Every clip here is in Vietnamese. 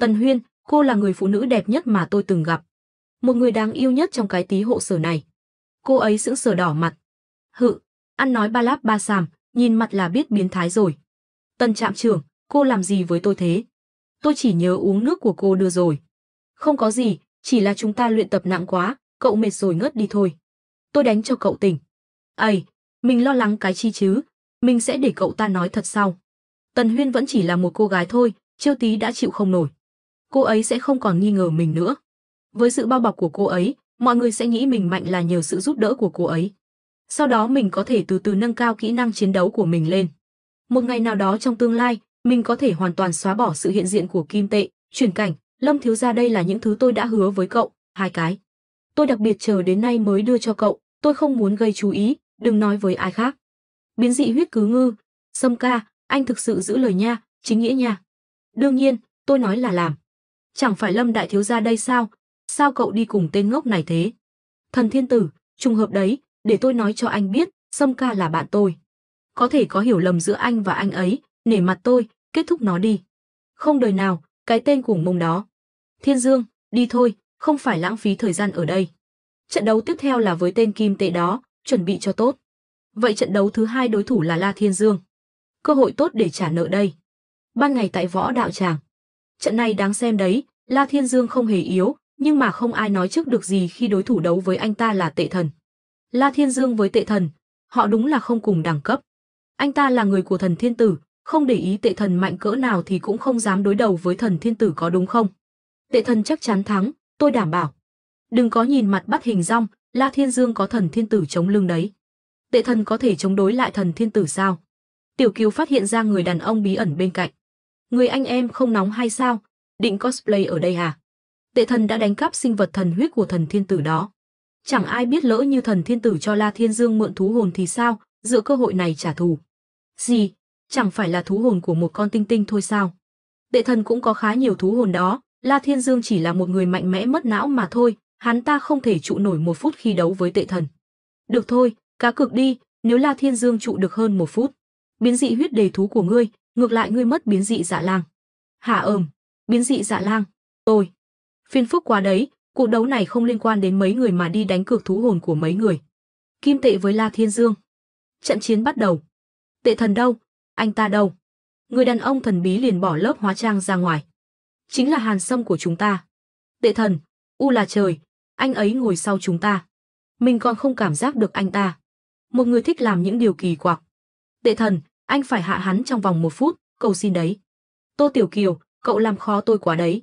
Tần Huyên, cô là người phụ nữ đẹp nhất mà tôi từng gặp. Một người đáng yêu nhất trong cái tí hộ sở này. Cô ấy sững sờ đỏ mặt. Hự, ăn nói ba láp ba xàm, nhìn mặt là biết biến thái rồi. Tần trạm trưởng, cô làm gì với tôi thế? Tôi chỉ nhớ uống nước của cô đưa rồi. Không có gì, chỉ là chúng ta luyện tập nặng quá, cậu mệt rồi ngất đi thôi. Tôi đánh cho cậu tỉnh. Ây, mình lo lắng cái chi chứ, mình sẽ để cậu ta nói thật sau. Tần Huyên vẫn chỉ là một cô gái thôi, chiêu tí đã chịu không nổi cô ấy sẽ không còn nghi ngờ mình nữa. Với sự bao bọc của cô ấy, mọi người sẽ nghĩ mình mạnh là nhờ sự giúp đỡ của cô ấy. Sau đó mình có thể từ từ nâng cao kỹ năng chiến đấu của mình lên. Một ngày nào đó trong tương lai, mình có thể hoàn toàn xóa bỏ sự hiện diện của Kim Tệ, chuyển cảnh, Lâm Thiếu Gia đây là những thứ tôi đã hứa với cậu, hai cái. Tôi đặc biệt chờ đến nay mới đưa cho cậu, tôi không muốn gây chú ý, đừng nói với ai khác. Biến dị huyết cứ ngư, Sâm ca, anh thực sự giữ lời nha, chính nghĩa nha. Đương nhiên, tôi nói là làm. Chẳng phải Lâm Đại Thiếu Gia đây sao? Sao cậu đi cùng tên ngốc này thế? Thần thiên tử, trùng hợp đấy, để tôi nói cho anh biết, Sâm ca là bạn tôi. Có thể có hiểu lầm giữa anh và anh ấy, nể mặt tôi, kết thúc nó đi. Không đời nào, cái tên cùng mông đó. Thiên Dương, đi thôi, không phải lãng phí thời gian ở đây. Trận đấu tiếp theo là với tên kim tệ đó, chuẩn bị cho tốt. Vậy trận đấu thứ hai đối thủ là La Thiên Dương. Cơ hội tốt để trả nợ đây. Ban ngày tại võ đạo tràng. Trận này đáng xem đấy, La Thiên Dương không hề yếu, nhưng mà không ai nói trước được gì khi đối thủ đấu với anh ta là tệ thần. La Thiên Dương với tệ thần, họ đúng là không cùng đẳng cấp. Anh ta là người của thần thiên tử, không để ý tệ thần mạnh cỡ nào thì cũng không dám đối đầu với thần thiên tử có đúng không? Tệ thần chắc chắn thắng, tôi đảm bảo. Đừng có nhìn mặt bắt hình rong, La Thiên Dương có thần thiên tử chống lưng đấy. Tệ thần có thể chống đối lại thần thiên tử sao? Tiểu Kiều phát hiện ra người đàn ông bí ẩn bên cạnh. Người anh em không nóng hay sao, định cosplay ở đây hả? À? Tệ thần đã đánh cắp sinh vật thần huyết của thần thiên tử đó. Chẳng ai biết lỡ như thần thiên tử cho La Thiên Dương mượn thú hồn thì sao, dựa cơ hội này trả thù. Gì? Chẳng phải là thú hồn của một con tinh tinh thôi sao? Tệ thần cũng có khá nhiều thú hồn đó, La Thiên Dương chỉ là một người mạnh mẽ mất não mà thôi, hắn ta không thể trụ nổi một phút khi đấu với tệ thần. Được thôi, cá cược đi, nếu La Thiên Dương trụ được hơn một phút. Biến dị huyết đề thú của ngươi, ngược lại ngươi mất biến dị dạ lang. Hạ ờm, biến dị dạ lang, tôi. Phiên phúc quá đấy, cuộc đấu này không liên quan đến mấy người mà đi đánh cược thú hồn của mấy người. Kim tệ với La Thiên Dương. Trận chiến bắt đầu. Tệ thần đâu? Anh ta đâu? Người đàn ông thần bí liền bỏ lớp hóa trang ra ngoài. Chính là Hàn Sâm của chúng ta. Tệ thần, u là trời, anh ấy ngồi sau chúng ta. Mình còn không cảm giác được anh ta. Một người thích làm những điều kỳ quặc. Tệ thần, anh phải hạ hắn trong vòng một phút, cầu xin đấy. Tô Tiểu Kiều, cậu làm khó tôi quá đấy.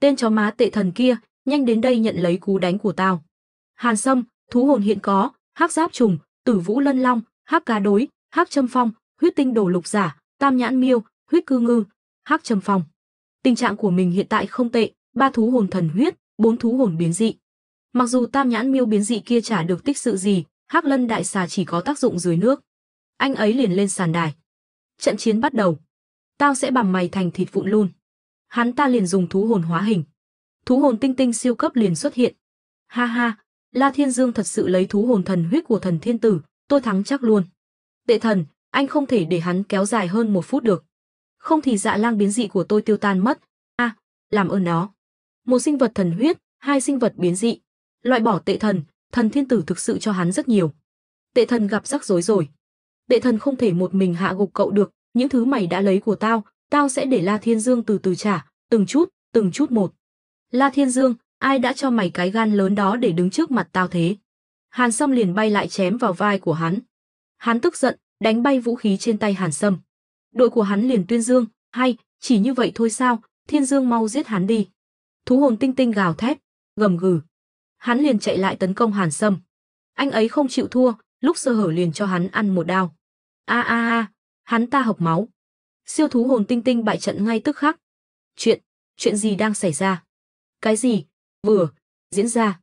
Tên chó má tệ thần kia, nhanh đến đây nhận lấy cú đánh của tao. Hàn Sâm, thú hồn hiện có, hắc giáp trùng, tử vũ lân long, hắc cá đối, hắc châm phong, huyết tinh đổ lục giả, tam nhãn miêu, huyết cư ngư, hắc châm phong. Tình trạng của mình hiện tại không tệ, ba thú hồn thần huyết, bốn thú hồn biến dị. Mặc dù tam nhãn miêu biến dị kia chả được tích sự gì, hắc lân đại xà chỉ có tác dụng dưới nước. Anh ấy liền lên sàn đài. Trận chiến bắt đầu. Tao sẽ bằm mày thành thịt vụn luôn hắn ta liền dùng thú hồn hóa hình. Thú hồn tinh tinh siêu cấp liền xuất hiện. Ha ha, La Thiên Dương thật sự lấy thú hồn thần huyết của thần thiên tử, tôi thắng chắc luôn. Đệ thần, anh không thể để hắn kéo dài hơn một phút được. Không thì dạ lang biến dị của tôi tiêu tan mất. a à, làm ơn nó. Một sinh vật thần huyết, hai sinh vật biến dị. Loại bỏ tệ thần, thần thiên tử thực sự cho hắn rất nhiều. Tệ thần gặp rắc rối rồi. Tệ thần không thể một mình hạ gục cậu được, những thứ mày đã lấy của tao, tao sẽ để La Thiên Dương từ từ trả, từng chút, từng chút một. La Thiên Dương, ai đã cho mày cái gan lớn đó để đứng trước mặt tao thế? Hàn Sâm liền bay lại chém vào vai của hắn. Hắn tức giận, đánh bay vũ khí trên tay Hàn Sâm. Đội của hắn liền tuyên dương, hay, chỉ như vậy thôi sao, Thiên Dương mau giết hắn đi. Thú hồn tinh tinh gào thét, gầm gừ. Hắn liền chạy lại tấn công Hàn Sâm. Anh ấy không chịu thua, lúc sơ hở liền cho hắn ăn một đao. A a a, hắn ta hộc máu siêu thú hồn tinh tinh bại trận ngay tức khắc. Chuyện, chuyện gì đang xảy ra? Cái gì? Vừa, diễn ra.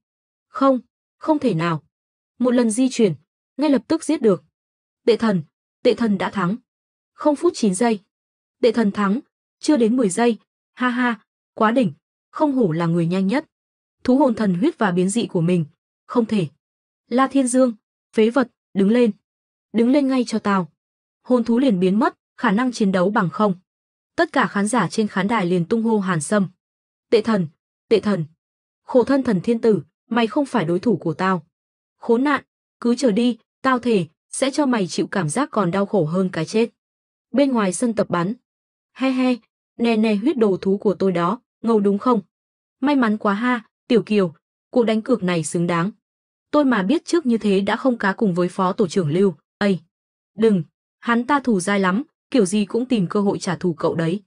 Không, không thể nào. Một lần di chuyển, ngay lập tức giết được. Đệ thần, đệ thần đã thắng. Không phút 9 giây. Đệ thần thắng, chưa đến 10 giây. Ha ha, quá đỉnh, không hổ là người nhanh nhất. Thú hồn thần huyết và biến dị của mình, không thể. La Thiên Dương, phế vật, đứng lên. Đứng lên ngay cho tao. Hồn thú liền biến mất, khả năng chiến đấu bằng không. Tất cả khán giả trên khán đài liền tung hô Hàn Sâm. Tệ thần, tệ thần. Khổ thân thần thiên tử, mày không phải đối thủ của tao. Khốn nạn, cứ chờ đi, tao thề sẽ cho mày chịu cảm giác còn đau khổ hơn cái chết. Bên ngoài sân tập bắn. He he, nè nè huyết đồ thú của tôi đó, ngầu đúng không? May mắn quá ha, Tiểu Kiều, cuộc đánh cược này xứng đáng. Tôi mà biết trước như thế đã không cá cùng với phó tổ trưởng Lưu, ây. Đừng, hắn ta thù dai lắm, kiểu gì cũng tìm cơ hội trả thù cậu đấy.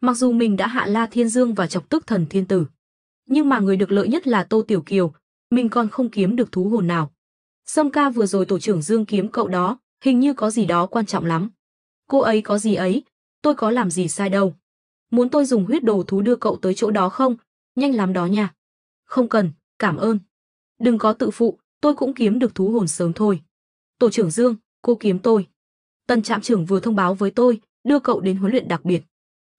Mặc dù mình đã hạ La Thiên Dương và chọc tức thần thiên tử, nhưng mà người được lợi nhất là Tô Tiểu Kiều, mình còn không kiếm được thú hồn nào. Sâm ca vừa rồi tổ trưởng Dương kiếm cậu đó, hình như có gì đó quan trọng lắm. Cô ấy có gì ấy, tôi có làm gì sai đâu. Muốn tôi dùng huyết đồ thú đưa cậu tới chỗ đó không? Nhanh lắm đó nha. Không cần, cảm ơn. Đừng có tự phụ, tôi cũng kiếm được thú hồn sớm thôi. Tổ trưởng Dương, cô kiếm tôi. Tân trạm trưởng vừa thông báo với tôi, đưa cậu đến huấn luyện đặc biệt.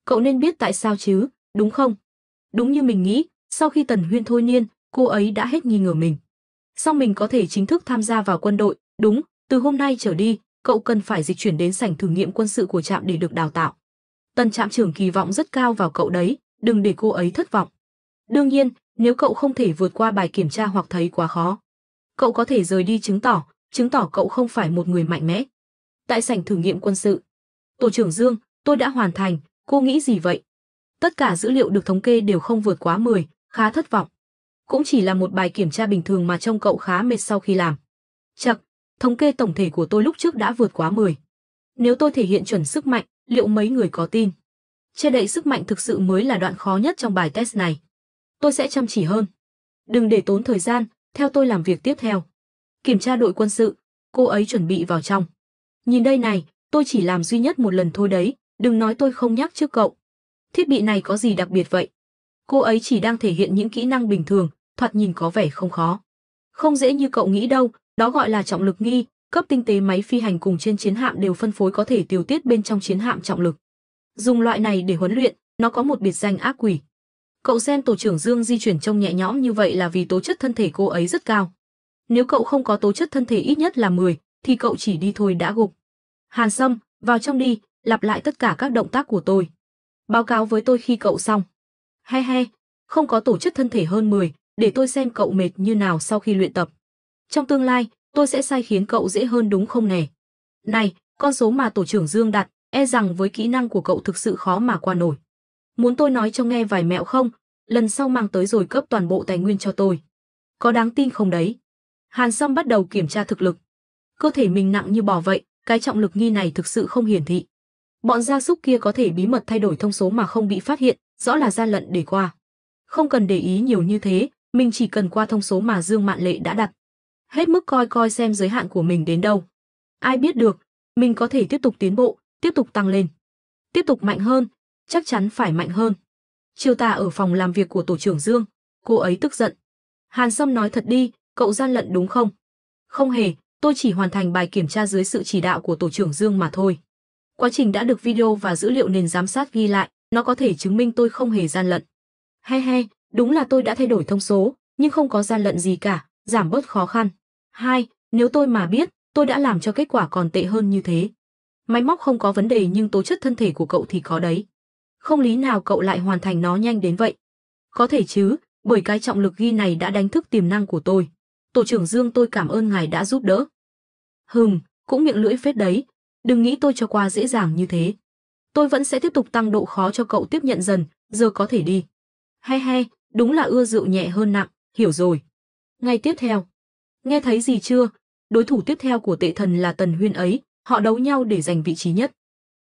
Cậu nên biết tại sao chứ, đúng không? Đúng như mình nghĩ, sau khi Tần Huyên thôi niên, cô ấy đã hết nghi ngờ mình. Sau mình có thể chính thức tham gia vào quân đội, đúng, từ hôm nay trở đi, cậu cần phải dịch chuyển đến sảnh thử nghiệm quân sự của trạm để được đào tạo. Tần trạm trưởng kỳ vọng rất cao vào cậu đấy, đừng để cô ấy thất vọng. Đương nhiên, nếu cậu không thể vượt qua bài kiểm tra hoặc thấy quá khó, cậu có thể rời đi chứng tỏ, chứng tỏ cậu không phải một người mạnh mẽ tại sảnh thử nghiệm quân sự. Tổ trưởng Dương, tôi đã hoàn thành, cô nghĩ gì vậy? Tất cả dữ liệu được thống kê đều không vượt quá 10, khá thất vọng. Cũng chỉ là một bài kiểm tra bình thường mà trông cậu khá mệt sau khi làm. Chậc, thống kê tổng thể của tôi lúc trước đã vượt quá 10. Nếu tôi thể hiện chuẩn sức mạnh, liệu mấy người có tin? Che đậy sức mạnh thực sự mới là đoạn khó nhất trong bài test này. Tôi sẽ chăm chỉ hơn. Đừng để tốn thời gian, theo tôi làm việc tiếp theo. Kiểm tra đội quân sự, cô ấy chuẩn bị vào trong. Nhìn đây này, tôi chỉ làm duy nhất một lần thôi đấy, đừng nói tôi không nhắc trước cậu. Thiết bị này có gì đặc biệt vậy? Cô ấy chỉ đang thể hiện những kỹ năng bình thường, thoạt nhìn có vẻ không khó. Không dễ như cậu nghĩ đâu, đó gọi là trọng lực nghi, cấp tinh tế máy phi hành cùng trên chiến hạm đều phân phối có thể tiêu tiết bên trong chiến hạm trọng lực. Dùng loại này để huấn luyện, nó có một biệt danh ác quỷ. Cậu xem tổ trưởng Dương di chuyển trông nhẹ nhõm như vậy là vì tố chất thân thể cô ấy rất cao. Nếu cậu không có tố chất thân thể ít nhất là 10, thì cậu chỉ đi thôi đã gục. Hàn Sâm, vào trong đi, lặp lại tất cả các động tác của tôi. Báo cáo với tôi khi cậu xong. He he, không có tổ chức thân thể hơn 10, để tôi xem cậu mệt như nào sau khi luyện tập. Trong tương lai, tôi sẽ sai khiến cậu dễ hơn đúng không nè? Này, con số mà tổ trưởng Dương đặt, e rằng với kỹ năng của cậu thực sự khó mà qua nổi. Muốn tôi nói cho nghe vài mẹo không? Lần sau mang tới rồi cấp toàn bộ tài nguyên cho tôi. Có đáng tin không đấy? Hàn Sâm bắt đầu kiểm tra thực lực cơ thể mình nặng như bò vậy, cái trọng lực nghi này thực sự không hiển thị. Bọn gia súc kia có thể bí mật thay đổi thông số mà không bị phát hiện, rõ là gian lận để qua. Không cần để ý nhiều như thế, mình chỉ cần qua thông số mà Dương Mạn Lệ đã đặt. Hết mức coi coi xem giới hạn của mình đến đâu. Ai biết được, mình có thể tiếp tục tiến bộ, tiếp tục tăng lên. Tiếp tục mạnh hơn, chắc chắn phải mạnh hơn. Chiều tà ở phòng làm việc của tổ trưởng Dương, cô ấy tức giận. Hàn Sâm nói thật đi, cậu gian lận đúng không? Không hề, tôi chỉ hoàn thành bài kiểm tra dưới sự chỉ đạo của tổ trưởng Dương mà thôi. Quá trình đã được video và dữ liệu nền giám sát ghi lại, nó có thể chứng minh tôi không hề gian lận. He he, đúng là tôi đã thay đổi thông số, nhưng không có gian lận gì cả, giảm bớt khó khăn. Hai, nếu tôi mà biết, tôi đã làm cho kết quả còn tệ hơn như thế. Máy móc không có vấn đề nhưng tố chất thân thể của cậu thì có đấy. Không lý nào cậu lại hoàn thành nó nhanh đến vậy. Có thể chứ, bởi cái trọng lực ghi này đã đánh thức tiềm năng của tôi. Tổ trưởng Dương tôi cảm ơn ngài đã giúp đỡ. Hừm, cũng miệng lưỡi phết đấy, đừng nghĩ tôi cho qua dễ dàng như thế. Tôi vẫn sẽ tiếp tục tăng độ khó cho cậu tiếp nhận dần, giờ có thể đi. He he, đúng là ưa rượu nhẹ hơn nặng, hiểu rồi. Ngay tiếp theo. Nghe thấy gì chưa? Đối thủ tiếp theo của tệ thần là Tần Huyên ấy, họ đấu nhau để giành vị trí nhất.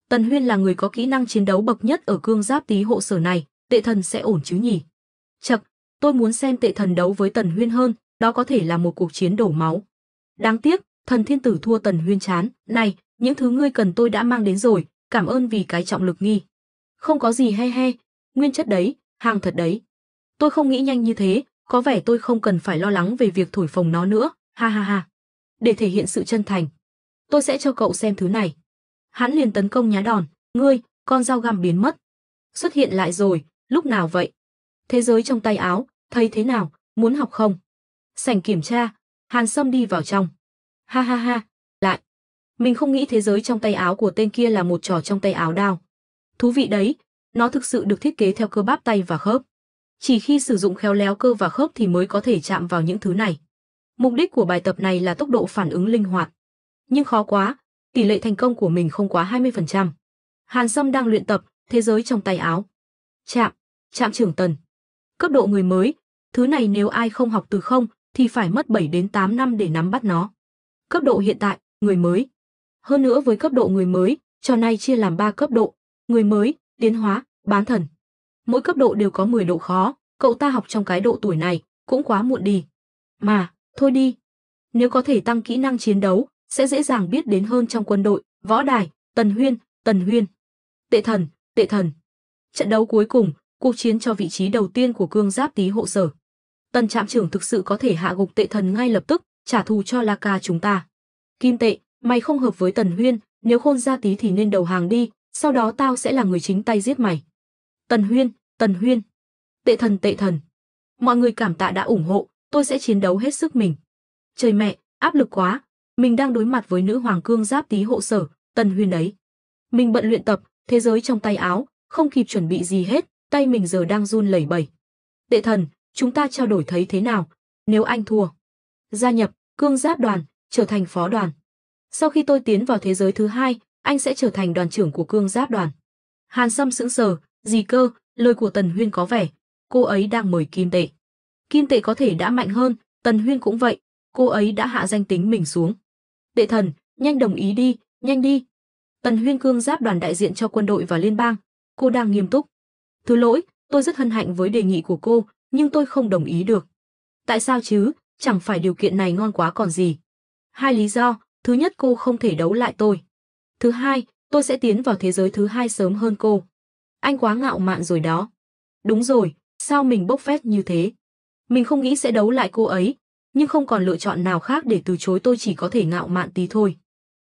Tần Huyên là người có kỹ năng chiến đấu bậc nhất ở cương giáp tí hộ sở này, tệ thần sẽ ổn chứ nhỉ? Chậc, tôi muốn xem tệ thần đấu với Tần Huyên hơn, đó có thể là một cuộc chiến đổ máu. Đáng tiếc, Thần thiên tử thua Tần Huyên chán, "Này, những thứ ngươi cần tôi đã mang đến rồi, cảm ơn vì cái trọng lực nghi." "Không có gì he he, nguyên chất đấy, hàng thật đấy." "Tôi không nghĩ nhanh như thế, có vẻ tôi không cần phải lo lắng về việc thổi phồng nó nữa." "Ha ha ha." Để thể hiện sự chân thành, "Tôi sẽ cho cậu xem thứ này." Hắn liền tấn công nhá đòn, "Ngươi, con dao găm biến mất." Xuất hiện lại rồi, lúc nào vậy? Thế giới trong tay áo, thấy thế nào, muốn học không? Sảnh kiểm tra, Hàn Sâm đi vào trong. Ha ha ha, lại. Mình không nghĩ thế giới trong tay áo của tên kia là một trò trong tay áo đao. Thú vị đấy, nó thực sự được thiết kế theo cơ bắp tay và khớp. Chỉ khi sử dụng khéo léo cơ và khớp thì mới có thể chạm vào những thứ này. Mục đích của bài tập này là tốc độ phản ứng linh hoạt. Nhưng khó quá, tỷ lệ thành công của mình không quá 20%. Hàn Sâm đang luyện tập thế giới trong tay áo. Chạm, chạm trưởng tần. Cấp độ người mới, thứ này nếu ai không học từ không thì phải mất 7 đến 8 năm để nắm bắt nó cấp độ hiện tại, người mới. Hơn nữa với cấp độ người mới, trò này chia làm 3 cấp độ, người mới, tiến hóa, bán thần. Mỗi cấp độ đều có 10 độ khó, cậu ta học trong cái độ tuổi này, cũng quá muộn đi. Mà, thôi đi. Nếu có thể tăng kỹ năng chiến đấu, sẽ dễ dàng biết đến hơn trong quân đội, võ đài, tần huyên, tần huyên. Tệ thần, tệ thần. Trận đấu cuối cùng, cuộc chiến cho vị trí đầu tiên của cương giáp tí hộ sở. Tần trạm trưởng thực sự có thể hạ gục tệ thần ngay lập tức, trả thù cho La Ca chúng ta. Kim tệ, mày không hợp với Tần Huyên, nếu khôn ra tí thì nên đầu hàng đi, sau đó tao sẽ là người chính tay giết mày. Tần Huyên, Tần Huyên. Tệ thần tệ thần. Mọi người cảm tạ đã ủng hộ, tôi sẽ chiến đấu hết sức mình. Trời mẹ, áp lực quá, mình đang đối mặt với nữ hoàng cương giáp tí hộ sở, Tần Huyên ấy. Mình bận luyện tập, thế giới trong tay áo, không kịp chuẩn bị gì hết, tay mình giờ đang run lẩy bẩy. Tệ thần, chúng ta trao đổi thấy thế nào, nếu anh thua gia nhập cương giáp đoàn, trở thành phó đoàn. Sau khi tôi tiến vào thế giới thứ hai, anh sẽ trở thành đoàn trưởng của cương giáp đoàn. Hàn Sâm sững sờ, gì cơ, lời của Tần Huyên có vẻ, cô ấy đang mời kim tệ. Kim tệ có thể đã mạnh hơn, Tần Huyên cũng vậy, cô ấy đã hạ danh tính mình xuống. Đệ thần, nhanh đồng ý đi, nhanh đi. Tần Huyên cương giáp đoàn đại diện cho quân đội và liên bang, cô đang nghiêm túc. Thứ lỗi, tôi rất hân hạnh với đề nghị của cô, nhưng tôi không đồng ý được. Tại sao chứ, chẳng phải điều kiện này ngon quá còn gì. Hai lý do, thứ nhất cô không thể đấu lại tôi. Thứ hai, tôi sẽ tiến vào thế giới thứ hai sớm hơn cô. Anh quá ngạo mạn rồi đó. Đúng rồi, sao mình bốc phét như thế? Mình không nghĩ sẽ đấu lại cô ấy, nhưng không còn lựa chọn nào khác để từ chối tôi chỉ có thể ngạo mạn tí thôi.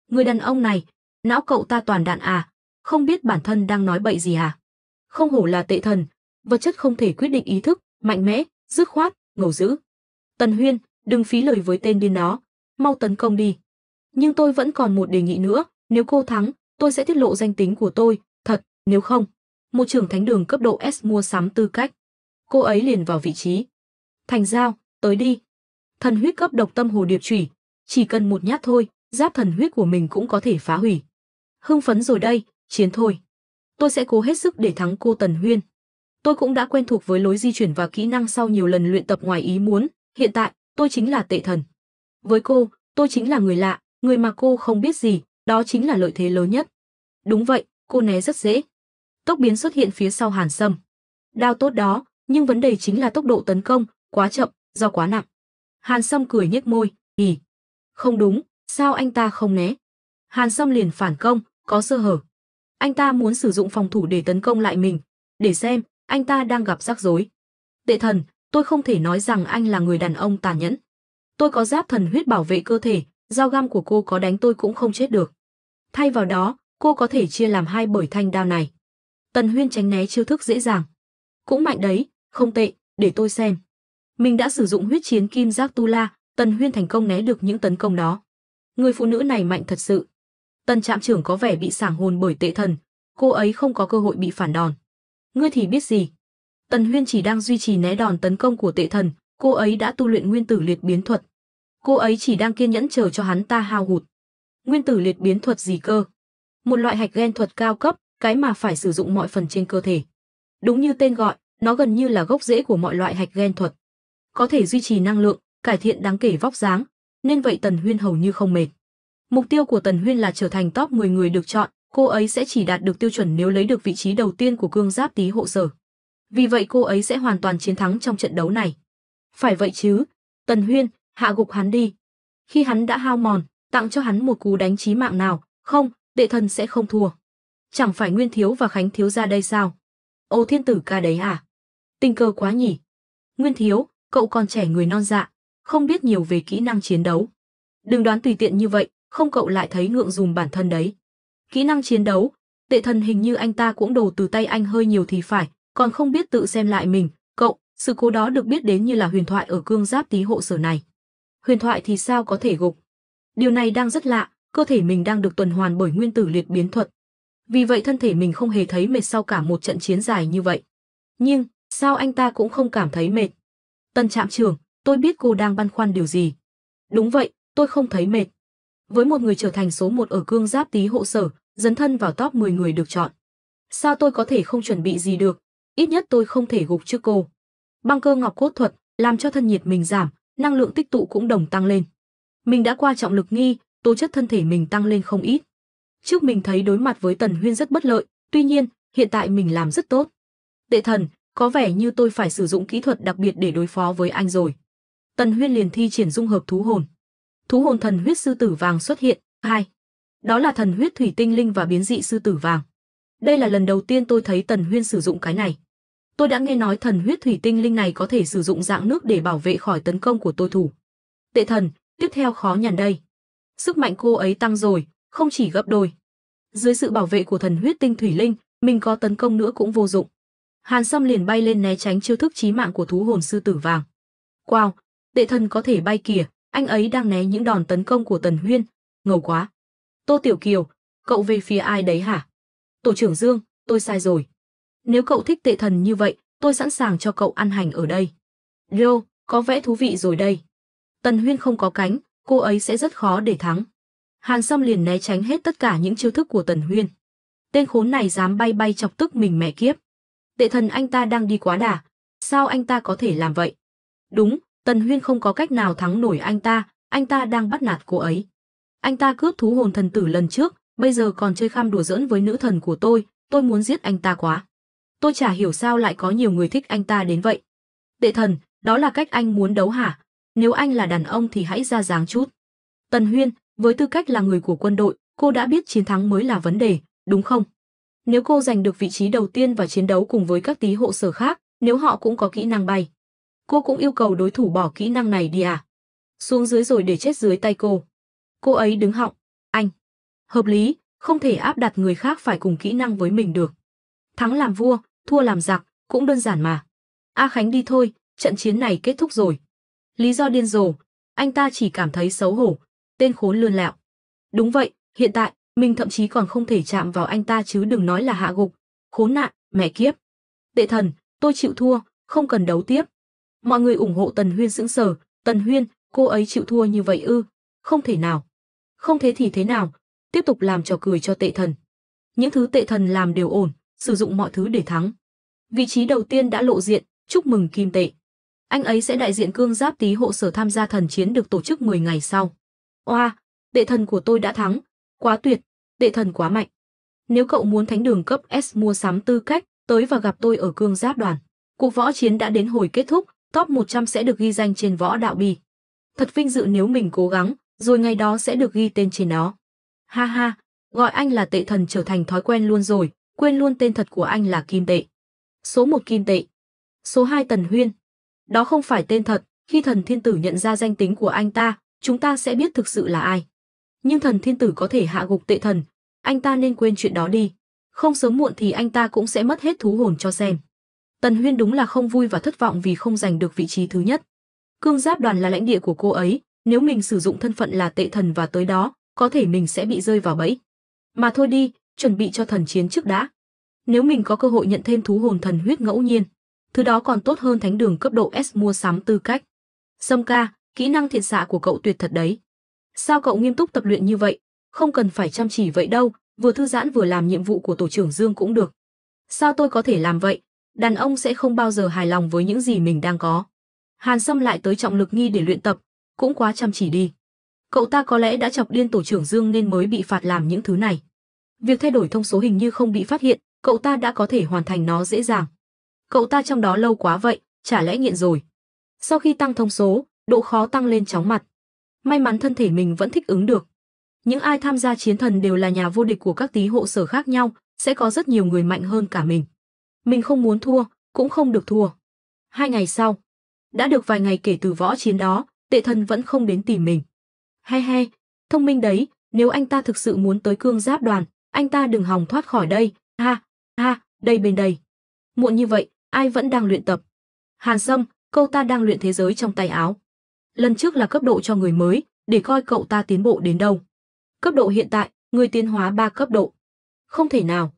Người đàn ông này, não cậu ta toàn đạn à, không biết bản thân đang nói bậy gì à? Không hổ là tệ thần, vật chất không thể quyết định ý thức, mạnh mẽ, dứt khoát, ngầu dữ. Tần Huyên, đừng phí lời với tên điên đó, mau tấn công đi. Nhưng tôi vẫn còn một đề nghị nữa, nếu cô thắng, tôi sẽ tiết lộ danh tính của tôi, thật, nếu không. Một trưởng thánh đường cấp độ S mua sắm tư cách. Cô ấy liền vào vị trí. Thành giao, tới đi. Thần huyết cấp độc tâm hồ điệp chủy, chỉ cần một nhát thôi, giáp thần huyết của mình cũng có thể phá hủy. Hưng phấn rồi đây, chiến thôi. Tôi sẽ cố hết sức để thắng cô Tần Huyên. Tôi cũng đã quen thuộc với lối di chuyển và kỹ năng sau nhiều lần luyện tập ngoài ý muốn, hiện tại tôi chính là tệ thần. Với cô, tôi chính là người lạ, người mà cô không biết gì, đó chính là lợi thế lớn nhất. Đúng vậy, cô né rất dễ. Tốc biến xuất hiện phía sau Hàn Sâm. Đao tốt đó, nhưng vấn đề chính là tốc độ tấn công, quá chậm, do quá nặng. Hàn Sâm cười nhếch môi, ỉ không đúng, sao anh ta không né?" Hàn Sâm liền phản công, có sơ hở. Anh ta muốn sử dụng phòng thủ để tấn công lại mình, để xem anh ta đang gặp rắc rối. Tệ thần, tôi không thể nói rằng anh là người đàn ông tàn nhẫn. Tôi có giáp thần huyết bảo vệ cơ thể, dao găm của cô có đánh tôi cũng không chết được. Thay vào đó, cô có thể chia làm hai bởi thanh đao này. Tần Huyên tránh né chiêu thức dễ dàng. Cũng mạnh đấy, không tệ, để tôi xem. Mình đã sử dụng huyết chiến kim giác tu la, Tần Huyên thành công né được những tấn công đó. Người phụ nữ này mạnh thật sự. Tần trạm trưởng có vẻ bị sảng hồn bởi tệ thần, cô ấy không có cơ hội bị phản đòn. Ngươi thì biết gì, Tần Huyên chỉ đang duy trì né đòn tấn công của tệ thần, cô ấy đã tu luyện nguyên tử liệt biến thuật. Cô ấy chỉ đang kiên nhẫn chờ cho hắn ta hao hụt. Nguyên tử liệt biến thuật gì cơ? Một loại hạch gen thuật cao cấp, cái mà phải sử dụng mọi phần trên cơ thể. Đúng như tên gọi, nó gần như là gốc rễ của mọi loại hạch gen thuật. Có thể duy trì năng lượng, cải thiện đáng kể vóc dáng, nên vậy Tần Huyên hầu như không mệt. Mục tiêu của Tần Huyên là trở thành top 10 người được chọn, cô ấy sẽ chỉ đạt được tiêu chuẩn nếu lấy được vị trí đầu tiên của cương giáp tí hộ sở. Vì vậy cô ấy sẽ hoàn toàn chiến thắng trong trận đấu này. Phải vậy chứ, Tần Huyên, hạ gục hắn đi. Khi hắn đã hao mòn, tặng cho hắn một cú đánh chí mạng nào, không, đệ thần sẽ không thua. Chẳng phải Nguyên Thiếu và Khánh Thiếu ra đây sao? Ô thiên tử ca đấy à? Tình cờ quá nhỉ. Nguyên Thiếu, cậu còn trẻ người non dạ, không biết nhiều về kỹ năng chiến đấu. Đừng đoán tùy tiện như vậy, không cậu lại thấy ngượng dùng bản thân đấy. Kỹ năng chiến đấu, đệ thần hình như anh ta cũng đồ từ tay anh hơi nhiều thì phải, còn không biết tự xem lại mình, cậu, sự cố đó được biết đến như là huyền thoại ở cương giáp tí hộ sở này. Huyền thoại thì sao có thể gục? Điều này đang rất lạ, cơ thể mình đang được tuần hoàn bởi nguyên tử liệt biến thuật. Vì vậy thân thể mình không hề thấy mệt sau cả một trận chiến dài như vậy. Nhưng, sao anh ta cũng không cảm thấy mệt? Tân trạm trưởng, tôi biết cô đang băn khoăn điều gì. Đúng vậy, tôi không thấy mệt. Với một người trở thành số một ở cương giáp tí hộ sở, dấn thân vào top 10 người được chọn. Sao tôi có thể không chuẩn bị gì được, ít nhất tôi không thể gục trước cô. Băng cơ ngọc cốt thuật làm cho thân nhiệt mình giảm, năng lượng tích tụ cũng đồng tăng lên. Mình đã qua trọng lực nghi, tố chất thân thể mình tăng lên không ít. Trước mình thấy đối mặt với Tần Huyên rất bất lợi, tuy nhiên, hiện tại mình làm rất tốt. Đệ thần, có vẻ như tôi phải sử dụng kỹ thuật đặc biệt để đối phó với anh rồi. Tần Huyên liền thi triển dung hợp thú hồn. Thú hồn thần huyết sư tử vàng xuất hiện, hai. Đó là thần huyết thủy tinh linh và biến dị sư tử vàng. Đây là lần đầu tiên tôi thấy Tần Huyên sử dụng cái này. Tôi đã nghe nói thần huyết thủy tinh linh này có thể sử dụng dạng nước để bảo vệ khỏi tấn công của tôi thủ. Tệ thần, tiếp theo khó nhằn đây. Sức mạnh cô ấy tăng rồi, không chỉ gấp đôi. Dưới sự bảo vệ của thần huyết tinh thủy linh, mình có tấn công nữa cũng vô dụng. Hàn Sâm liền bay lên né tránh chiêu thức chí mạng của thú hồn sư tử vàng. Wow, tệ thần có thể bay kìa, anh ấy đang né những đòn tấn công của Tần Huyên, ngầu quá. Tô Tiểu Kiều, cậu về phía ai đấy hả? Tổ trưởng Dương, tôi sai rồi. Nếu cậu thích tệ thần như vậy, tôi sẵn sàng cho cậu ăn hành ở đây. Rio có vẻ thú vị rồi đây. Tần Huyên không có cánh, cô ấy sẽ rất khó để thắng. Hàn Sâm liền né tránh hết tất cả những chiêu thức của Tần Huyên. Tên khốn này dám bay bay chọc tức mình mẹ kiếp. Tệ thần anh ta đang đi quá đà, sao anh ta có thể làm vậy? Đúng, Tần Huyên không có cách nào thắng nổi anh ta, anh ta đang bắt nạt cô ấy. Anh ta cướp thú hồn thần tử lần trước, bây giờ còn chơi kham đùa giỡn với nữ thần của tôi, tôi muốn giết anh ta quá tôi chả hiểu sao lại có nhiều người thích anh ta đến vậy. Đệ thần, đó là cách anh muốn đấu hả? Nếu anh là đàn ông thì hãy ra dáng chút. Tần Huyên, với tư cách là người của quân đội, cô đã biết chiến thắng mới là vấn đề, đúng không? Nếu cô giành được vị trí đầu tiên và chiến đấu cùng với các tí hộ sở khác, nếu họ cũng có kỹ năng bay. Cô cũng yêu cầu đối thủ bỏ kỹ năng này đi à? Xuống dưới rồi để chết dưới tay cô. Cô ấy đứng họng, anh. Hợp lý, không thể áp đặt người khác phải cùng kỹ năng với mình được. Thắng làm vua, thua làm giặc, cũng đơn giản mà. A Khánh đi thôi, trận chiến này kết thúc rồi. Lý do điên rồ, anh ta chỉ cảm thấy xấu hổ, tên khốn lươn lẹo. Đúng vậy, hiện tại, mình thậm chí còn không thể chạm vào anh ta chứ đừng nói là hạ gục. Khốn nạn, mẹ kiếp. Tệ thần, tôi chịu thua, không cần đấu tiếp. Mọi người ủng hộ Tần Huyên sững sờ, Tần Huyên, cô ấy chịu thua như vậy ư? Không thể nào. Không thế thì thế nào, tiếp tục làm trò cười cho tệ thần. Những thứ tệ thần làm đều ổn, sử dụng mọi thứ để thắng. Vị trí đầu tiên đã lộ diện, chúc mừng Kim Tệ. Anh ấy sẽ đại diện cương giáp tí hộ sở tham gia thần chiến được tổ chức 10 ngày sau. Oa, đệ thần của tôi đã thắng, quá tuyệt, đệ thần quá mạnh. Nếu cậu muốn thánh đường cấp S mua sắm tư cách, tới và gặp tôi ở cương giáp đoàn. Cuộc võ chiến đã đến hồi kết thúc, top 100 sẽ được ghi danh trên võ đạo bì. Thật vinh dự nếu mình cố gắng, rồi ngày đó sẽ được ghi tên trên nó. Ha ha, gọi anh là tệ thần trở thành thói quen luôn rồi, quên luôn tên thật của anh là Kim Tệ. Số 1 Kim Tệ. Số 2 Tần Huyên. Đó không phải tên thật, khi thần thiên tử nhận ra danh tính của anh ta, chúng ta sẽ biết thực sự là ai. Nhưng thần thiên tử có thể hạ gục tệ thần, anh ta nên quên chuyện đó đi. Không sớm muộn thì anh ta cũng sẽ mất hết thú hồn cho xem. Tần Huyên đúng là không vui và thất vọng vì không giành được vị trí thứ nhất. Cương giáp đoàn là lãnh địa của cô ấy, nếu mình sử dụng thân phận là tệ thần và tới đó, có thể mình sẽ bị rơi vào bẫy. Mà thôi đi, chuẩn bị cho thần chiến trước đã. Nếu mình có cơ hội nhận thêm thú hồn thần huyết ngẫu nhiên, thứ đó còn tốt hơn thánh đường cấp độ S mua sắm tư cách. Sâm ca, kỹ năng thiện xạ của cậu tuyệt thật đấy. Sao cậu nghiêm túc tập luyện như vậy? Không cần phải chăm chỉ vậy đâu, vừa thư giãn vừa làm nhiệm vụ của tổ trưởng Dương cũng được. Sao tôi có thể làm vậy? Đàn ông sẽ không bao giờ hài lòng với những gì mình đang có. Hàn Sâm lại tới trọng lực nghi để luyện tập, cũng quá chăm chỉ đi. Cậu ta có lẽ đã chọc điên tổ trưởng Dương nên mới bị phạt làm những thứ này. Việc thay đổi thông số hình như không bị phát hiện, cậu ta đã có thể hoàn thành nó dễ dàng. Cậu ta trong đó lâu quá vậy, chả lẽ nghiện rồi. Sau khi tăng thông số, độ khó tăng lên chóng mặt. May mắn thân thể mình vẫn thích ứng được. Những ai tham gia chiến thần đều là nhà vô địch của các tí hộ sở khác nhau, sẽ có rất nhiều người mạnh hơn cả mình. Mình không muốn thua, cũng không được thua. Hai ngày sau, đã được vài ngày kể từ võ chiến đó, tệ thần vẫn không đến tìm mình. He he, thông minh đấy, nếu anh ta thực sự muốn tới cương giáp đoàn, anh ta đừng hòng thoát khỏi đây, ha, ha, đây bên đây. Muộn như vậy, ai vẫn đang luyện tập. Hàn Sâm, cậu ta đang luyện thế giới trong tay áo. Lần trước là cấp độ cho người mới, để coi cậu ta tiến bộ đến đâu. Cấp độ hiện tại, người tiến hóa 3 cấp độ. Không thể nào.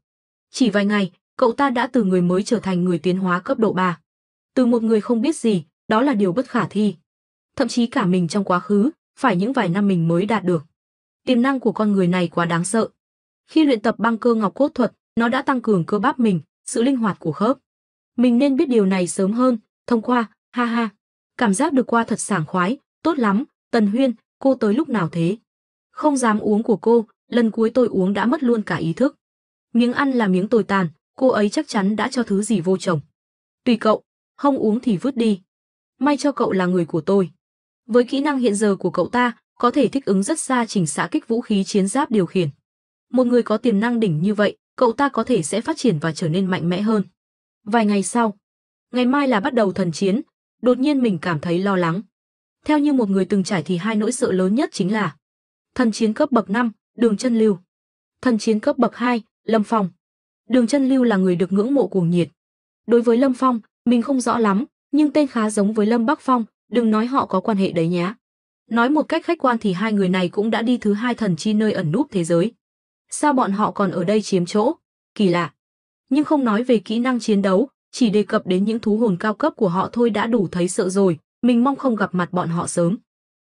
Chỉ vài ngày, cậu ta đã từ người mới trở thành người tiến hóa cấp độ 3. Từ một người không biết gì, đó là điều bất khả thi. Thậm chí cả mình trong quá khứ, phải những vài năm mình mới đạt được. Tiềm năng của con người này quá đáng sợ, khi luyện tập băng cơ ngọc cốt thuật, nó đã tăng cường cơ bắp mình, sự linh hoạt của khớp. Mình nên biết điều này sớm hơn, thông qua, ha ha. Cảm giác được qua thật sảng khoái, tốt lắm, Tần Huyên, cô tới lúc nào thế? Không dám uống của cô, lần cuối tôi uống đã mất luôn cả ý thức. Miếng ăn là miếng tồi tàn, cô ấy chắc chắn đã cho thứ gì vô chồng. Tùy cậu, không uống thì vứt đi. May cho cậu là người của tôi. Với kỹ năng hiện giờ của cậu ta, có thể thích ứng rất xa chỉnh xạ kích vũ khí chiến giáp điều khiển. Một người có tiềm năng đỉnh như vậy, cậu ta có thể sẽ phát triển và trở nên mạnh mẽ hơn. Vài ngày sau, ngày mai là bắt đầu thần chiến, đột nhiên mình cảm thấy lo lắng. Theo như một người từng trải thì hai nỗi sợ lớn nhất chính là thần chiến cấp bậc 5, đường chân lưu. Thần chiến cấp bậc 2, Lâm Phong. Đường chân lưu là người được ngưỡng mộ cuồng nhiệt. Đối với Lâm Phong, mình không rõ lắm, nhưng tên khá giống với Lâm Bắc Phong, đừng nói họ có quan hệ đấy nhé. Nói một cách khách quan thì hai người này cũng đã đi thứ hai thần chi nơi ẩn núp thế giới. Sao bọn họ còn ở đây chiếm chỗ? Kỳ lạ. Nhưng không nói về kỹ năng chiến đấu, chỉ đề cập đến những thú hồn cao cấp của họ thôi đã đủ thấy sợ rồi, mình mong không gặp mặt bọn họ sớm.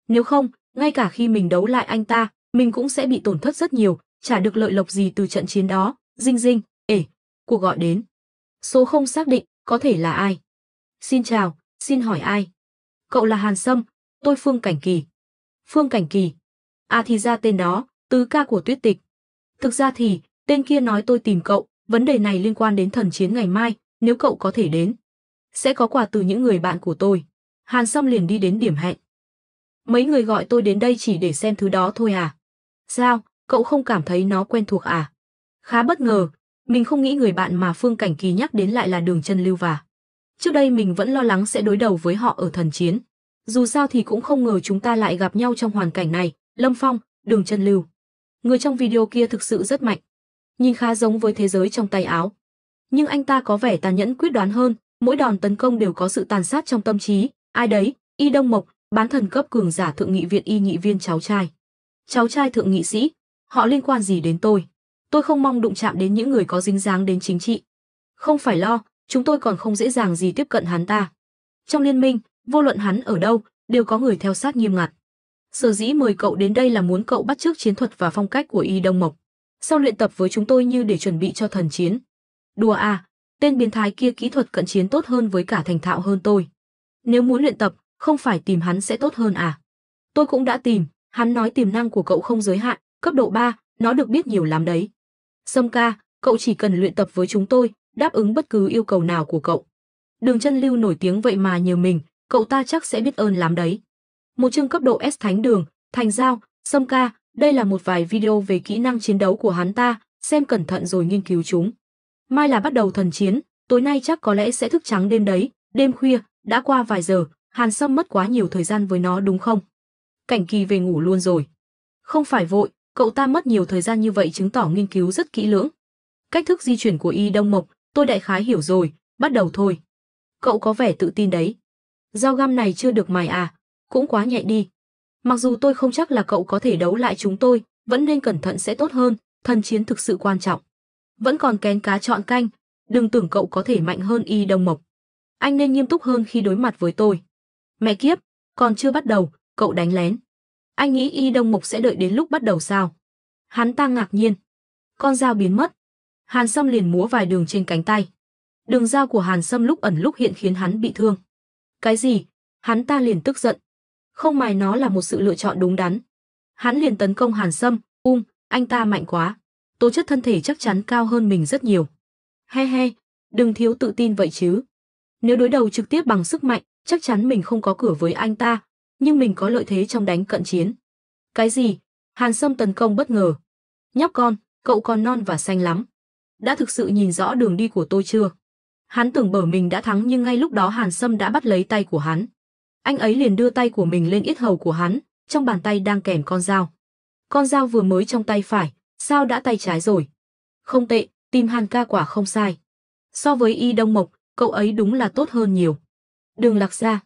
Nếu không, ngay cả khi mình đấu lại anh ta, mình cũng sẽ bị tổn thất rất nhiều, chả được lợi lộc gì từ trận chiến đó. Dinh dinh, ể, cuộc gọi đến. Số không xác định, có thể là ai. Xin chào, xin hỏi ai. Cậu là Hàn Sâm, tôi Phương Cảnh Kỳ. Phương Cảnh Kỳ. À thì ra tên đó, tứ ca của tuyết tịch. Thực ra thì, tên kia nói tôi tìm cậu, vấn đề này liên quan đến thần chiến ngày mai, nếu cậu có thể đến, sẽ có quà từ những người bạn của tôi. Hàn Sâm liền đi đến điểm hẹn. Mấy người gọi tôi đến đây chỉ để xem thứ đó thôi à? Sao, cậu không cảm thấy nó quen thuộc à? Khá bất ngờ, mình không nghĩ người bạn mà Phương Cảnh Kỳ nhắc đến lại là đường chân lưu và. Trước đây mình vẫn lo lắng sẽ đối đầu với họ ở thần chiến. Dù sao thì cũng không ngờ chúng ta lại gặp nhau trong hoàn cảnh này, Lâm Phong, đường chân lưu. Người trong video kia thực sự rất mạnh. Nhìn khá giống với thế giới trong tay áo. Nhưng anh ta có vẻ tàn nhẫn quyết đoán hơn, mỗi đòn tấn công đều có sự tàn sát trong tâm trí. Ai đấy, Y Đông Mộc, bán thần cấp cường giả thượng nghị viện y nghị viên cháu trai. Cháu trai thượng nghị sĩ, họ liên quan gì đến tôi? Tôi không mong đụng chạm đến những người có dính dáng đến chính trị. Không phải lo, chúng tôi còn không dễ dàng gì tiếp cận hắn ta. Trong liên minh, vô luận hắn ở đâu, đều có người theo sát nghiêm ngặt. Sở dĩ mời cậu đến đây là muốn cậu bắt chước chiến thuật và phong cách của Y Đông Mộc. Sau luyện tập với chúng tôi như để chuẩn bị cho thần chiến. Đùa à, tên biến thái kia kỹ thuật cận chiến tốt hơn với cả thành thạo hơn tôi. Nếu muốn luyện tập, không phải tìm hắn sẽ tốt hơn à? Tôi cũng đã tìm, hắn nói tiềm năng của cậu không giới hạn, cấp độ 3, nó được biết nhiều lắm đấy. Sâm ca, cậu chỉ cần luyện tập với chúng tôi, đáp ứng bất cứ yêu cầu nào của cậu. Đường chân lưu nổi tiếng vậy mà nhờ mình, cậu ta chắc sẽ biết ơn lắm đấy một chương cấp độ S Thánh Đường, Thành Giao, Sâm Ca, đây là một vài video về kỹ năng chiến đấu của hắn ta, xem cẩn thận rồi nghiên cứu chúng. Mai là bắt đầu thần chiến, tối nay chắc có lẽ sẽ thức trắng đêm đấy, đêm khuya, đã qua vài giờ, Hàn Sâm mất quá nhiều thời gian với nó đúng không? Cảnh kỳ về ngủ luôn rồi. Không phải vội, cậu ta mất nhiều thời gian như vậy chứng tỏ nghiên cứu rất kỹ lưỡng. Cách thức di chuyển của Y Đông Mộc, tôi đại khái hiểu rồi, bắt đầu thôi. Cậu có vẻ tự tin đấy. Dao găm này chưa được mài à, cũng quá nhạy đi. Mặc dù tôi không chắc là cậu có thể đấu lại chúng tôi, vẫn nên cẩn thận sẽ tốt hơn, thần chiến thực sự quan trọng. Vẫn còn kén cá chọn canh, đừng tưởng cậu có thể mạnh hơn y đồng mộc. Anh nên nghiêm túc hơn khi đối mặt với tôi. Mẹ kiếp, còn chưa bắt đầu, cậu đánh lén. Anh nghĩ y đông mộc sẽ đợi đến lúc bắt đầu sao? Hắn ta ngạc nhiên. Con dao biến mất. Hàn Sâm liền múa vài đường trên cánh tay. Đường dao của Hàn Sâm lúc ẩn lúc hiện khiến hắn bị thương. Cái gì? Hắn ta liền tức giận, không mài nó là một sự lựa chọn đúng đắn. Hắn liền tấn công Hàn Sâm, ung, anh ta mạnh quá. Tố chất thân thể chắc chắn cao hơn mình rất nhiều. He he, đừng thiếu tự tin vậy chứ. Nếu đối đầu trực tiếp bằng sức mạnh, chắc chắn mình không có cửa với anh ta, nhưng mình có lợi thế trong đánh cận chiến. Cái gì? Hàn Sâm tấn công bất ngờ. Nhóc con, cậu còn non và xanh lắm. Đã thực sự nhìn rõ đường đi của tôi chưa? Hắn tưởng bở mình đã thắng nhưng ngay lúc đó Hàn Sâm đã bắt lấy tay của hắn. Anh ấy liền đưa tay của mình lên ít hầu của hắn, trong bàn tay đang kèm con dao. Con dao vừa mới trong tay phải, sao đã tay trái rồi? Không tệ, tìm Hàn ca quả không sai. So với y đông mộc, cậu ấy đúng là tốt hơn nhiều. Đường lạc ra.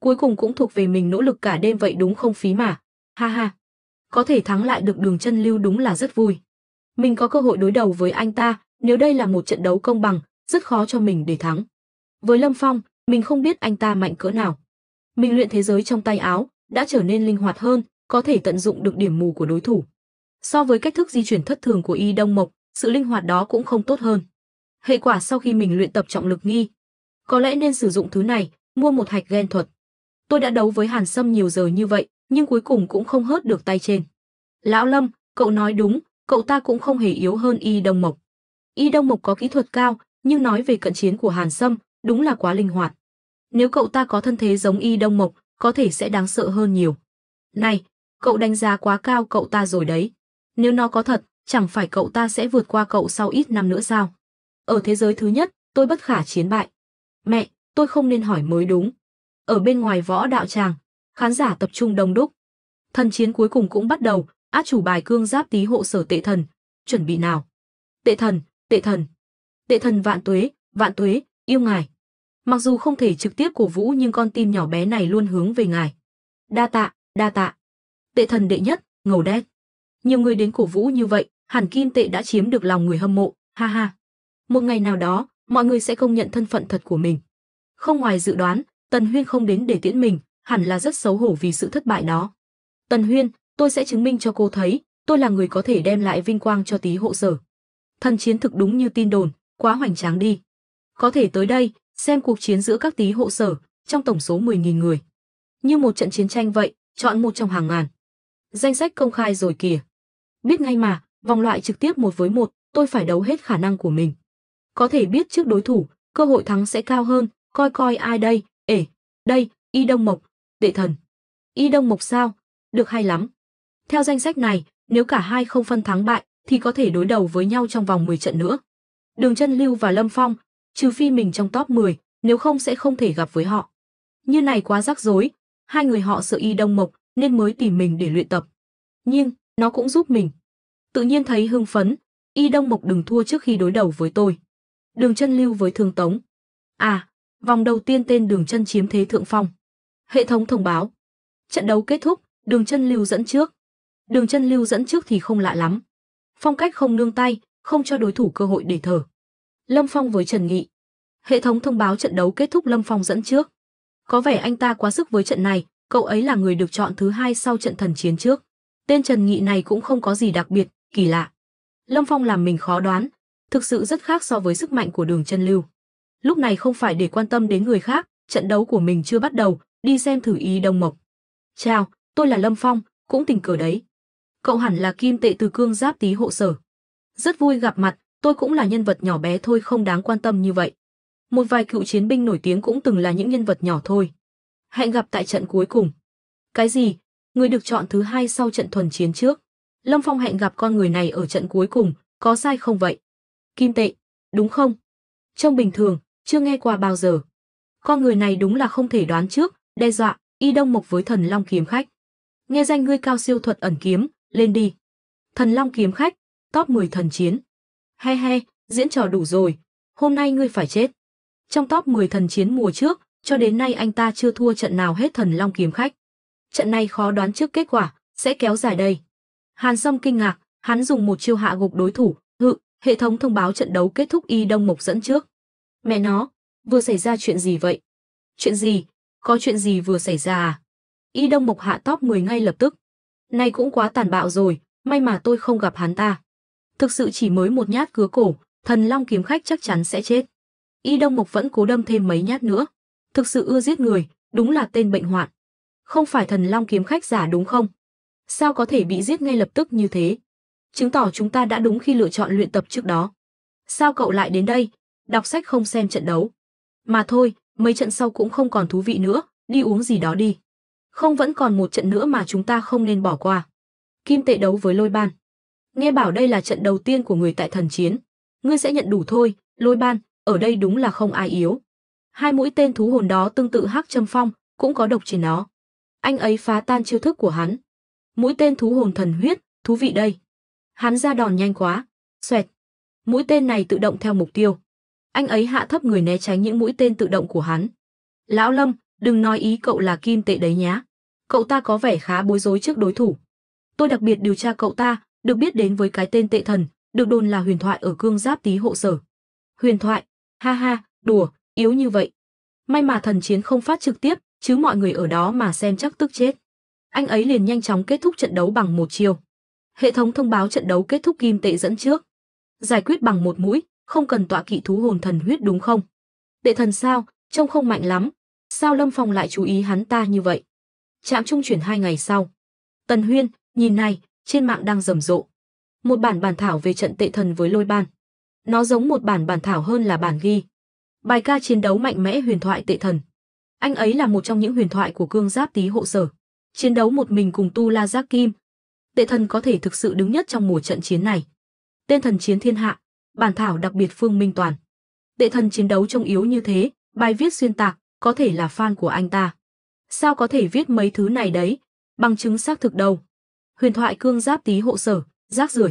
Cuối cùng cũng thuộc về mình nỗ lực cả đêm vậy đúng không phí mà. Ha ha. Có thể thắng lại được đường chân lưu đúng là rất vui. Mình có cơ hội đối đầu với anh ta, nếu đây là một trận đấu công bằng, rất khó cho mình để thắng. Với Lâm Phong, mình không biết anh ta mạnh cỡ nào mình luyện thế giới trong tay áo đã trở nên linh hoạt hơn, có thể tận dụng được điểm mù của đối thủ. So với cách thức di chuyển thất thường của Y Đông Mộc, sự linh hoạt đó cũng không tốt hơn. Hệ quả sau khi mình luyện tập trọng lực nghi, có lẽ nên sử dụng thứ này, mua một hạch ghen thuật. Tôi đã đấu với Hàn Sâm nhiều giờ như vậy, nhưng cuối cùng cũng không hớt được tay trên. Lão Lâm, cậu nói đúng, cậu ta cũng không hề yếu hơn Y Đông Mộc. Y Đông Mộc có kỹ thuật cao, nhưng nói về cận chiến của Hàn Sâm, đúng là quá linh hoạt. Nếu cậu ta có thân thế giống y đông mộc, có thể sẽ đáng sợ hơn nhiều. Này, cậu đánh giá quá cao cậu ta rồi đấy. Nếu nó có thật, chẳng phải cậu ta sẽ vượt qua cậu sau ít năm nữa sao? Ở thế giới thứ nhất, tôi bất khả chiến bại. Mẹ, tôi không nên hỏi mới đúng. Ở bên ngoài võ đạo tràng, khán giả tập trung đông đúc. Thần chiến cuối cùng cũng bắt đầu, át chủ bài cương giáp tí hộ sở tệ thần. Chuẩn bị nào? Tệ thần, tệ thần. Tệ thần vạn tuế, vạn tuế, yêu ngài. Mặc dù không thể trực tiếp cổ vũ nhưng con tim nhỏ bé này luôn hướng về ngài. Đa tạ, đa tạ. Tệ thần đệ nhất, ngầu đen. Nhiều người đến cổ vũ như vậy, hẳn kim tệ đã chiếm được lòng người hâm mộ, ha ha. Một ngày nào đó, mọi người sẽ công nhận thân phận thật của mình. Không ngoài dự đoán, Tần Huyên không đến để tiễn mình, hẳn là rất xấu hổ vì sự thất bại đó. Tần Huyên, tôi sẽ chứng minh cho cô thấy, tôi là người có thể đem lại vinh quang cho tí hộ sở. Thần chiến thực đúng như tin đồn, quá hoành tráng đi. Có thể tới đây, Xem cuộc chiến giữa các tí hộ sở trong tổng số 10.000 người. Như một trận chiến tranh vậy, chọn một trong hàng ngàn. Danh sách công khai rồi kìa. Biết ngay mà, vòng loại trực tiếp một với một, tôi phải đấu hết khả năng của mình. Có thể biết trước đối thủ, cơ hội thắng sẽ cao hơn, coi coi ai đây, ể, đây, Y Đông Mộc, đệ thần. Y Đông Mộc sao? Được hay lắm. Theo danh sách này, nếu cả hai không phân thắng bại, thì có thể đối đầu với nhau trong vòng 10 trận nữa. Đường chân Lưu và Lâm Phong trừ phi mình trong top 10, nếu không sẽ không thể gặp với họ. Như này quá rắc rối, hai người họ sợ y đông mộc nên mới tìm mình để luyện tập. Nhưng, nó cũng giúp mình. Tự nhiên thấy hưng phấn, y đông mộc đừng thua trước khi đối đầu với tôi. Đường chân lưu với thương tống. À, vòng đầu tiên tên đường chân chiếm thế thượng phong. Hệ thống thông báo. Trận đấu kết thúc, đường chân lưu dẫn trước. Đường chân lưu dẫn trước thì không lạ lắm. Phong cách không nương tay, không cho đối thủ cơ hội để thở. Lâm Phong với Trần Nghị. Hệ thống thông báo trận đấu kết thúc Lâm Phong dẫn trước. Có vẻ anh ta quá sức với trận này, cậu ấy là người được chọn thứ hai sau trận thần chiến trước. Tên Trần Nghị này cũng không có gì đặc biệt, kỳ lạ. Lâm Phong làm mình khó đoán, thực sự rất khác so với sức mạnh của đường chân lưu. Lúc này không phải để quan tâm đến người khác, trận đấu của mình chưa bắt đầu, đi xem thử ý Đông mộc. Chào, tôi là Lâm Phong, cũng tình cờ đấy. Cậu hẳn là kim tệ từ cương giáp tí hộ sở. Rất vui gặp mặt, tôi cũng là nhân vật nhỏ bé thôi không đáng quan tâm như vậy. Một vài cựu chiến binh nổi tiếng cũng từng là những nhân vật nhỏ thôi. Hẹn gặp tại trận cuối cùng. Cái gì? Người được chọn thứ hai sau trận thuần chiến trước. Lâm Phong hẹn gặp con người này ở trận cuối cùng, có sai không vậy? Kim tệ, đúng không? Trong bình thường, chưa nghe qua bao giờ. Con người này đúng là không thể đoán trước, đe dọa, y đông mộc với thần long kiếm khách. Nghe danh ngươi cao siêu thuật ẩn kiếm, lên đi. Thần long kiếm khách, top 10 thần chiến. He he, diễn trò đủ rồi, hôm nay ngươi phải chết. Trong top 10 thần chiến mùa trước, cho đến nay anh ta chưa thua trận nào hết thần long kiếm khách. Trận này khó đoán trước kết quả, sẽ kéo dài đây. Hàn Sâm kinh ngạc, hắn dùng một chiêu hạ gục đối thủ, hự, hệ thống thông báo trận đấu kết thúc y đông mộc dẫn trước. Mẹ nó, vừa xảy ra chuyện gì vậy? Chuyện gì? Có chuyện gì vừa xảy ra à? Y đông mộc hạ top 10 ngay lập tức. Này cũng quá tàn bạo rồi, may mà tôi không gặp hắn ta thực sự chỉ mới một nhát cứa cổ, thần long kiếm khách chắc chắn sẽ chết. Y Đông Mộc vẫn cố đâm thêm mấy nhát nữa. Thực sự ưa giết người, đúng là tên bệnh hoạn. Không phải thần long kiếm khách giả đúng không? Sao có thể bị giết ngay lập tức như thế? Chứng tỏ chúng ta đã đúng khi lựa chọn luyện tập trước đó. Sao cậu lại đến đây? Đọc sách không xem trận đấu. Mà thôi, mấy trận sau cũng không còn thú vị nữa, đi uống gì đó đi. Không vẫn còn một trận nữa mà chúng ta không nên bỏ qua. Kim tệ đấu với lôi ban. Nghe bảo đây là trận đầu tiên của người tại thần chiến. Ngươi sẽ nhận đủ thôi, lôi ban, ở đây đúng là không ai yếu. Hai mũi tên thú hồn đó tương tự hắc châm phong, cũng có độc trên nó. Anh ấy phá tan chiêu thức của hắn. Mũi tên thú hồn thần huyết, thú vị đây. Hắn ra đòn nhanh quá, xoẹt. Mũi tên này tự động theo mục tiêu. Anh ấy hạ thấp người né tránh những mũi tên tự động của hắn. Lão Lâm, đừng nói ý cậu là kim tệ đấy nhá. Cậu ta có vẻ khá bối rối trước đối thủ. Tôi đặc biệt điều tra cậu ta, được biết đến với cái tên tệ thần, được đồn là huyền thoại ở cương giáp tý hộ sở. Huyền thoại, ha ha, đùa, yếu như vậy. May mà thần chiến không phát trực tiếp, chứ mọi người ở đó mà xem chắc tức chết. Anh ấy liền nhanh chóng kết thúc trận đấu bằng một chiều. Hệ thống thông báo trận đấu kết thúc kim tệ dẫn trước. Giải quyết bằng một mũi, không cần tọa kỵ thú hồn thần huyết đúng không? Tệ thần sao, trông không mạnh lắm. Sao Lâm Phong lại chú ý hắn ta như vậy? Trạm trung chuyển hai ngày sau. Tần Huyên, nhìn này, trên mạng đang rầm rộ. Một bản bản thảo về trận tệ thần với lôi ban. Nó giống một bản bản thảo hơn là bản ghi. Bài ca chiến đấu mạnh mẽ huyền thoại tệ thần. Anh ấy là một trong những huyền thoại của cương giáp tý hộ sở. Chiến đấu một mình cùng Tu La Giác Kim. Tệ thần có thể thực sự đứng nhất trong mùa trận chiến này. Tên thần chiến thiên hạ, bản thảo đặc biệt Phương Minh Toàn. Tệ thần chiến đấu trông yếu như thế, bài viết xuyên tạc, có thể là fan của anh ta. Sao có thể viết mấy thứ này đấy, bằng chứng xác thực đâu huyền thoại cương giáp tí hộ sở, rác rưởi.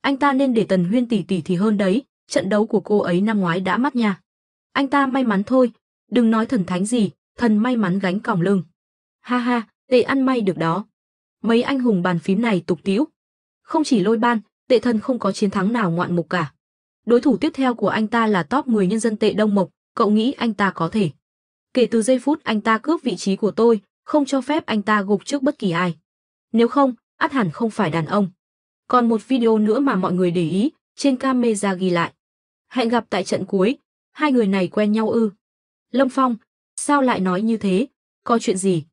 Anh ta nên để Tần Huyên tỷ tỷ thì hơn đấy, trận đấu của cô ấy năm ngoái đã mắt nha. Anh ta may mắn thôi, đừng nói thần thánh gì, thần may mắn gánh còng lưng. Ha ha, tệ ăn may được đó. Mấy anh hùng bàn phím này tục tiễu. Không chỉ lôi ban, tệ thần không có chiến thắng nào ngoạn mục cả. Đối thủ tiếp theo của anh ta là top 10 nhân dân tệ Đông Mộc, cậu nghĩ anh ta có thể. Kể từ giây phút anh ta cướp vị trí của tôi, không cho phép anh ta gục trước bất kỳ ai. Nếu không, át hẳn không phải đàn ông. Còn một video nữa mà mọi người để ý, trên camera ghi lại. Hẹn gặp tại trận cuối, hai người này quen nhau ư. Lâm Phong, sao lại nói như thế, có chuyện gì?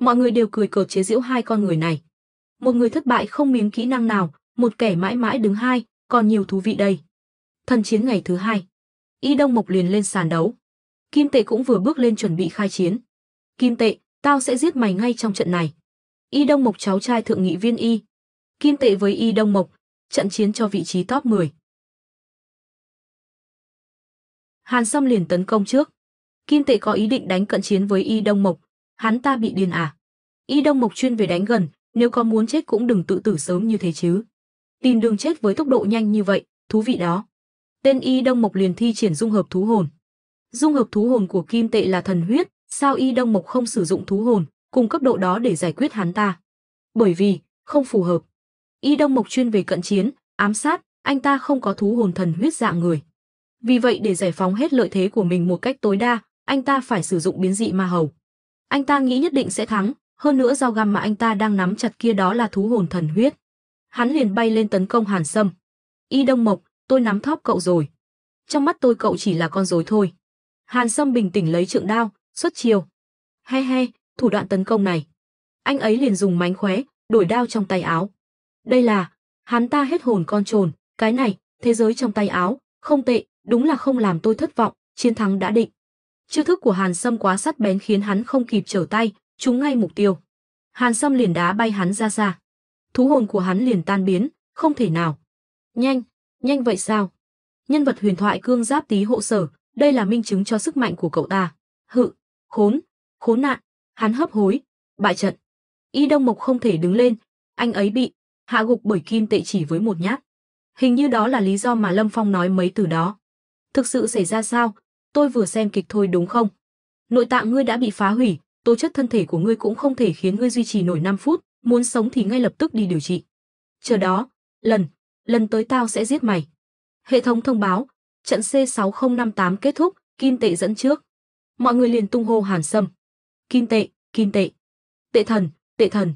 Mọi người đều cười cợt chế giễu hai con người này. Một người thất bại không miếng kỹ năng nào, một kẻ mãi mãi đứng hai, còn nhiều thú vị đây. Thần chiến ngày thứ hai. Y Đông Mộc liền lên sàn đấu. Kim Tệ cũng vừa bước lên chuẩn bị khai chiến. Kim Tệ, tao sẽ giết mày ngay trong trận này. Y Đông Mộc cháu trai thượng nghị viên Y. Kim tệ với Y Đông Mộc, trận chiến cho vị trí top 10. Hàn Sâm liền tấn công trước. Kim tệ có ý định đánh cận chiến với Y Đông Mộc, hắn ta bị điên à. Y Đông Mộc chuyên về đánh gần, nếu có muốn chết cũng đừng tự tử sớm như thế chứ. Tìm đường chết với tốc độ nhanh như vậy, thú vị đó. Tên Y Đông Mộc liền thi triển dung hợp thú hồn. Dung hợp thú hồn của Kim Tệ là thần huyết, sao Y Đông Mộc không sử dụng thú hồn, cùng cấp độ đó để giải quyết hắn ta. Bởi vì, không phù hợp. Y Đông Mộc chuyên về cận chiến, ám sát, anh ta không có thú hồn thần huyết dạng người. Vì vậy để giải phóng hết lợi thế của mình một cách tối đa, anh ta phải sử dụng biến dị ma hầu. Anh ta nghĩ nhất định sẽ thắng, hơn nữa dao găm mà anh ta đang nắm chặt kia đó là thú hồn thần huyết. Hắn liền bay lên tấn công Hàn Sâm. Y Đông Mộc, tôi nắm thóp cậu rồi. Trong mắt tôi cậu chỉ là con rối thôi. Hàn Sâm bình tĩnh lấy trượng đao, xuất chiều. He he, thủ đoạn tấn công này. Anh ấy liền dùng mánh khóe, đổi đao trong tay áo. Đây là, hắn ta hết hồn con trồn, cái này, thế giới trong tay áo, không tệ, đúng là không làm tôi thất vọng, chiến thắng đã định. Chiêu thức của Hàn Sâm quá sắt bén khiến hắn không kịp trở tay, trúng ngay mục tiêu. Hàn Sâm liền đá bay hắn ra xa. Thú hồn của hắn liền tan biến, không thể nào. Nhanh, nhanh vậy sao? Nhân vật huyền thoại cương giáp tí hộ sở, đây là minh chứng cho sức mạnh của cậu ta. Hự, khốn, khốn nạn, Hắn hấp hối, bại trận. Y Đông Mộc không thể đứng lên, anh ấy bị hạ gục bởi kim tệ chỉ với một nhát. Hình như đó là lý do mà Lâm Phong nói mấy từ đó. Thực sự xảy ra sao? Tôi vừa xem kịch thôi đúng không? Nội tạng ngươi đã bị phá hủy, tố chất thân thể của ngươi cũng không thể khiến ngươi duy trì nổi 5 phút, muốn sống thì ngay lập tức đi điều trị. Chờ đó, lần, lần tới tao sẽ giết mày. Hệ thống thông báo, trận C6058 kết thúc, kim tệ dẫn trước. Mọi người liền tung hô Hàn Sâm. Kim tệ, kim tệ. Tệ thần, tệ thần.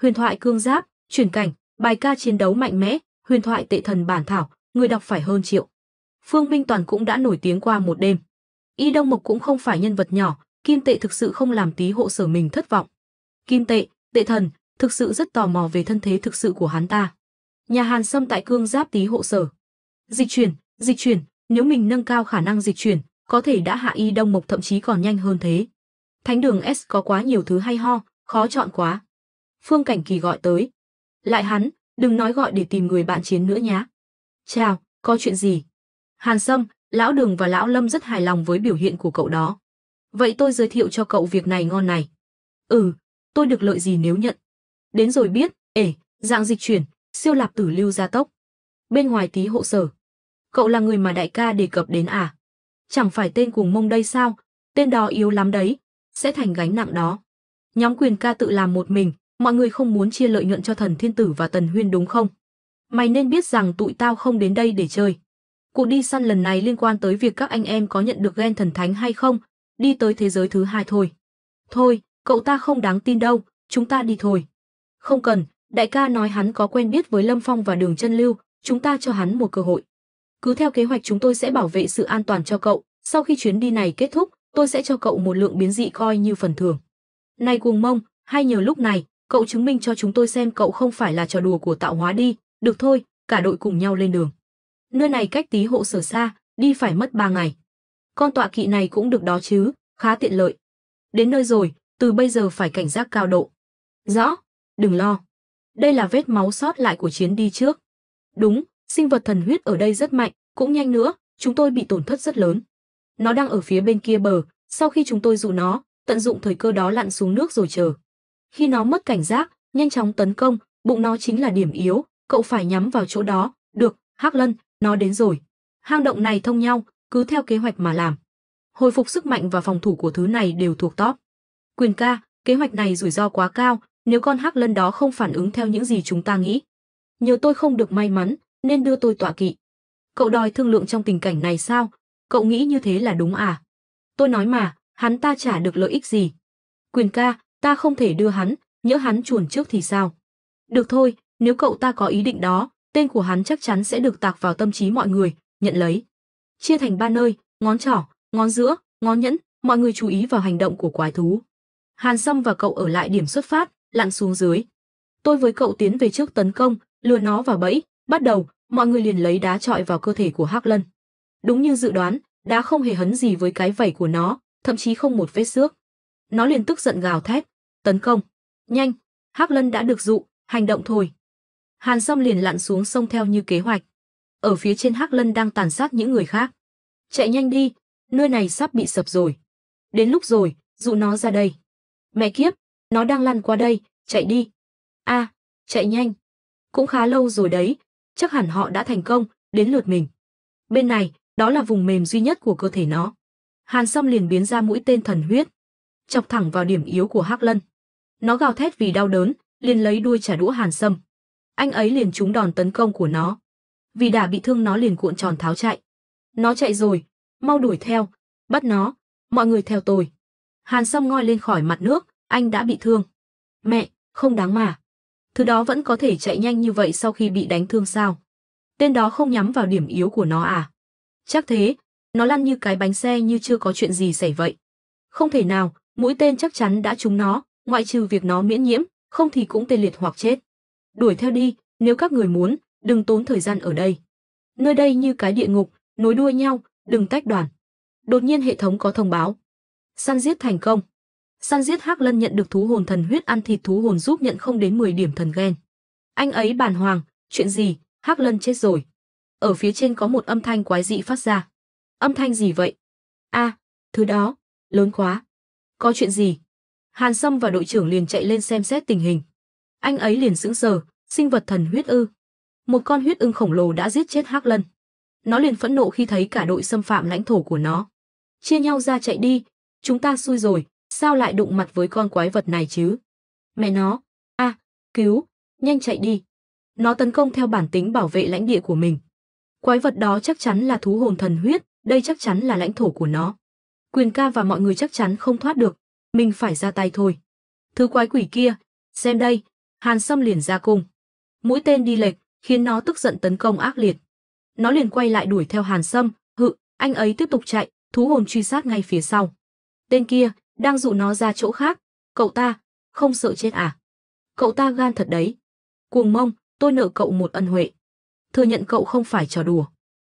Huyền thoại cương giáp, chuyển cảnh, bài ca chiến đấu mạnh mẽ, huyền thoại tệ thần bản thảo, người đọc phải hơn triệu. Phương Minh Toàn cũng đã nổi tiếng qua một đêm. Y Đông Mộc cũng không phải nhân vật nhỏ, kim tệ thực sự không làm tí hộ sở mình thất vọng. Kim tệ, tệ thần, thực sự rất tò mò về thân thế thực sự của hắn ta. Nhà Hàn Sâm tại cương giáp tí hộ sở. Dịch chuyển, dịch chuyển, nếu mình nâng cao khả năng dịch chuyển, có thể đã hạ y đông mộc thậm chí còn nhanh hơn thế. Thánh đường S có quá nhiều thứ hay ho, khó chọn quá. Phương Cảnh Kỳ gọi tới. Lại hắn, đừng nói gọi để tìm người bạn chiến nữa nhá. Chào, có chuyện gì? Hàn Sâm, Lão Đường và Lão Lâm rất hài lòng với biểu hiện của cậu đó. Vậy tôi giới thiệu cho cậu việc này ngon này. Ừ, tôi được lợi gì nếu nhận. Đến rồi biết, ể, dạng dịch chuyển, siêu lạp tử lưu gia tốc. Bên ngoài tí hộ sở. Cậu là người mà đại ca đề cập đến à? Chẳng phải tên cuồng mông đây sao? Tên đó yếu lắm đấy, sẽ thành gánh nặng đó. Nhóm quyền ca tự làm một mình, mọi người không muốn chia lợi nhuận cho thần thiên tử và tần huyên đúng không? Mày nên biết rằng tụi tao không đến đây để chơi. Cuộc đi săn lần này liên quan tới việc các anh em có nhận được gen thần thánh hay không, đi tới thế giới thứ hai thôi. Thôi, cậu ta không đáng tin đâu, chúng ta đi thôi. Không cần, đại ca nói hắn có quen biết với Lâm Phong và đường chân lưu, chúng ta cho hắn một cơ hội. Cứ theo kế hoạch chúng tôi sẽ bảo vệ sự an toàn cho cậu, sau khi chuyến đi này kết thúc, tôi sẽ cho cậu một lượng biến dị coi như phần thưởng. Này cuồng mông, hay nhờ lúc này, cậu chứng minh cho chúng tôi xem cậu không phải là trò đùa của tạo hóa đi, được thôi, cả đội cùng nhau lên đường. Nơi này cách tí hộ sở xa, đi phải mất 3 ngày. Con tọa kỵ này cũng được đó chứ, khá tiện lợi. Đến nơi rồi, từ bây giờ phải cảnh giác cao độ. Rõ, đừng lo. Đây là vết máu sót lại của chiến đi trước. Đúng, sinh vật thần huyết ở đây rất mạnh, cũng nhanh nữa, chúng tôi bị tổn thất rất lớn. Nó đang ở phía bên kia bờ, sau khi chúng tôi dụ nó, tận dụng thời cơ đó lặn xuống nước rồi chờ. Khi nó mất cảnh giác, nhanh chóng tấn công, bụng nó chính là điểm yếu, cậu phải nhắm vào chỗ đó. Được, Hắc Lân, nó đến rồi. Hang động này thông nhau, cứ theo kế hoạch mà làm. Hồi phục sức mạnh và phòng thủ của thứ này đều thuộc top. Quyền ca, kế hoạch này rủi ro quá cao, nếu con Hắc Lân đó không phản ứng theo những gì chúng ta nghĩ. Nhờ tôi không được may mắn, nên đưa tôi tọa kỵ. Cậu đòi thương lượng trong tình cảnh này sao? cậu nghĩ như thế là đúng à? Tôi nói mà, hắn ta trả được lợi ích gì? Quyền ca, ta không thể đưa hắn, nhỡ hắn chuồn trước thì sao? Được thôi, nếu cậu ta có ý định đó, tên của hắn chắc chắn sẽ được tạc vào tâm trí mọi người, nhận lấy. Chia thành ba nơi, ngón trỏ, ngón giữa, ngón nhẫn, mọi người chú ý vào hành động của quái thú. Hàn Sâm và cậu ở lại điểm xuất phát, lặn xuống dưới. Tôi với cậu tiến về trước tấn công, lừa nó vào bẫy, bắt đầu, mọi người liền lấy đá trọi vào cơ thể của Hắc Lân. Đúng như dự đoán, đã không hề hấn gì với cái vảy của nó, thậm chí không một vết xước. Nó liền tức giận gào thét, tấn công. Nhanh, Hắc Lân đã được dụ, hành động thôi. Hàn Sâm liền lặn xuống sông theo như kế hoạch. Ở phía trên Hắc Lân đang tàn sát những người khác. Chạy nhanh đi, nơi này sắp bị sập rồi. Đến lúc rồi, dụ nó ra đây. Mẹ kiếp, nó đang lăn qua đây, chạy đi. A, à, chạy nhanh. Cũng khá lâu rồi đấy, chắc hẳn họ đã thành công, đến lượt mình. Bên này, đó là vùng mềm duy nhất của cơ thể nó. Hàn Sâm liền biến ra mũi tên thần huyết, chọc thẳng vào điểm yếu của Hắc Lân. Nó gào thét vì đau đớn, liền lấy đuôi trả đũa Hàn Sâm. Anh ấy liền trúng đòn tấn công của nó. Vì đã bị thương nó liền cuộn tròn tháo chạy. Nó chạy rồi, mau đuổi theo, bắt nó, mọi người theo tôi. Hàn Sâm ngoi lên khỏi mặt nước, anh đã bị thương. Mẹ, không đáng mà. Thứ đó vẫn có thể chạy nhanh như vậy sau khi bị đánh thương sao? Tên đó không nhắm vào điểm yếu của nó à? Chắc thế, nó lăn như cái bánh xe như chưa có chuyện gì xảy vậy. Không thể nào, mũi tên chắc chắn đã trúng nó, ngoại trừ việc nó miễn nhiễm, không thì cũng tê liệt hoặc chết. Đuổi theo đi, nếu các người muốn, đừng tốn thời gian ở đây. Nơi đây như cái địa ngục, nối đuôi nhau, đừng tách đoàn. Đột nhiên hệ thống có thông báo. Săn giết thành công. Săn giết Hắc Lân nhận được thú hồn thần huyết ăn thịt thú hồn giúp nhận không đến 10 điểm thần ghen. Anh ấy bàn hoàng, chuyện gì, Hắc Lân chết rồi ở phía trên có một âm thanh quái dị phát ra. Âm thanh gì vậy? A, à, thứ đó, lớn quá. Có chuyện gì? Hàn Sâm và đội trưởng liền chạy lên xem xét tình hình. Anh ấy liền sững sờ, sinh vật thần huyết ư? Một con huyết ưng khổng lồ đã giết chết Hắc Lân. Nó liền phẫn nộ khi thấy cả đội xâm phạm lãnh thổ của nó. Chia nhau ra chạy đi, chúng ta xui rồi, sao lại đụng mặt với con quái vật này chứ? Mẹ nó, a, à, cứu, nhanh chạy đi. Nó tấn công theo bản tính bảo vệ lãnh địa của mình. Quái vật đó chắc chắn là thú hồn thần huyết, đây chắc chắn là lãnh thổ của nó. Quyền ca và mọi người chắc chắn không thoát được, mình phải ra tay thôi. Thứ quái quỷ kia, xem đây, Hàn Sâm liền ra cung. Mũi tên đi lệch, khiến nó tức giận tấn công ác liệt. Nó liền quay lại đuổi theo Hàn Sâm, hự, anh ấy tiếp tục chạy, thú hồn truy sát ngay phía sau. Tên kia, đang dụ nó ra chỗ khác, cậu ta, không sợ chết à? Cậu ta gan thật đấy. Cuồng mông, tôi nợ cậu một ân huệ thừa nhận cậu không phải trò đùa.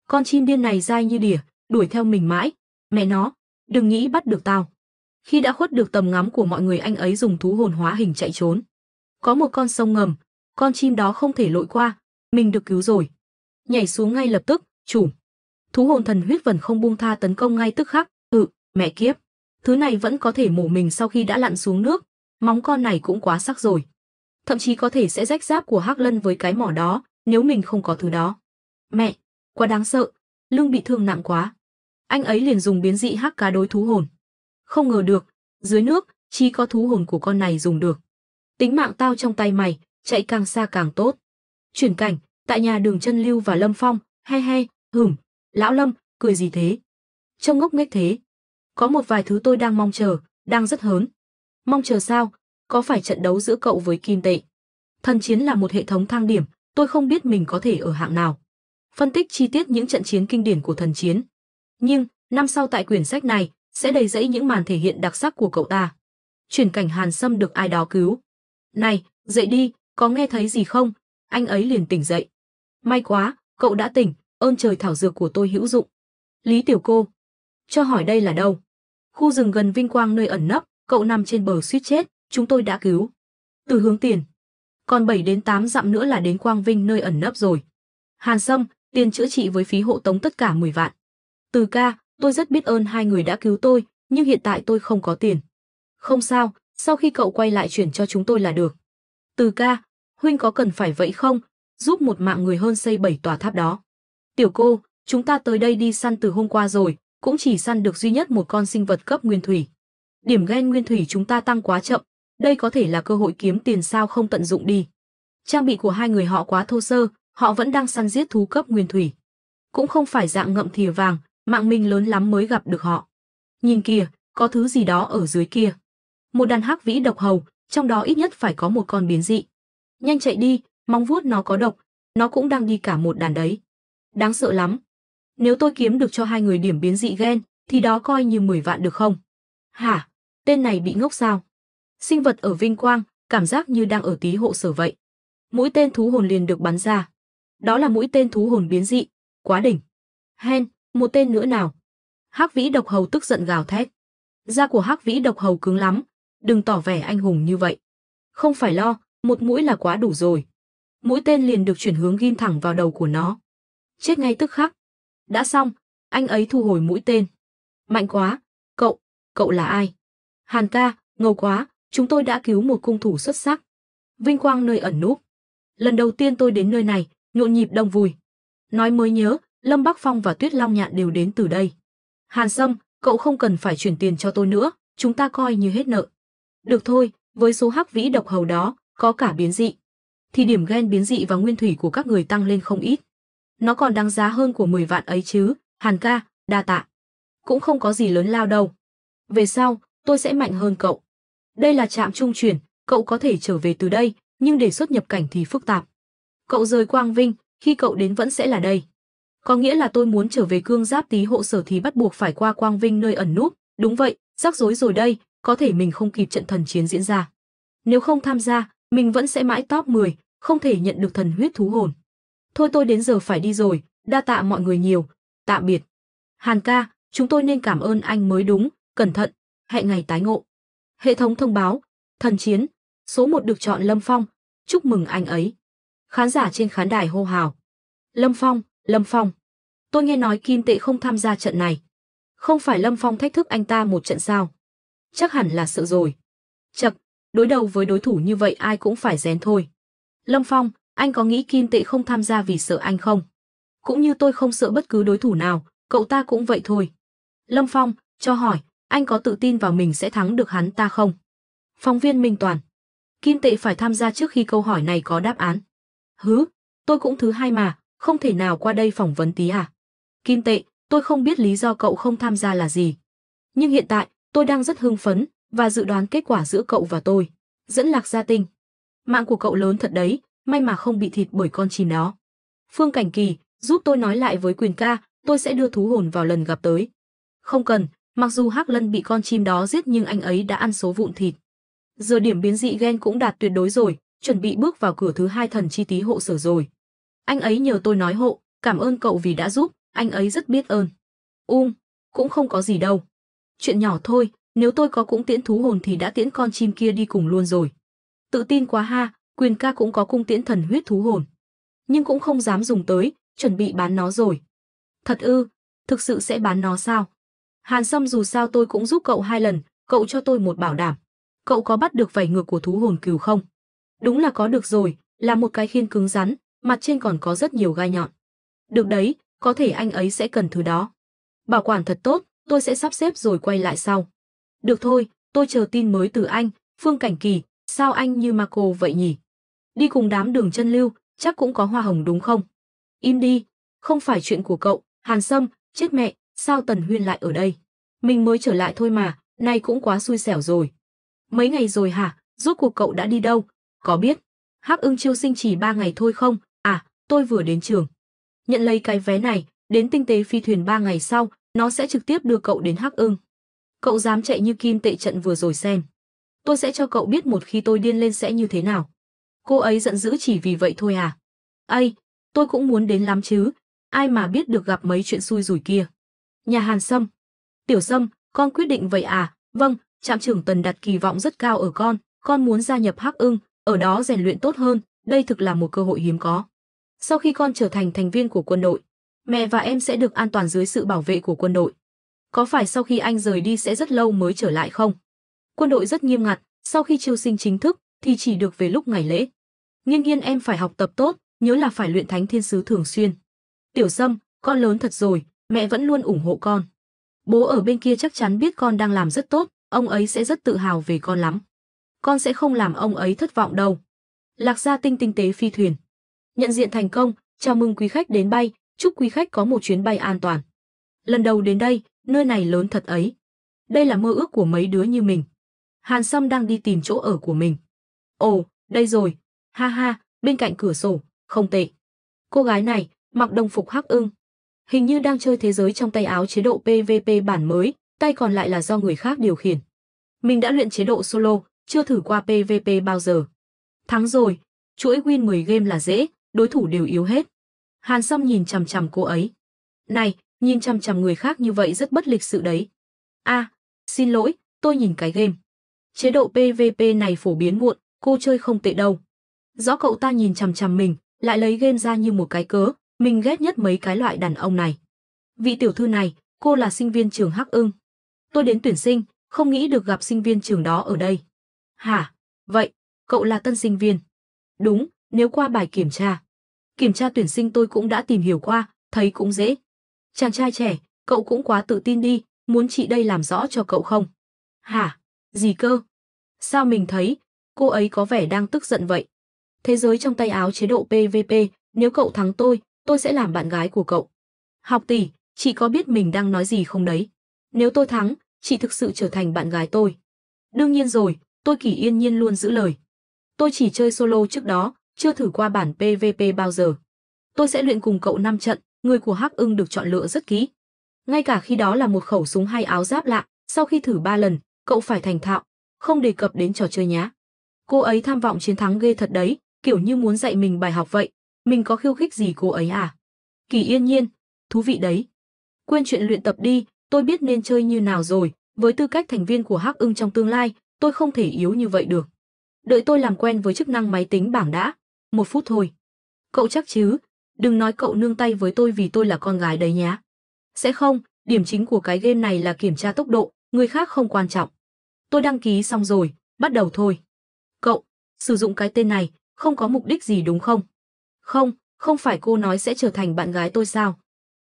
Con chim điên này dai như đỉa, đuổi theo mình mãi. Mẹ nó, đừng nghĩ bắt được tao. Khi đã khuất được tầm ngắm của mọi người anh ấy dùng thú hồn hóa hình chạy trốn. Có một con sông ngầm, con chim đó không thể lội qua, mình được cứu rồi. Nhảy xuống ngay lập tức, chủ. Thú hồn thần huyết vần không buông tha tấn công ngay tức khắc, ừ, mẹ kiếp. Thứ này vẫn có thể mổ mình sau khi đã lặn xuống nước, móng con này cũng quá sắc rồi. Thậm chí có thể sẽ rách giáp của Hắc Lân với cái mỏ đó, nếu mình không có thứ đó. Mẹ, quá đáng sợ, lưng bị thương nặng quá. Anh ấy liền dùng biến dị hắc cá đối thú hồn. Không ngờ được, dưới nước, chỉ có thú hồn của con này dùng được. Tính mạng tao trong tay mày, chạy càng xa càng tốt. Chuyển cảnh, tại nhà đường chân lưu và Lâm Phong, he he, hửm, lão Lâm, cười gì thế? Trông ngốc nghếch thế. Có một vài thứ tôi đang mong chờ, đang rất hớn. Mong chờ sao? Có phải trận đấu giữa cậu với Kim Tệ? Thần chiến là một hệ thống thang điểm, tôi không biết mình có thể ở hạng nào. Phân tích chi tiết những trận chiến kinh điển của thần chiến. Nhưng, năm sau tại quyển sách này, sẽ đầy rẫy những màn thể hiện đặc sắc của cậu ta. Chuyển cảnh Hàn Sâm được ai đó cứu. Này, dậy đi, có nghe thấy gì không? Anh ấy liền tỉnh dậy. May quá, cậu đã tỉnh, ơn trời thảo dược của tôi hữu dụng. Lý Tiểu Cô. Cho hỏi đây là đâu? Khu rừng gần Vinh Quang nơi ẩn nấp, cậu nằm trên bờ suýt chết, chúng tôi đã cứu. Từ hướng tiền còn 7 đến 8 dặm nữa là đến Quang Vinh nơi ẩn nấp rồi. Hàn Sâm, tiền chữa trị với phí hộ tống tất cả 10 vạn. Từ ca, tôi rất biết ơn hai người đã cứu tôi, nhưng hiện tại tôi không có tiền. Không sao, sau khi cậu quay lại chuyển cho chúng tôi là được. Từ ca, huynh có cần phải vậy không? Giúp một mạng người hơn xây 7 tòa tháp đó. Tiểu cô, chúng ta tới đây đi săn từ hôm qua rồi, cũng chỉ săn được duy nhất một con sinh vật cấp nguyên thủy. Điểm ghen nguyên thủy chúng ta tăng quá chậm, đây có thể là cơ hội kiếm tiền sao không tận dụng đi. Trang bị của hai người họ quá thô sơ, họ vẫn đang săn giết thú cấp nguyên thủy. Cũng không phải dạng ngậm thìa vàng, mạng mình lớn lắm mới gặp được họ. Nhìn kìa, có thứ gì đó ở dưới kia. Một đàn hắc vĩ độc hầu, trong đó ít nhất phải có một con biến dị. Nhanh chạy đi, mong vuốt nó có độc, nó cũng đang đi cả một đàn đấy. Đáng sợ lắm. Nếu tôi kiếm được cho hai người điểm biến dị ghen, thì đó coi như 10 vạn được không? Hả? Tên này bị ngốc sao? Sinh vật ở vinh quang, cảm giác như đang ở tí hộ sở vậy. Mũi tên thú hồn liền được bắn ra. Đó là mũi tên thú hồn biến dị, quá đỉnh. Hen, một tên nữa nào. Hắc vĩ độc hầu tức giận gào thét. Da của hắc vĩ độc hầu cứng lắm, đừng tỏ vẻ anh hùng như vậy. Không phải lo, một mũi là quá đủ rồi. Mũi tên liền được chuyển hướng ghim thẳng vào đầu của nó. Chết ngay tức khắc. Đã xong, anh ấy thu hồi mũi tên. Mạnh quá, cậu, cậu là ai? Hàn ca, ngầu quá, Chúng tôi đã cứu một cung thủ xuất sắc. Vinh quang nơi ẩn núp. Lần đầu tiên tôi đến nơi này, nhộn nhịp đông vui. Nói mới nhớ, Lâm Bắc Phong và Tuyết Long Nhạn đều đến từ đây. Hàn Sâm, cậu không cần phải chuyển tiền cho tôi nữa, chúng ta coi như hết nợ. Được thôi, với số hắc vĩ độc hầu đó, có cả biến dị. Thì điểm ghen biến dị và nguyên thủy của các người tăng lên không ít. Nó còn đáng giá hơn của 10 vạn ấy chứ, Hàn ca, đa tạ. Cũng không có gì lớn lao đâu. Về sau, tôi sẽ mạnh hơn cậu. Đây là trạm trung chuyển, cậu có thể trở về từ đây, nhưng đề xuất nhập cảnh thì phức tạp. Cậu rời Quang Vinh, khi cậu đến vẫn sẽ là đây. Có nghĩa là tôi muốn trở về cương giáp tí hộ sở thì bắt buộc phải qua Quang Vinh nơi ẩn núp, đúng vậy, rắc rối rồi đây, có thể mình không kịp trận thần chiến diễn ra. Nếu không tham gia, mình vẫn sẽ mãi top 10, không thể nhận được thần huyết thú hồn. Thôi tôi đến giờ phải đi rồi, đa tạ mọi người nhiều, tạm biệt. Hàn ca, chúng tôi nên cảm ơn anh mới đúng, cẩn thận, hẹn ngày tái ngộ. Hệ thống thông báo, thần chiến, số 1 được chọn Lâm Phong, chúc mừng anh ấy. Khán giả trên khán đài hô hào. Lâm Phong, Lâm Phong. Tôi nghe nói Kim Tệ không tham gia trận này. Không phải Lâm Phong thách thức anh ta một trận sao? Chắc hẳn là sợ rồi. Chậc, đối đầu với đối thủ như vậy ai cũng phải rén thôi. Lâm Phong, anh có nghĩ Kim Tệ không tham gia vì sợ anh không? Cũng như tôi không sợ bất cứ đối thủ nào, cậu ta cũng vậy thôi. Lâm Phong, cho hỏi, anh có tự tin vào mình sẽ thắng được hắn ta không? Phóng viên Minh Toàn. Kim tệ phải tham gia trước khi câu hỏi này có đáp án. Hứ, tôi cũng thứ hai mà, không thể nào qua đây phỏng vấn tí à? Kim tệ, tôi không biết lý do cậu không tham gia là gì. Nhưng hiện tại, tôi đang rất hưng phấn và dự đoán kết quả giữa cậu và tôi. Dẫn lạc gia tinh. Mạng của cậu lớn thật đấy, may mà không bị thịt bởi con chim đó. Phương Cảnh Kỳ, giúp tôi nói lại với Quyền ca, tôi sẽ đưa thú hồn vào lần gặp tới. Không cần, Mặc dù Hắc Lân bị con chim đó giết nhưng anh ấy đã ăn số vụn thịt. Giờ điểm biến dị gen cũng đạt tuyệt đối rồi, chuẩn bị bước vào cửa thứ hai thần chi tí hộ sở rồi. Anh ấy nhờ tôi nói hộ, cảm ơn cậu vì đã giúp, anh ấy rất biết ơn. Ung, um, cũng không có gì đâu. Chuyện nhỏ thôi, nếu tôi có cũng tiễn thú hồn thì đã tiễn con chim kia đi cùng luôn rồi. Tự tin quá ha, quyền ca cũng có cung tiễn thần huyết thú hồn. Nhưng cũng không dám dùng tới, chuẩn bị bán nó rồi. Thật ư, thực sự sẽ bán nó sao? Hàn Sâm dù sao tôi cũng giúp cậu hai lần, cậu cho tôi một bảo đảm. Cậu có bắt được vảy ngược của thú hồn cừu không? Đúng là có được rồi, là một cái khiên cứng rắn, mặt trên còn có rất nhiều gai nhọn. Được đấy, có thể anh ấy sẽ cần thứ đó. Bảo quản thật tốt, tôi sẽ sắp xếp rồi quay lại sau. Được thôi, tôi chờ tin mới từ anh, Phương Cảnh Kỳ, sao anh như Marco vậy nhỉ? Đi cùng đám đường chân lưu, chắc cũng có hoa hồng đúng không? Im đi, không phải chuyện của cậu, Hàn Sâm, chết mẹ, Sao Tần Huyên lại ở đây? Mình mới trở lại thôi mà, nay cũng quá xui xẻo rồi. Mấy ngày rồi hả? Rốt cuộc cậu đã đi đâu? Có biết? Hắc ưng chiêu sinh chỉ ba ngày thôi không? À, tôi vừa đến trường. Nhận lấy cái vé này, đến tinh tế phi thuyền ba ngày sau, nó sẽ trực tiếp đưa cậu đến Hắc ưng. Cậu dám chạy như kim tệ trận vừa rồi xem. Tôi sẽ cho cậu biết một khi tôi điên lên sẽ như thế nào. Cô ấy giận dữ chỉ vì vậy thôi à? Ây, tôi cũng muốn đến lắm chứ, ai mà biết được gặp mấy chuyện xui rủi kia. Nhà Hàn Sâm. Tiểu Sâm, con quyết định vậy à? Vâng, trạm trưởng Tần đặt kỳ vọng rất cao ở con, con muốn gia nhập Hắc Ưng, ở đó rèn luyện tốt hơn, đây thực là một cơ hội hiếm có. Sau khi con trở thành thành viên của quân đội, mẹ và em sẽ được an toàn dưới sự bảo vệ của quân đội. Có phải sau khi anh rời đi sẽ rất lâu mới trở lại không? Quân đội rất nghiêm ngặt, sau khi triêu sinh chính thức thì chỉ được về lúc ngày lễ. Nghiên nghiên em phải học tập tốt, nhớ là phải luyện thánh thiên sứ thường xuyên. Tiểu Sâm, con lớn thật rồi, Mẹ vẫn luôn ủng hộ con. Bố ở bên kia chắc chắn biết con đang làm rất tốt, ông ấy sẽ rất tự hào về con lắm. Con sẽ không làm ông ấy thất vọng đâu. Lạc Gia Tinh tinh tế phi thuyền. Nhận diện thành công, chào mừng quý khách đến bay, chúc quý khách có một chuyến bay an toàn. Lần đầu đến đây, nơi này lớn thật ấy. Đây là mơ ước của mấy đứa như mình. Hàn Sâm đang đi tìm chỗ ở của mình. Ồ, đây rồi. Ha ha, bên cạnh cửa sổ, không tệ. Cô gái này, mặc đồng phục hắc ưng, hình như đang chơi thế giới trong tay áo chế độ PVP bản mới, tay còn lại là do người khác điều khiển. Mình đã luyện chế độ solo, chưa thử qua PVP bao giờ. Thắng rồi, chuỗi win 10 game là dễ, đối thủ đều yếu hết. Hàn Sâm nhìn chằm chằm cô ấy. Này, nhìn chằm chằm người khác như vậy rất bất lịch sự đấy. a à, xin lỗi, tôi nhìn cái game. Chế độ PVP này phổ biến muộn, cô chơi không tệ đâu. Rõ cậu ta nhìn chằm chằm mình, lại lấy game ra như một cái cớ, mình ghét nhất mấy cái loại đàn ông này. Vị tiểu thư này, cô là sinh viên trường Hắc Ưng. Tôi đến tuyển sinh, không nghĩ được gặp sinh viên trường đó ở đây. Hả? Vậy, cậu là tân sinh viên? Đúng, nếu qua bài kiểm tra. Kiểm tra tuyển sinh tôi cũng đã tìm hiểu qua, thấy cũng dễ. Chàng trai trẻ, cậu cũng quá tự tin đi, muốn chị đây làm rõ cho cậu không? Hả? Gì cơ? Sao mình thấy, cô ấy có vẻ đang tức giận vậy? Thế giới trong tay áo chế độ PVP, nếu cậu thắng tôi, tôi sẽ làm bạn gái của cậu. Học tỷ, chị có biết mình đang nói gì không đấy? Nếu tôi thắng, chị thực sự trở thành bạn gái tôi. Đương nhiên rồi, tôi kỳ yên nhiên luôn giữ lời. Tôi chỉ chơi solo trước đó, chưa thử qua bản PVP bao giờ. Tôi sẽ luyện cùng cậu 5 trận, người của Hắc ưng được chọn lựa rất kỹ. Ngay cả khi đó là một khẩu súng hay áo giáp lạ, sau khi thử 3 lần, cậu phải thành thạo, không đề cập đến trò chơi nhá. Cô ấy tham vọng chiến thắng ghê thật đấy, kiểu như muốn dạy mình bài học vậy, mình có khiêu khích gì cô ấy à? Kỳ yên nhiên, thú vị đấy. Quên chuyện luyện tập đi, tôi biết nên chơi như nào rồi, với tư cách thành viên của Hắc Ưng trong tương lai, tôi không thể yếu như vậy được. Đợi tôi làm quen với chức năng máy tính bảng đã, một phút thôi. Cậu chắc chứ, đừng nói cậu nương tay với tôi vì tôi là con gái đấy nhé. Sẽ không, điểm chính của cái game này là kiểm tra tốc độ, người khác không quan trọng. Tôi đăng ký xong rồi, bắt đầu thôi. Cậu, sử dụng cái tên này, không có mục đích gì đúng không? Không, không phải cô nói sẽ trở thành bạn gái tôi sao?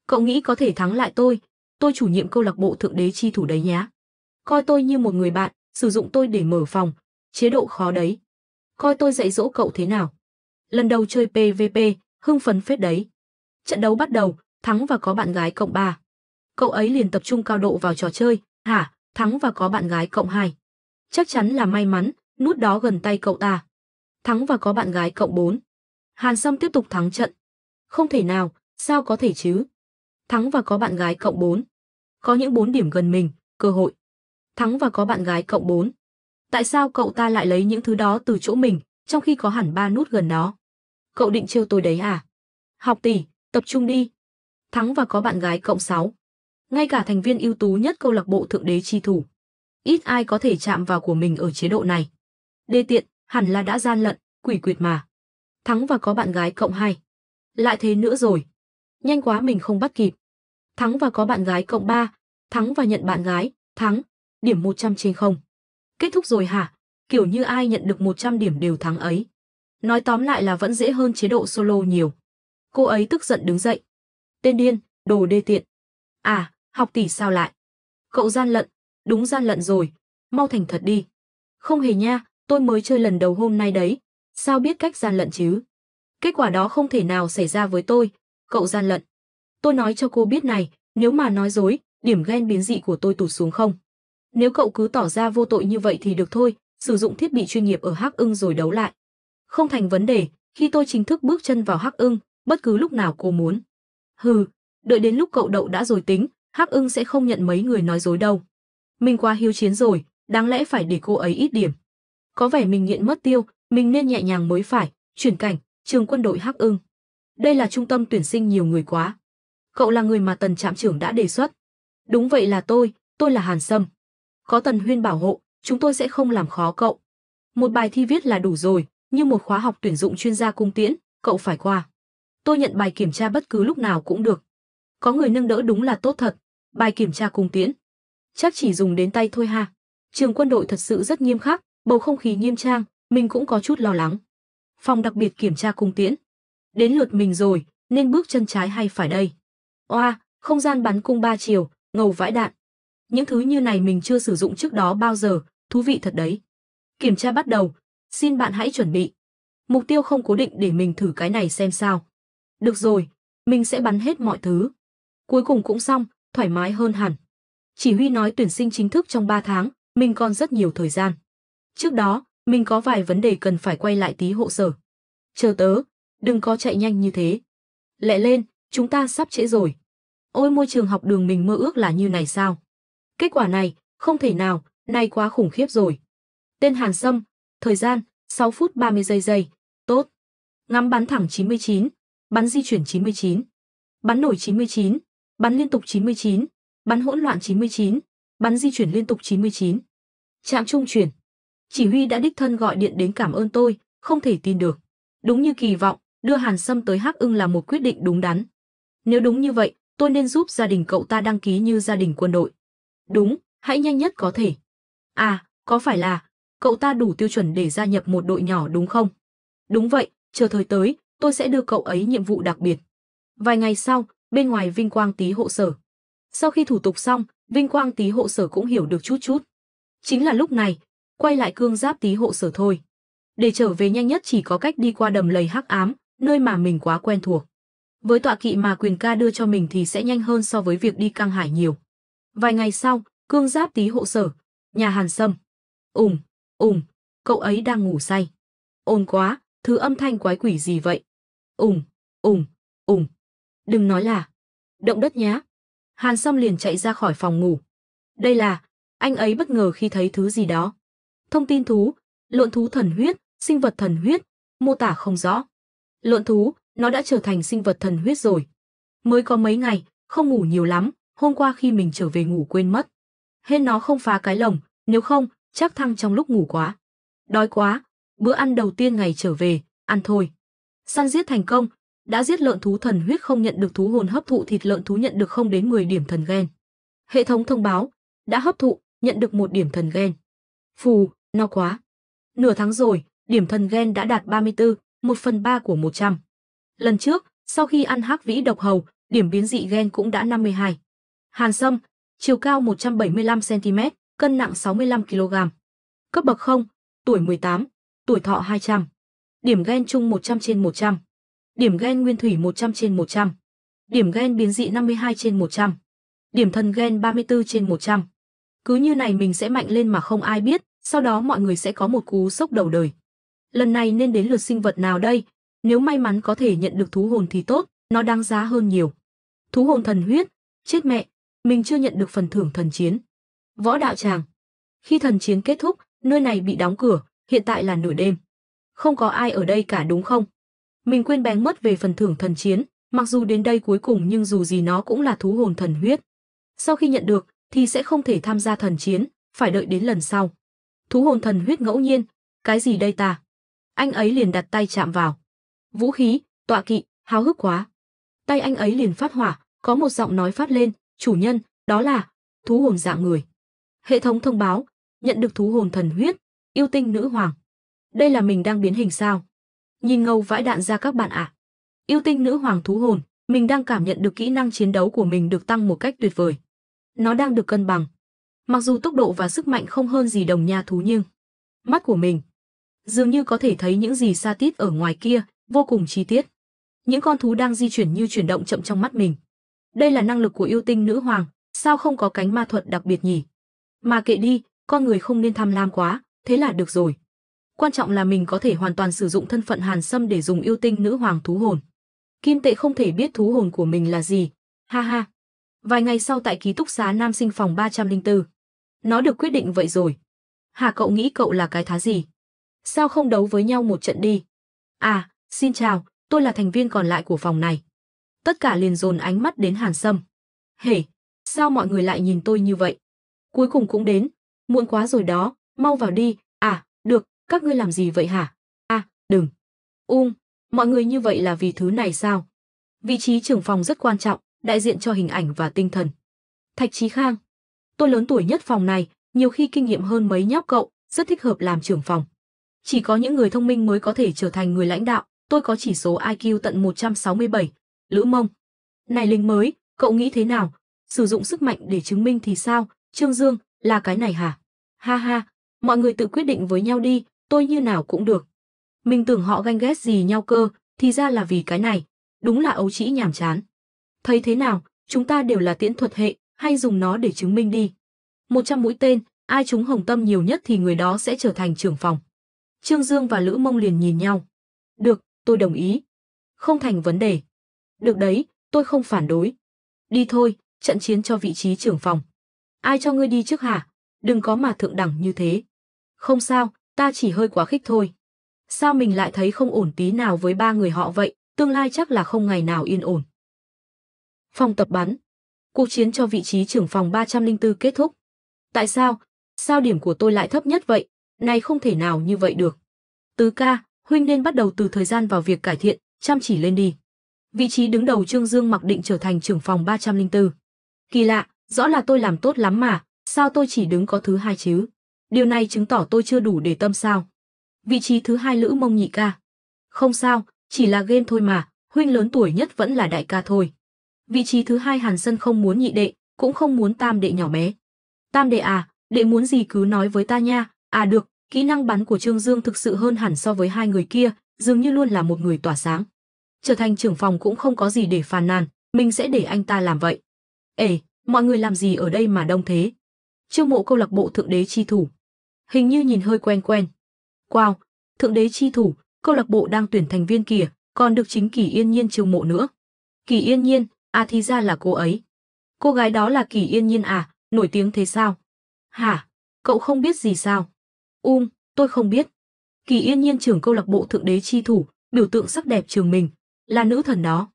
Cậu nghĩ có thể thắng lại tôi? Tôi chủ nhiệm câu lạc bộ thượng đế chi thủ đấy nhá. Coi tôi như một người bạn, sử dụng tôi để mở phòng. Chế độ khó đấy. Coi tôi dạy dỗ cậu thế nào. Lần đầu chơi PVP, hưng phấn phết đấy. Trận đấu bắt đầu, thắng và có bạn gái cộng 3. Cậu ấy liền tập trung cao độ vào trò chơi, hả, thắng và có bạn gái cộng 2. Chắc chắn là may mắn, nút đó gần tay cậu ta. Thắng và có bạn gái cộng 4. Hàn Sâm tiếp tục thắng trận. Không thể nào, sao có thể chứ? Thắng và có bạn gái cộng 4. Có những 4 điểm gần mình, cơ hội. Thắng và có bạn gái cộng 4. Tại sao cậu ta lại lấy những thứ đó từ chỗ mình, trong khi có hẳn ba nút gần đó? Cậu định trêu tôi đấy à? Học tỷ, tập trung đi. Thắng và có bạn gái cộng 6. Ngay cả thành viên ưu tú nhất câu lạc bộ thượng đế chi thủ. Ít ai có thể chạm vào của mình ở chế độ này. Đê tiện, hẳn là đã gian lận, quỷ quyệt mà. Thắng và có bạn gái cộng 2. Lại thế nữa rồi. Nhanh quá mình không bắt kịp. Thắng và có bạn gái cộng 3. Thắng và nhận bạn gái. Thắng. Điểm 100 trên không. Kết thúc rồi hả? Kiểu như ai nhận được 100 điểm đều thắng ấy. Nói tóm lại là vẫn dễ hơn chế độ solo nhiều. Cô ấy tức giận đứng dậy. Tên điên, đồ đê tiện. À, học tỷ sao lại? Cậu gian lận, đúng gian lận rồi, mau thành thật đi. Không hề nha, tôi mới chơi lần đầu hôm nay đấy, Sao biết cách gian lận chứ? Kết quả đó không thể nào xảy ra với tôi, cậu gian lận. Tôi nói cho cô biết này, nếu mà nói dối, điểm ghen biến dị của tôi tụt xuống không? Nếu cậu cứ tỏ ra vô tội như vậy thì được thôi, sử dụng thiết bị chuyên nghiệp ở Hắc Ưng rồi đấu lại. Không thành vấn đề, khi tôi chính thức bước chân vào Hắc Ưng, bất cứ lúc nào cô muốn. Hừ, đợi đến lúc cậu đậu đã rồi tính, Hắc Ưng sẽ không nhận mấy người nói dối đâu. Mình qua hiếu chiến rồi, đáng lẽ phải để cô ấy ít điểm. Có vẻ mình nghiện mất tiêu, mình nên nhẹ nhàng mới phải, chuyển cảnh, trường quân đội Hắc Ưng. Đây là trung tâm tuyển sinh nhiều người quá. Cậu là người mà Tần Trạm trưởng đã đề xuất. Đúng vậy là tôi, tôi là Hàn Sâm. Có Tần Huyên bảo hộ, chúng tôi sẽ không làm khó cậu. Một bài thi viết là đủ rồi, như một khóa học tuyển dụng chuyên gia cung tiễn, cậu phải qua. Tôi nhận bài kiểm tra bất cứ lúc nào cũng được. Có người nâng đỡ đúng là tốt thật. Bài kiểm tra cung tiễn. Chắc chỉ dùng đến tay thôi ha. Trường quân đội thật sự rất nghiêm khắc, bầu không khí nghiêm trang, mình cũng có chút lo lắng. Phòng đặc biệt kiểm tra cung tiễn. Đến lượt mình rồi, nên bước chân trái hay phải đây? Oa, không gian bắn cung ba chiều, ngầu vãi đạn. Những thứ như này mình chưa sử dụng trước đó bao giờ, thú vị thật đấy. Kiểm tra bắt đầu, xin bạn hãy chuẩn bị. Mục tiêu không cố định để mình thử cái này xem sao. Được rồi, mình sẽ bắn hết mọi thứ. Cuối cùng cũng xong, thoải mái hơn hẳn. Chỉ huy nói tuyển sinh chính thức trong 3 tháng, mình còn rất nhiều thời gian. Trước đó, mình có vài vấn đề cần phải quay lại tí hộ sở. Chờ tớ, đừng có chạy nhanh như thế. Lẹ lên, chúng ta sắp trễ rồi. Ôi môi trường học đường mình mơ ước là như này sao? Kết quả này, không thể nào, nay quá khủng khiếp rồi. Tên Hàn Sâm, thời gian 6 phút 30 giây giây, tốt. Ngắm bắn thẳng 99, bắn di chuyển 99, bắn nổi 99, bắn liên tục 99, bắn hỗn loạn 99, bắn di chuyển liên tục 99. Trạm trung chuyển chỉ huy đã đích thân gọi điện đến cảm ơn tôi, không thể tin được. Đúng như kỳ vọng, đưa Hàn Sâm tới Hắc Ưng là một quyết định đúng đắn. Nếu đúng như vậy, tôi nên giúp gia đình cậu ta đăng ký như gia đình quân đội. Đúng, hãy nhanh nhất có thể. À, có phải là cậu ta đủ tiêu chuẩn để gia nhập một đội nhỏ đúng không? Đúng vậy, chờ thời tới, tôi sẽ đưa cậu ấy nhiệm vụ đặc biệt. Vài ngày sau, bên ngoài Vinh Quang Tý hộ sở. Sau khi thủ tục xong, Vinh Quang Tý hộ sở cũng hiểu được chút chút. Chính là lúc này, quay lại cương giáp tí hộ sở thôi. Để trở về nhanh nhất chỉ có cách đi qua đầm lầy hắc ám, nơi mà mình quá quen thuộc. Với tọa kỵ mà quyền ca đưa cho mình thì sẽ nhanh hơn so với việc đi căng hải nhiều. Vài ngày sau, cương giáp tí hộ sở, nhà hàn sâm. Ùm, ùm, cậu ấy đang ngủ say. Ồn quá, thứ âm thanh quái quỷ gì vậy? Ùm, ùm, ùm. Đừng nói là. Động đất nhá. Hàn sâm liền chạy ra khỏi phòng ngủ. Đây là, anh ấy bất ngờ khi thấy thứ gì đó. Thông tin thú, lộn thú thần huyết, sinh vật thần huyết, mô tả không rõ. Lộn thú, nó đã trở thành sinh vật thần huyết rồi. Mới có mấy ngày, không ngủ nhiều lắm, hôm qua khi mình trở về ngủ quên mất. Hên nó không phá cái lồng, nếu không, chắc thăng trong lúc ngủ quá. Đói quá, bữa ăn đầu tiên ngày trở về, ăn thôi. Săn giết thành công, đã giết lợn thú thần huyết không nhận được thú hồn hấp thụ thịt lợn thú nhận được không đến 10 điểm thần ghen. Hệ thống thông báo, đã hấp thụ, nhận được một điểm thần ghen. Phù, no quá. Nửa tháng rồi, điểm thần ghen đã đạt 34, 1 phần 3 của 100. Lần trước, sau khi ăn hắc vĩ độc hầu, điểm biến dị ghen cũng đã 52. Hàn Sâm, chiều cao 175cm, cân nặng 65kg. Cấp bậc 0, tuổi 18, tuổi thọ 200. Điểm gen chung 100 trên 100. Điểm ghen nguyên thủy 100 trên 100. Điểm ghen biến dị 52 trên 100. Điểm thần gen 34 trên 100. Cứ như này mình sẽ mạnh lên mà không ai biết, sau đó mọi người sẽ có một cú sốc đầu đời. Lần này nên đến lượt sinh vật nào đây? Nếu may mắn có thể nhận được thú hồn thì tốt, nó đáng giá hơn nhiều. Thú hồn thần huyết, chết mẹ, mình chưa nhận được phần thưởng thần chiến. Võ đạo tràng. Khi thần chiến kết thúc, nơi này bị đóng cửa, hiện tại là nửa đêm. Không có ai ở đây cả đúng không? Mình quên bén mất về phần thưởng thần chiến, mặc dù đến đây cuối cùng nhưng dù gì nó cũng là thú hồn thần huyết. Sau khi nhận được thì sẽ không thể tham gia thần chiến, phải đợi đến lần sau. Thú hồn thần huyết ngẫu nhiên, cái gì đây ta? Anh ấy liền đặt tay chạm vào. Vũ khí, tọa kỵ, háo hức quá. Tay anh ấy liền phát hỏa, có một giọng nói phát lên, chủ nhân, đó là thú hồn dạng người. Hệ thống thông báo, nhận được thú hồn thần huyết, yêu tinh nữ hoàng. Đây là mình đang biến hình sao? Nhìn ngầu vãi đạn ra các bạn ạ. À. Yêu tinh nữ hoàng thú hồn, mình đang cảm nhận được kỹ năng chiến đấu của mình được tăng một cách tuyệt vời. Nó đang được cân bằng. Mặc dù tốc độ và sức mạnh không hơn gì đồng nha thú nhưng mắt của mình dường như có thể thấy những gì xa tít ở ngoài kia, vô cùng chi tiết. Những con thú đang di chuyển như chuyển động chậm trong mắt mình. Đây là năng lực của yêu tinh nữ hoàng, sao không có cánh ma thuật đặc biệt nhỉ? Mà kệ đi, con người không nên tham lam quá, thế là được rồi. Quan trọng là mình có thể hoàn toàn sử dụng thân phận Hàn Sâm để dùng yêu tinh nữ hoàng thú hồn. Kim Tệ không thể biết thú hồn của mình là gì. Ha ha. Vài ngày sau tại ký túc xá Nam Sinh phòng 304, nó được quyết định vậy rồi. Hà cậu nghĩ cậu là cái thá gì? Sao không đấu với nhau một trận đi? À, xin chào, tôi là thành viên còn lại của phòng này. Tất cả liền dồn ánh mắt đến Hàn Sâm. Hể, sao mọi người lại nhìn tôi như vậy? Cuối cùng cũng đến, muộn quá rồi đó, mau vào đi. À, được, các ngươi làm gì vậy hả? À, đừng. Ung, mọi người như vậy là vì thứ này sao? Vị trí trưởng phòng rất quan trọng, đại diện cho hình ảnh và tinh thần. Thạch Chí Khang, Tôi lớn tuổi nhất phòng này, nhiều khi kinh nghiệm hơn mấy nhóc cậu, rất thích hợp làm trưởng phòng. Chỉ có những người thông minh mới có thể trở thành người lãnh đạo, tôi có chỉ số IQ tận 167. Lữ Mông. Này linh mới, cậu nghĩ thế nào? Sử dụng sức mạnh để chứng minh thì sao? Trương Dương, là cái này hả? Ha ha, mọi người tự quyết định với nhau đi, tôi như nào cũng được. Mình tưởng họ ganh ghét gì nhau cơ, thì ra là vì cái này. Đúng là ấu trĩ nhàm chán. Thấy thế nào, chúng ta đều là tiễn thuật hệ, hay dùng nó để chứng minh đi. 100 mũi tên, ai trúng hồng tâm nhiều nhất thì người đó sẽ trở thành trưởng phòng. Trương Dương và Lữ Mông liền nhìn nhau. Được, tôi đồng ý. Không thành vấn đề. Được đấy, tôi không phản đối. Đi thôi, trận chiến cho vị trí trưởng phòng. Ai cho ngươi đi trước hả? Đừng có mà thượng đẳng như thế. Không sao, ta chỉ hơi quá khích thôi. Sao mình lại thấy không ổn tí nào với ba người họ vậy, tương lai chắc là không ngày nào yên ổn. Phòng tập bắn cuộc chiến cho vị trí trưởng phòng 304 kết thúc. Tại sao? Sao điểm của tôi lại thấp nhất vậy? Này không thể nào như vậy được. Tứ ca, huynh nên bắt đầu từ thời gian vào việc cải thiện, chăm chỉ lên đi. Vị trí đứng đầu Trương Dương mặc định trở thành trưởng phòng 304. Kỳ lạ, rõ là tôi làm tốt lắm mà, sao tôi chỉ đứng có thứ hai chứ? Điều này chứng tỏ tôi chưa đủ để tâm sao. Vị trí thứ hai Lữ Mông Nhị ca. Không sao, chỉ là game thôi mà, huynh lớn tuổi nhất vẫn là đại ca thôi vị trí thứ hai Hàn Sân không muốn nhị đệ, cũng không muốn tam đệ nhỏ bé. Tam đệ à, đệ muốn gì cứ nói với ta nha, à được, kỹ năng bắn của Trương Dương thực sự hơn hẳn so với hai người kia, dường như luôn là một người tỏa sáng. Trở thành trưởng phòng cũng không có gì để phàn nàn, mình sẽ để anh ta làm vậy. Ê, mọi người làm gì ở đây mà đông thế? Chiêu mộ câu lạc bộ Thượng Đế Chi Thủ. Hình như nhìn hơi quen quen. Wow, Thượng Đế Chi Thủ, câu lạc bộ đang tuyển thành viên kìa, còn được chính Kỳ Yên Nhiên chiêu mộ nữa. Kỳ Yên Nhiên, À thì ra là cô ấy. Cô gái đó là Kỳ Yên Nhiên à, nổi tiếng thế sao? Hả? Cậu không biết gì sao? Um, tôi không biết. Kỳ Yên Nhiên trưởng câu lạc bộ Thượng Đế Chi Thủ, biểu tượng sắc đẹp trường mình, là nữ thần đó.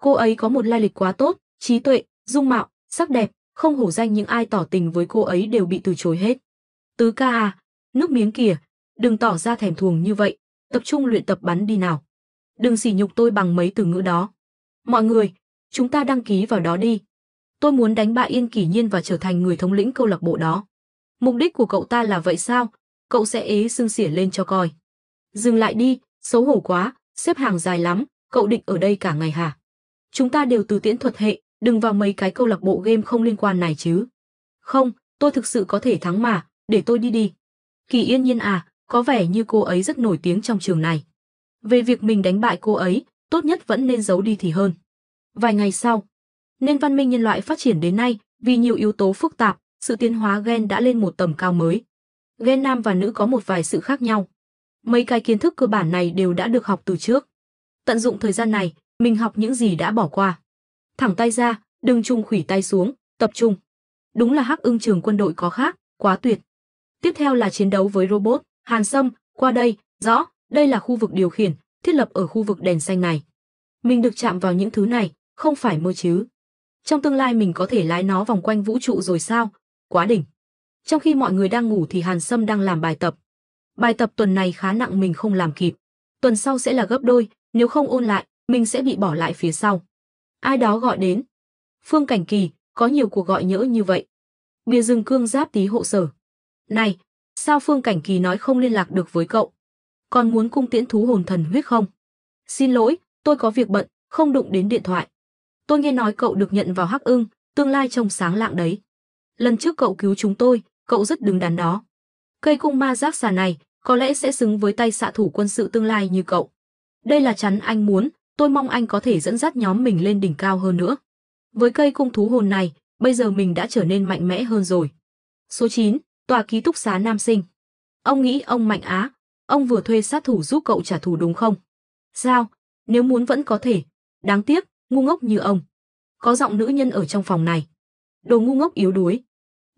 Cô ấy có một lai lịch quá tốt, trí tuệ, dung mạo, sắc đẹp, không hổ danh những ai tỏ tình với cô ấy đều bị từ chối hết. Tứ ca à, nước miếng kìa, đừng tỏ ra thèm thuồng như vậy, tập trung luyện tập bắn đi nào. Đừng sỉ nhục tôi bằng mấy từ ngữ đó. Mọi người, chúng ta đăng ký vào đó đi. Tôi muốn đánh bại Yên Kỷ Nhiên và trở thành người thống lĩnh câu lạc bộ đó. Mục đích của cậu ta là vậy sao? Cậu sẽ ế xương xỉa lên cho coi. Dừng lại đi, xấu hổ quá, xếp hàng dài lắm, cậu định ở đây cả ngày hả? Chúng ta đều từ tiễn thuật hệ, đừng vào mấy cái câu lạc bộ game không liên quan này chứ. Không, tôi thực sự có thể thắng mà, để tôi đi đi. Kỳ Yên Nhiên à, có vẻ như cô ấy rất nổi tiếng trong trường này. Về việc mình đánh bại cô ấy, tốt nhất vẫn nên giấu đi thì hơn. Vài ngày sau, nền văn minh nhân loại phát triển đến nay, vì nhiều yếu tố phức tạp, sự tiến hóa gen đã lên một tầm cao mới. Gen nam và nữ có một vài sự khác nhau. Mấy cái kiến thức cơ bản này đều đã được học từ trước. Tận dụng thời gian này, mình học những gì đã bỏ qua. Thẳng tay ra, đừng chung khủy tay xuống, tập trung. Đúng là hắc ưng trường quân đội có khác, quá tuyệt. Tiếp theo là chiến đấu với robot, Hàn Sâm, qua đây, rõ, đây là khu vực điều khiển, thiết lập ở khu vực đèn xanh này. Mình được chạm vào những thứ này, không phải mơ chứ. Trong tương lai mình có thể lái nó vòng quanh vũ trụ rồi sao? Quá đỉnh. Trong khi mọi người đang ngủ thì Hàn Sâm đang làm bài tập. Bài tập tuần này khá nặng mình không làm kịp. Tuần sau sẽ là gấp đôi, nếu không ôn lại, mình sẽ bị bỏ lại phía sau. Ai đó gọi đến. Phương Cảnh Kỳ, có nhiều cuộc gọi nhỡ như vậy. Bia rừng cương giáp tí hộ sở. Này, sao Phương Cảnh Kỳ nói không liên lạc được với cậu? Còn muốn cung tiễn thú hồn thần huyết không? Xin lỗi, tôi có việc bận, không đụng đến điện thoại. Tôi nghe nói cậu được nhận vào Hắc Ưng, tương lai trông sáng lạng đấy. Lần trước cậu cứu chúng tôi, cậu rất đứng đắn đó. Cây cung ma giác xà này có lẽ sẽ xứng với tay xạ thủ quân sự tương lai như cậu. Đây là chắn anh muốn, tôi mong anh có thể dẫn dắt nhóm mình lên đỉnh cao hơn nữa. Với cây cung thú hồn này, bây giờ mình đã trở nên mạnh mẽ hơn rồi. Số 9, tòa ký túc xá Nam Sinh. Ông nghĩ ông Mạnh Á, ông vừa thuê sát thủ giúp cậu trả thù đúng không? Sao? Nếu muốn vẫn có thể. Đáng tiếc, ngu ngốc như ông. Có giọng nữ nhân ở trong phòng này. Đồ ngu ngốc yếu đuối.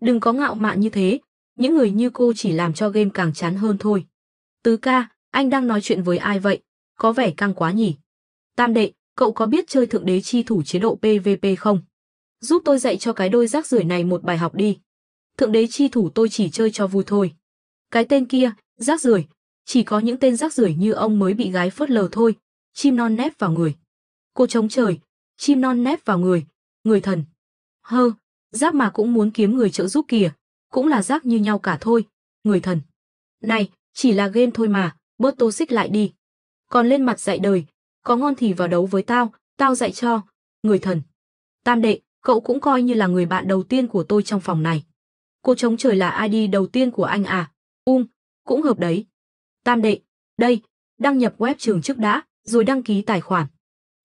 Đừng có ngạo mạn như thế, những người như cô chỉ làm cho game càng chán hơn thôi. Tứ ca, anh đang nói chuyện với ai vậy? Có vẻ căng quá nhỉ. Tam đệ, cậu có biết chơi thượng đế chi thủ chế độ PVP không? Giúp tôi dạy cho cái đôi rác rưởi này một bài học đi. Thượng đế chi thủ tôi chỉ chơi cho vui thôi. Cái tên kia, rác rưởi, chỉ có những tên rác rưởi như ông mới bị gái phớt lờ thôi, chim non nép vào người. Cô chống trời, chim non nép vào người, người thần. Hơ, giáp mà cũng muốn kiếm người trợ giúp kìa, cũng là giáp như nhau cả thôi, người thần. Này, chỉ là game thôi mà, bớt tô xích lại đi. Còn lên mặt dạy đời, có ngon thì vào đấu với tao, tao dạy cho, người thần. Tam đệ, cậu cũng coi như là người bạn đầu tiên của tôi trong phòng này. Cô chống trời là ID đầu tiên của anh à? Um, cũng hợp đấy. Tam đệ, đây, đăng nhập web trường trước đã, rồi đăng ký tài khoản.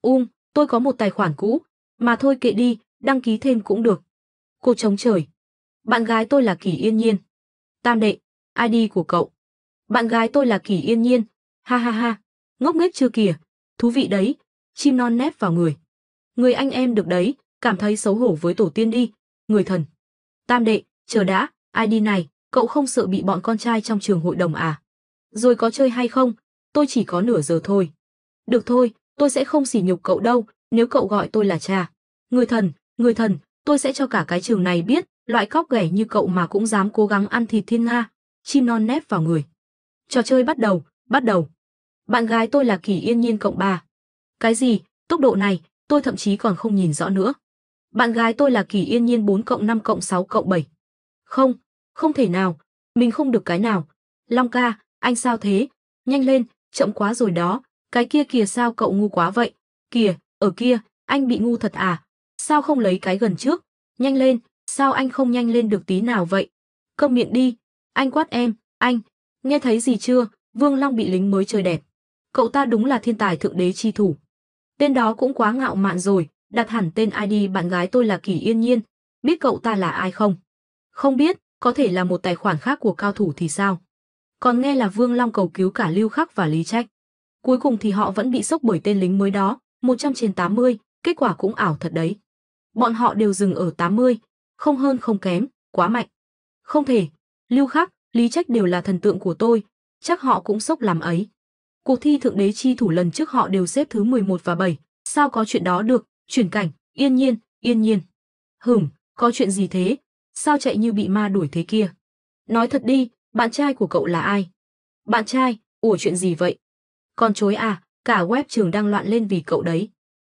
Um, Tôi có một tài khoản cũ, mà thôi kệ đi, đăng ký thêm cũng được. Cô chống trời. Bạn gái tôi là Kỳ Yên Nhiên. Tam đệ, ID của cậu. Bạn gái tôi là Kỳ Yên Nhiên. Ha ha ha, ngốc nghếch chưa kìa. Thú vị đấy, chim non nép vào người. Người anh em được đấy, cảm thấy xấu hổ với tổ tiên đi, người thần. Tam đệ, chờ đã, ID này, cậu không sợ bị bọn con trai trong trường hội đồng à? Rồi có chơi hay không? Tôi chỉ có nửa giờ thôi. Được thôi, tôi sẽ không sỉ nhục cậu đâu, nếu cậu gọi tôi là cha. Người thần, người thần, tôi sẽ cho cả cái trường này biết, loại cóc ghẻ như cậu mà cũng dám cố gắng ăn thịt thiên nga. Chim non nép vào người. Trò chơi bắt đầu, bắt đầu. Bạn gái tôi là Kỳ Yên Nhiên cộng ba Cái gì, tốc độ này, tôi thậm chí còn không nhìn rõ nữa. Bạn gái tôi là Kỳ Yên Nhiên 4 cộng 5 cộng 6 cộng 7. Không, không thể nào, mình không được cái nào. Long ca, anh sao thế? Nhanh lên, chậm quá rồi đó, cái kia kìa sao cậu ngu quá vậy? Kìa, ở kia, anh bị ngu thật à? Sao không lấy cái gần trước? Nhanh lên, sao anh không nhanh lên được tí nào vậy? Câm miệng đi, anh quát em, anh, nghe thấy gì chưa? Vương Long bị lính mới chơi đẹp. Cậu ta đúng là thiên tài thượng đế chi thủ. Tên đó cũng quá ngạo mạn rồi, đặt hẳn tên ID bạn gái tôi là Kỳ Yên Nhiên. Biết cậu ta là ai không? Không biết, có thể là một tài khoản khác của cao thủ thì sao? Còn nghe là Vương Long cầu cứu cả Lưu Khắc và Lý Trách cuối cùng thì họ vẫn bị sốc bởi tên lính mới đó, 100 trên 80, kết quả cũng ảo thật đấy. Bọn họ đều dừng ở 80, không hơn không kém, quá mạnh. Không thể, Lưu Khắc, Lý Trách đều là thần tượng của tôi, chắc họ cũng sốc làm ấy. Cuộc thi thượng đế chi thủ lần trước họ đều xếp thứ 11 và 7, sao có chuyện đó được, chuyển cảnh, yên nhiên, yên nhiên. Hửm, có chuyện gì thế, sao chạy như bị ma đuổi thế kia? Nói thật đi, bạn trai của cậu là ai? Bạn trai, ủa chuyện gì vậy? con chối à, cả web trường đang loạn lên vì cậu đấy.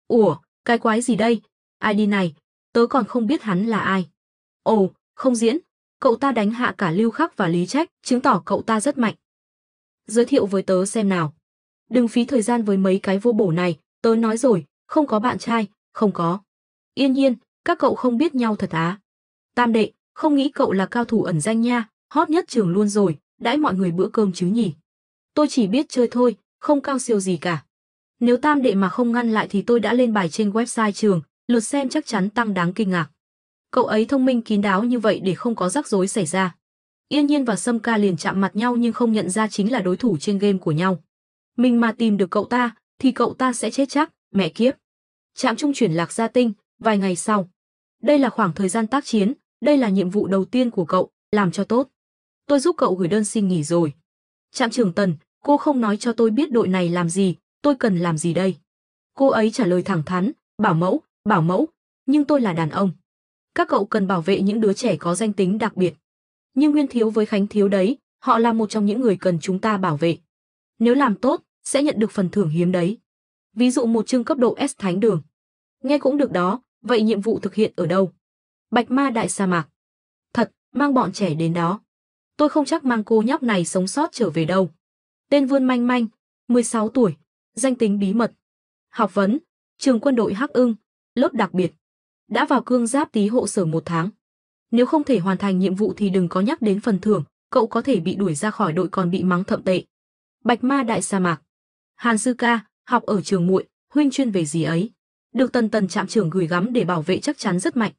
Ủa, cái quái gì đây? Ai đi này, tớ còn không biết hắn là ai. Ồ, không diễn, cậu ta đánh hạ cả Lưu Khắc và Lý Trách, chứng tỏ cậu ta rất mạnh. Giới thiệu với tớ xem nào. Đừng phí thời gian với mấy cái vô bổ này, tớ nói rồi, không có bạn trai, không có. Yên nhiên, các cậu không biết nhau thật á. Tam đệ, không nghĩ cậu là cao thủ ẩn danh nha, hot nhất trường luôn rồi, đãi mọi người bữa cơm chứ nhỉ. Tôi chỉ biết chơi thôi, không cao siêu gì cả. Nếu tam đệ mà không ngăn lại thì tôi đã lên bài trên website trường, lượt xem chắc chắn tăng đáng kinh ngạc. Cậu ấy thông minh kín đáo như vậy để không có rắc rối xảy ra. Yên Nhiên và Sâm Ca liền chạm mặt nhau nhưng không nhận ra chính là đối thủ trên game của nhau. Mình mà tìm được cậu ta, thì cậu ta sẽ chết chắc, mẹ kiếp. Trạm trung chuyển lạc gia tinh, vài ngày sau. Đây là khoảng thời gian tác chiến, đây là nhiệm vụ đầu tiên của cậu, làm cho tốt. Tôi giúp cậu gửi đơn xin nghỉ rồi. Trạm trưởng Tần, cô không nói cho tôi biết đội này làm gì, tôi cần làm gì đây? Cô ấy trả lời thẳng thắn, bảo mẫu, bảo mẫu, nhưng tôi là đàn ông. Các cậu cần bảo vệ những đứa trẻ có danh tính đặc biệt. Nhưng Nguyên Thiếu với Khánh Thiếu đấy, họ là một trong những người cần chúng ta bảo vệ. Nếu làm tốt, sẽ nhận được phần thưởng hiếm đấy. Ví dụ một chương cấp độ S Thánh Đường. Nghe cũng được đó, vậy nhiệm vụ thực hiện ở đâu? Bạch Ma Đại Sa Mạc. Thật, mang bọn trẻ đến đó. Tôi không chắc mang cô nhóc này sống sót trở về đâu. Tên Vương Manh Manh, 16 tuổi, danh tính bí mật. Học vấn, trường quân đội Hắc Ưng, lớp đặc biệt. Đã vào cương giáp tí hộ sở một tháng. Nếu không thể hoàn thành nhiệm vụ thì đừng có nhắc đến phần thưởng, cậu có thể bị đuổi ra khỏi đội còn bị mắng thậm tệ. Bạch Ma Đại Sa Mạc Hàn Sư Ca, học ở trường muội, huynh chuyên về gì ấy. Được tần tần trạm trưởng gửi gắm để bảo vệ chắc chắn rất mạnh.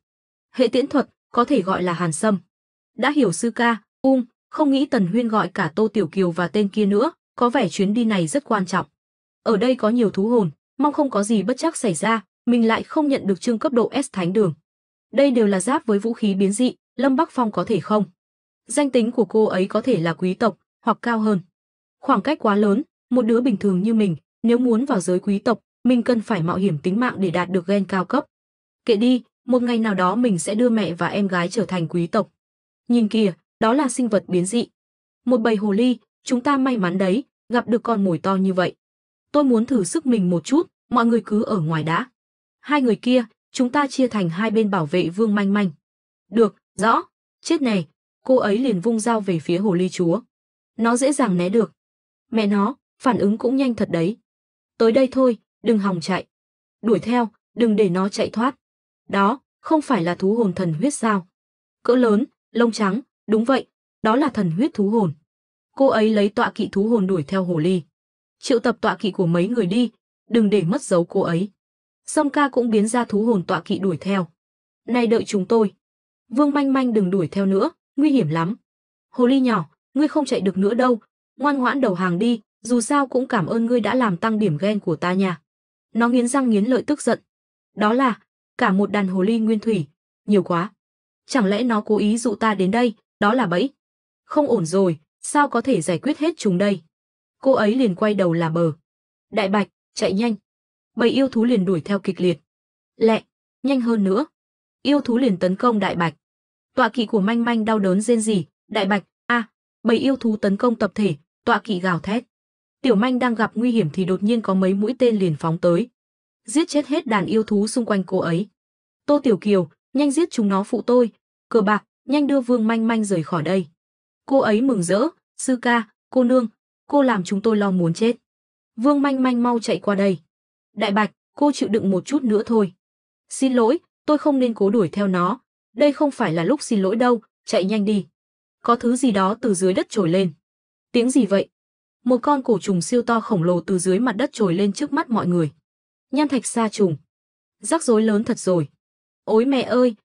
Hệ tiễn thuật, có thể gọi là Hàn Sâm. Đã hiểu Sư Ca, Ung, um, không nghĩ Tần Huyên gọi cả Tô Tiểu Kiều và tên kia nữa, có vẻ chuyến đi này rất quan trọng. Ở đây có nhiều thú hồn, mong không có gì bất chắc xảy ra, mình lại không nhận được trương cấp độ S Thánh Đường. Đây đều là giáp với vũ khí biến dị, Lâm Bắc Phong có thể không? Danh tính của cô ấy có thể là quý tộc, hoặc cao hơn. Khoảng cách quá lớn, một đứa bình thường như mình, nếu muốn vào giới quý tộc, mình cần phải mạo hiểm tính mạng để đạt được gen cao cấp. Kệ đi, một ngày nào đó mình sẽ đưa mẹ và em gái trở thành quý tộc. Nhìn kìa, đó là sinh vật biến dị. Một bầy hồ ly, chúng ta may mắn đấy, gặp được con mồi to như vậy. Tôi muốn thử sức mình một chút, mọi người cứ ở ngoài đã. Hai người kia, chúng ta chia thành hai bên bảo vệ Vương Manh Manh. Được, rõ, chết này, cô ấy liền vung dao về phía hồ ly chúa. Nó dễ dàng né được. Mẹ nó, phản ứng cũng nhanh thật đấy. Tới đây thôi, đừng hòng chạy. Đuổi theo, đừng để nó chạy thoát. Đó, không phải là thú hồn thần huyết sao. Cỡ lớn, lông trắng, Đúng vậy, đó là thần huyết thú hồn. Cô ấy lấy tọa kỵ thú hồn đuổi theo hồ ly. Triệu tập tọa kỵ của mấy người đi, đừng để mất dấu cô ấy. Song ca cũng biến ra thú hồn tọa kỵ đuổi theo. Này đợi chúng tôi. Vương manh manh đừng đuổi theo nữa, nguy hiểm lắm. Hồ ly nhỏ, ngươi không chạy được nữa đâu, ngoan ngoãn đầu hàng đi, dù sao cũng cảm ơn ngươi đã làm tăng điểm ghen của ta nha. Nó nghiến răng nghiến lợi tức giận. Đó là, cả một đàn hồ ly nguyên thủy, nhiều quá. Chẳng lẽ nó cố ý dụ ta đến đây, đó là bẫy. Không ổn rồi, sao có thể giải quyết hết chúng đây? Cô ấy liền quay đầu làm bờ. Đại bạch, chạy nhanh. Bầy yêu thú liền đuổi theo kịch liệt. Lẹ, nhanh hơn nữa. Yêu thú liền tấn công đại bạch. Tọa kỵ của manh manh đau đớn rên rỉ, đại bạch, a, à, bầy yêu thú tấn công tập thể, tọa kỵ gào thét. Tiểu manh đang gặp nguy hiểm thì đột nhiên có mấy mũi tên liền phóng tới. Giết chết hết đàn yêu thú xung quanh cô ấy. Tô Tiểu Kiều, nhanh giết chúng nó phụ tôi. Cờ bạc, nhanh đưa Vương Manh Manh rời khỏi đây. Cô ấy mừng rỡ, sư ca, cô nương, cô làm chúng tôi lo muốn chết. Vương Manh Manh mau chạy qua đây. Đại Bạch, cô chịu đựng một chút nữa thôi. Xin lỗi, tôi không nên cố đuổi theo nó. Đây không phải là lúc xin lỗi đâu, chạy nhanh đi. Có thứ gì đó từ dưới đất trồi lên. Tiếng gì vậy? Một con cổ trùng siêu to khổng lồ từ dưới mặt đất trồi lên trước mắt mọi người. Nhan thạch sa trùng. Rắc rối lớn thật rồi. Ôi mẹ ơi,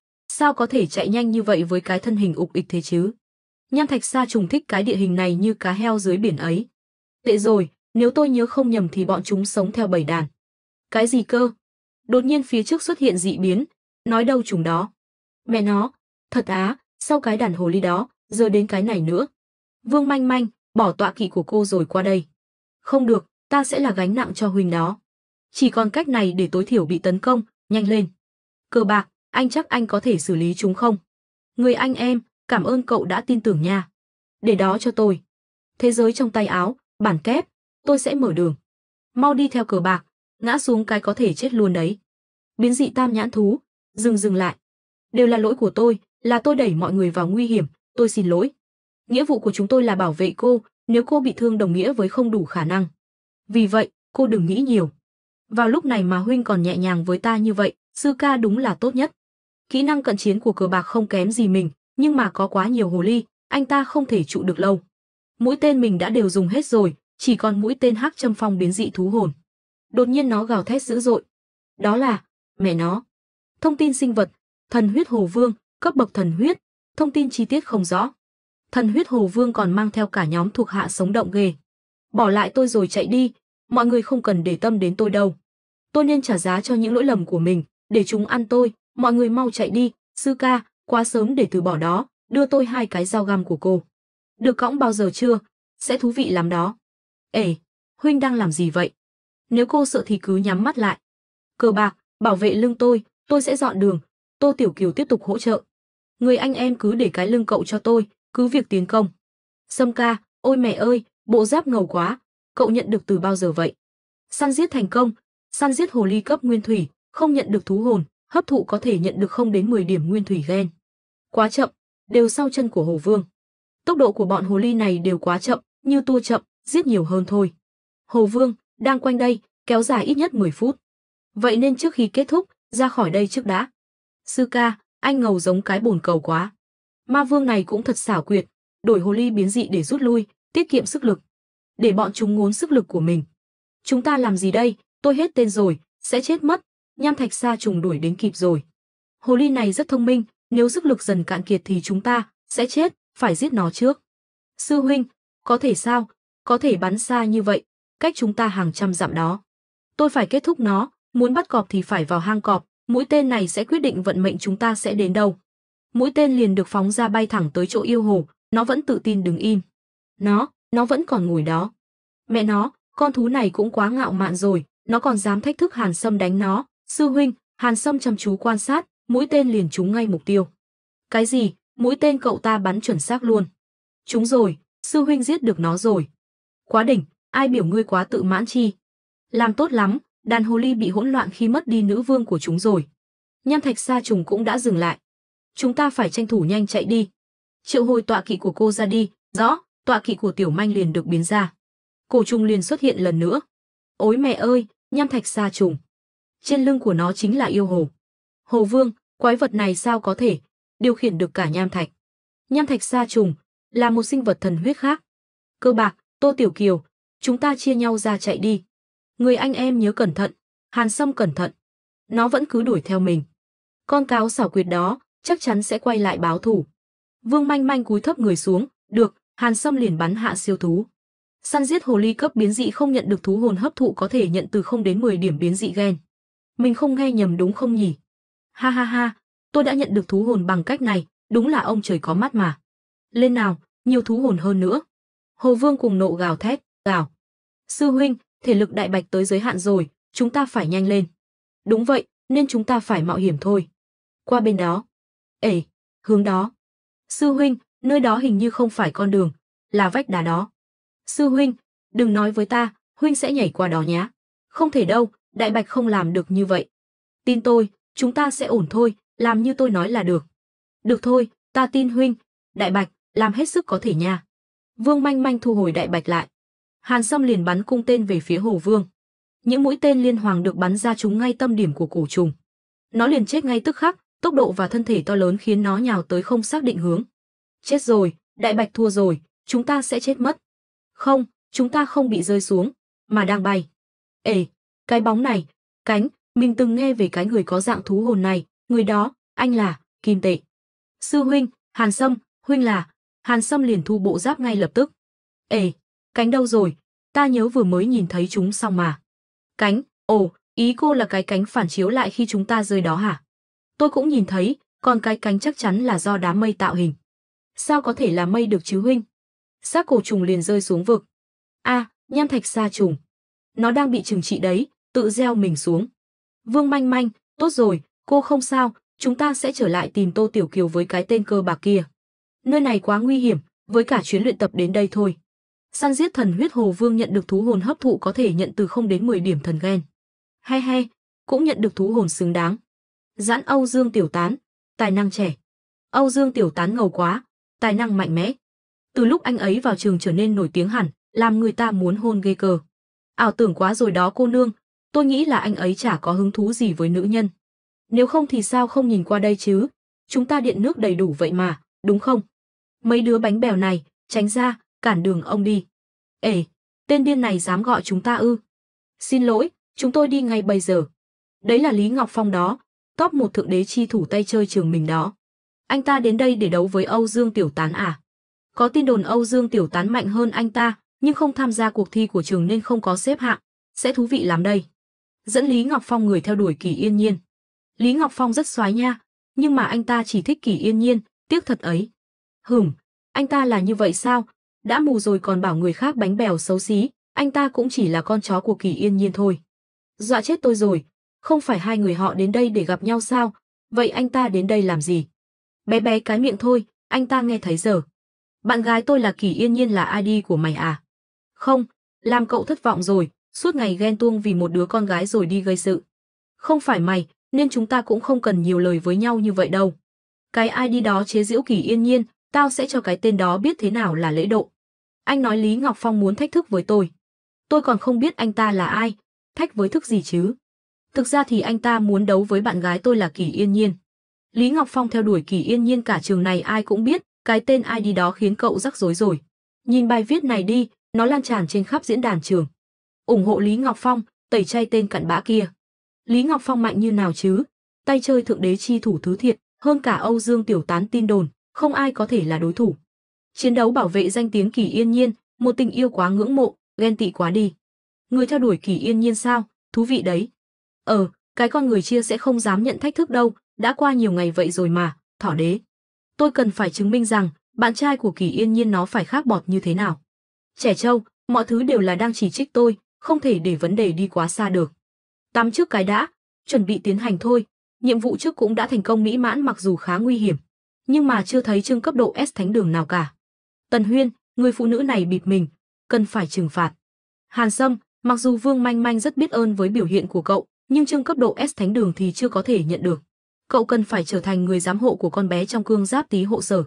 sao có thể chạy nhanh như vậy với cái thân hình ục ịch thế chứ? Nhan Thạch Sa trùng thích cái địa hình này như cá heo dưới biển ấy. Tệ rồi, nếu tôi nhớ không nhầm thì bọn chúng sống theo bầy đàn. Cái gì cơ? Đột nhiên phía trước xuất hiện dị biến, nói đâu chúng đó. Mẹ nó, thật á, sau cái đàn hồ ly đó, giờ đến cái này nữa. Vương manh manh, bỏ tọa kỵ của cô rồi qua đây. Không được, ta sẽ là gánh nặng cho huynh đó. Chỉ còn cách này để tối thiểu bị tấn công, nhanh lên. Cờ bạc, anh chắc anh có thể xử lý chúng không? Người anh em, cảm ơn cậu đã tin tưởng nha. Để đó cho tôi. Thế giới trong tay áo, bản kép, tôi sẽ mở đường. Mau đi theo cờ bạc, ngã xuống cái có thể chết luôn đấy. Biến dị tam nhãn thú, dừng dừng lại. Đều là lỗi của tôi, là tôi đẩy mọi người vào nguy hiểm, tôi xin lỗi. Nghĩa vụ của chúng tôi là bảo vệ cô, nếu cô bị thương đồng nghĩa với không đủ khả năng. Vì vậy, cô đừng nghĩ nhiều. Vào lúc này mà huynh còn nhẹ nhàng với ta như vậy, sư ca đúng là tốt nhất kỹ năng cận chiến của cờ bạc không kém gì mình, nhưng mà có quá nhiều hồ ly, anh ta không thể trụ được lâu. Mũi tên mình đã đều dùng hết rồi, chỉ còn mũi tên hắc châm phong biến dị thú hồn. Đột nhiên nó gào thét dữ dội. Đó là, mẹ nó. Thông tin sinh vật, thần huyết hồ vương, cấp bậc thần huyết, thông tin chi tiết không rõ. Thần huyết hồ vương còn mang theo cả nhóm thuộc hạ sống động ghê. Bỏ lại tôi rồi chạy đi, mọi người không cần để tâm đến tôi đâu. Tôi nên trả giá cho những lỗi lầm của mình, để chúng ăn tôi, Mọi người mau chạy đi, sư ca, quá sớm để từ bỏ đó, đưa tôi hai cái dao găm của cô. Được cõng bao giờ chưa? Sẽ thú vị lắm đó. Ê, huynh đang làm gì vậy? Nếu cô sợ thì cứ nhắm mắt lại. Cờ bạc, bảo vệ lưng tôi, tôi sẽ dọn đường. Tô Tiểu Kiều tiếp tục hỗ trợ. Người anh em cứ để cái lưng cậu cho tôi, cứ việc tiến công. Sâm ca, ôi mẹ ơi, bộ giáp ngầu quá, cậu nhận được từ bao giờ vậy? Săn giết thành công, săn giết hồ ly cấp nguyên thủy, không nhận được thú hồn, hấp thụ có thể nhận được không đến 10 điểm nguyên thủy gen. Quá chậm, đều sau chân của Hồ Vương. Tốc độ của bọn hồ ly này đều quá chậm, như tua chậm, giết nhiều hơn thôi. Hồ Vương, đang quanh đây, kéo dài ít nhất 10 phút. Vậy nên trước khi kết thúc, ra khỏi đây trước đã. Sư ca, anh ngầu giống cái bồn cầu quá. Ma Vương này cũng thật xảo quyệt, đổi hồ ly biến dị để rút lui, tiết kiệm sức lực. Để bọn chúng ngốn sức lực của mình. Chúng ta làm gì đây, tôi hết tên rồi, sẽ chết mất, nham thạch sa trùng đuổi đến kịp rồi. Hồ ly này rất thông minh, nếu sức lực dần cạn kiệt thì chúng ta sẽ chết, phải giết nó trước. Sư huynh, có thể sao? Có thể bắn xa như vậy, cách chúng ta hàng trăm dặm đó. Tôi phải kết thúc nó, muốn bắt cọp thì phải vào hang cọp, mũi tên này sẽ quyết định vận mệnh chúng ta sẽ đến đâu. Mũi tên liền được phóng ra bay thẳng tới chỗ yêu hồ, nó vẫn tự tin đứng im. Nó, nó vẫn còn ngồi đó. Mẹ nó, con thú này cũng quá ngạo mạn rồi, nó còn dám thách thức Hàn Sâm đánh nó, Sư huynh, Hàn Sâm chăm chú quan sát, mũi tên liền trúng ngay mục tiêu. Cái gì? Mũi tên cậu ta bắn chuẩn xác luôn. Trúng rồi, sư huynh giết được nó rồi. Quá đỉnh, ai biểu ngươi quá tự mãn chi. Làm tốt lắm, đàn hồ ly bị hỗn loạn khi mất đi nữ vương của chúng rồi. Nham thạch sa trùng cũng đã dừng lại. Chúng ta phải tranh thủ nhanh chạy đi. Triệu hồi tọa kỵ của cô ra đi, rõ, tọa kỵ của tiểu manh liền được biến ra. Cổ trùng liền xuất hiện lần nữa. Ôi mẹ ơi, nham thạch sa trùng trên lưng của nó chính là yêu hồ. Hồ Vương, quái vật này sao có thể điều khiển được cả nham thạch? Nham thạch sa trùng là một sinh vật thần huyết khác. Cơ bạc, Tô Tiểu Kiều, chúng ta chia nhau ra chạy đi. Người anh em nhớ cẩn thận, Hàn Sâm cẩn thận. Nó vẫn cứ đuổi theo mình. Con cáo xảo quyệt đó chắc chắn sẽ quay lại báo thủ. Vương manh manh cúi thấp người xuống, được, Hàn Sâm liền bắn hạ siêu thú. Săn giết hồ ly cấp biến dị không nhận được thú hồn hấp thụ có thể nhận từ không đến 10 điểm biến dị gen mình không nghe nhầm đúng không nhỉ? Ha ha ha, tôi đã nhận được thú hồn bằng cách này, đúng là ông trời có mắt mà. Lên nào, nhiều thú hồn hơn nữa. Hồ Vương cùng nộ gào thét, gào. Sư huynh, thể lực đại bạch tới giới hạn rồi, chúng ta phải nhanh lên. Đúng vậy, nên chúng ta phải mạo hiểm thôi. Qua bên đó. Ê, hướng đó. Sư huynh, nơi đó hình như không phải con đường, là vách đá đó. Sư huynh, đừng nói với ta, huynh sẽ nhảy qua đó nhé Không thể đâu, Đại Bạch không làm được như vậy. Tin tôi, chúng ta sẽ ổn thôi, làm như tôi nói là được. Được thôi, ta tin huynh. Đại Bạch, làm hết sức có thể nha. Vương manh manh thu hồi Đại Bạch lại. Hàn Sâm liền bắn cung tên về phía Hồ Vương. Những mũi tên liên hoàng được bắn ra chúng ngay tâm điểm của cổ trùng. Nó liền chết ngay tức khắc, tốc độ và thân thể to lớn khiến nó nhào tới không xác định hướng. Chết rồi, Đại Bạch thua rồi, chúng ta sẽ chết mất. Không, chúng ta không bị rơi xuống, mà đang bay. Ê, cái bóng này, cánh, mình từng nghe về cái người có dạng thú hồn này, người đó, anh là, Kim Tệ. Sư huynh, Hàn Sâm, huynh là, Hàn Sâm liền thu bộ giáp ngay lập tức. Ê, cánh đâu rồi? Ta nhớ vừa mới nhìn thấy chúng xong mà. Cánh, ồ, ý cô là cái cánh phản chiếu lại khi chúng ta rơi đó hả? Tôi cũng nhìn thấy, còn cái cánh chắc chắn là do đám mây tạo hình. Sao có thể là mây được chứ huynh? Xác cổ trùng liền rơi xuống vực. a à, nham thạch sa trùng. Nó đang bị trừng trị đấy, tự gieo mình xuống. Vương manh manh, tốt rồi, cô không sao, chúng ta sẽ trở lại tìm Tô Tiểu Kiều với cái tên cơ bạc kia. Nơi này quá nguy hiểm, với cả chuyến luyện tập đến đây thôi. Săn giết thần huyết hồ vương nhận được thú hồn hấp thụ có thể nhận từ không đến 10 điểm thần ghen. Hay hay, cũng nhận được thú hồn xứng đáng. Giãn Âu Dương Tiểu Tán, tài năng trẻ. Âu Dương Tiểu Tán ngầu quá, tài năng mạnh mẽ. Từ lúc anh ấy vào trường trở nên nổi tiếng hẳn, làm người ta muốn hôn ghê cờ. Ảo tưởng quá rồi đó cô nương, tôi nghĩ là anh ấy chả có hứng thú gì với nữ nhân. Nếu không thì sao không nhìn qua đây chứ? Chúng ta điện nước đầy đủ vậy mà, đúng không? Mấy đứa bánh bèo này, tránh ra, cản đường ông đi. Ê, tên điên này dám gọi chúng ta ư? Xin lỗi, chúng tôi đi ngay bây giờ. Đấy là Lý Ngọc Phong đó, top một thượng đế chi thủ tay chơi trường mình đó. Anh ta đến đây để đấu với Âu Dương Tiểu Tán à? Có tin đồn Âu Dương Tiểu Tán mạnh hơn anh ta, nhưng không tham gia cuộc thi của trường nên không có xếp hạng. Sẽ thú vị lắm đây dẫn Lý Ngọc Phong người theo đuổi Kỳ Yên Nhiên. Lý Ngọc Phong rất xoái nha, nhưng mà anh ta chỉ thích Kỳ Yên Nhiên, tiếc thật ấy. Hừm, anh ta là như vậy sao? Đã mù rồi còn bảo người khác bánh bèo xấu xí, anh ta cũng chỉ là con chó của Kỳ Yên Nhiên thôi. Dọa chết tôi rồi, không phải hai người họ đến đây để gặp nhau sao? Vậy anh ta đến đây làm gì? Bé bé cái miệng thôi, anh ta nghe thấy giờ. Bạn gái tôi là Kỳ Yên Nhiên là ID của mày à? Không, làm cậu thất vọng rồi, suốt ngày ghen tuông vì một đứa con gái rồi đi gây sự. Không phải mày, nên chúng ta cũng không cần nhiều lời với nhau như vậy đâu. Cái ai đi đó chế giễu Kỳ Yên Nhiên, tao sẽ cho cái tên đó biết thế nào là lễ độ. Anh nói Lý Ngọc Phong muốn thách thức với tôi. Tôi còn không biết anh ta là ai, thách với thức gì chứ. Thực ra thì anh ta muốn đấu với bạn gái tôi là Kỳ Yên Nhiên. Lý Ngọc Phong theo đuổi Kỳ Yên Nhiên cả trường này ai cũng biết, cái tên ai đi đó khiến cậu rắc rối rồi. Nhìn bài viết này đi, nó lan tràn trên khắp diễn đàn trường ủng hộ Lý Ngọc Phong, tẩy chay tên cặn bã kia. Lý Ngọc Phong mạnh như nào chứ? Tay chơi thượng đế chi thủ thứ thiệt, hơn cả Âu Dương Tiểu Tán tin đồn, không ai có thể là đối thủ. Chiến đấu bảo vệ danh tiếng Kỳ Yên Nhiên, một tình yêu quá ngưỡng mộ, ghen tị quá đi. Người theo đuổi Kỳ Yên Nhiên sao? Thú vị đấy. Ờ, cái con người chia sẽ không dám nhận thách thức đâu, đã qua nhiều ngày vậy rồi mà, thỏ đế. Tôi cần phải chứng minh rằng, bạn trai của Kỳ Yên Nhiên nó phải khác bọt như thế nào. Trẻ trâu, mọi thứ đều là đang chỉ trích tôi, không thể để vấn đề đi quá xa được. Tắm trước cái đã, chuẩn bị tiến hành thôi, nhiệm vụ trước cũng đã thành công mỹ mãn mặc dù khá nguy hiểm, nhưng mà chưa thấy trương cấp độ S thánh đường nào cả. Tần Huyên, người phụ nữ này bịt mình, cần phải trừng phạt. Hàn Sâm, mặc dù Vương Manh Manh rất biết ơn với biểu hiện của cậu, nhưng trương cấp độ S thánh đường thì chưa có thể nhận được. Cậu cần phải trở thành người giám hộ của con bé trong cương giáp tí hộ sở.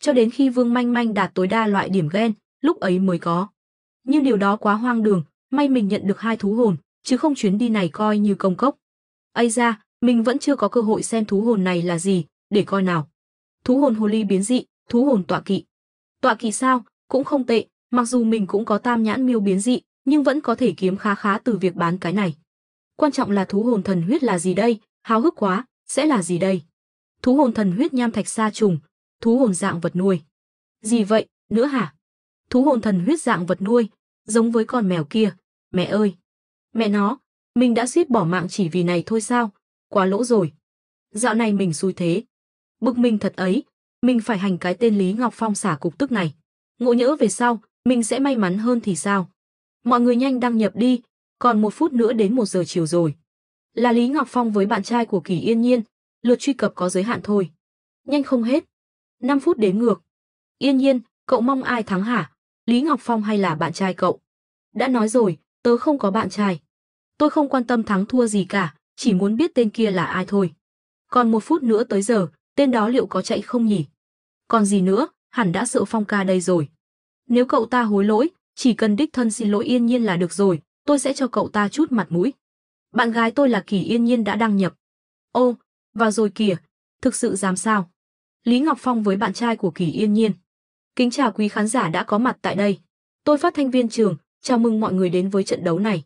Cho đến khi Vương Manh Manh đạt tối đa loại điểm ghen lúc ấy mới có. Nhưng điều đó quá hoang đường, may mình nhận được hai thú hồn, chứ không chuyến đi này coi như công cốc. Ây ra, mình vẫn chưa có cơ hội xem thú hồn này là gì, để coi nào. Thú hồn hồ ly biến dị, thú hồn tọa kỵ. Tọa kỵ sao, cũng không tệ, mặc dù mình cũng có tam nhãn miêu biến dị, nhưng vẫn có thể kiếm khá khá từ việc bán cái này. Quan trọng là thú hồn thần huyết là gì đây, háo hức quá, sẽ là gì đây? Thú hồn thần huyết nham thạch sa trùng, thú hồn dạng vật nuôi. Gì vậy, nữa hả? Thú hồn thần huyết dạng vật nuôi, giống với con mèo kia, Mẹ ơi! Mẹ nó! Mình đã suýt bỏ mạng chỉ vì này thôi sao? Quá lỗ rồi! Dạo này mình xui thế. Bực mình thật ấy, mình phải hành cái tên Lý Ngọc Phong xả cục tức này. Ngộ nhỡ về sau, mình sẽ may mắn hơn thì sao? Mọi người nhanh đăng nhập đi, còn một phút nữa đến một giờ chiều rồi. Là Lý Ngọc Phong với bạn trai của Kỳ Yên Nhiên, lượt truy cập có giới hạn thôi. Nhanh không hết. 5 phút đến ngược. Yên Nhiên, cậu mong ai thắng hả? Lý Ngọc Phong hay là bạn trai cậu? Đã nói rồi, tớ không có bạn trai. Tôi không quan tâm thắng thua gì cả, chỉ muốn biết tên kia là ai thôi. Còn một phút nữa tới giờ, tên đó liệu có chạy không nhỉ? Còn gì nữa, hẳn đã sợ Phong ca đây rồi. Nếu cậu ta hối lỗi, chỉ cần đích thân xin lỗi yên nhiên là được rồi, tôi sẽ cho cậu ta chút mặt mũi. Bạn gái tôi là Kỳ Yên Nhiên đã đăng nhập. Ô, vào rồi kìa, thực sự dám sao? Lý Ngọc Phong với bạn trai của Kỳ Yên Nhiên. Kính chào quý khán giả đã có mặt tại đây. Tôi phát thanh viên trường, chào mừng mọi người đến với trận đấu này.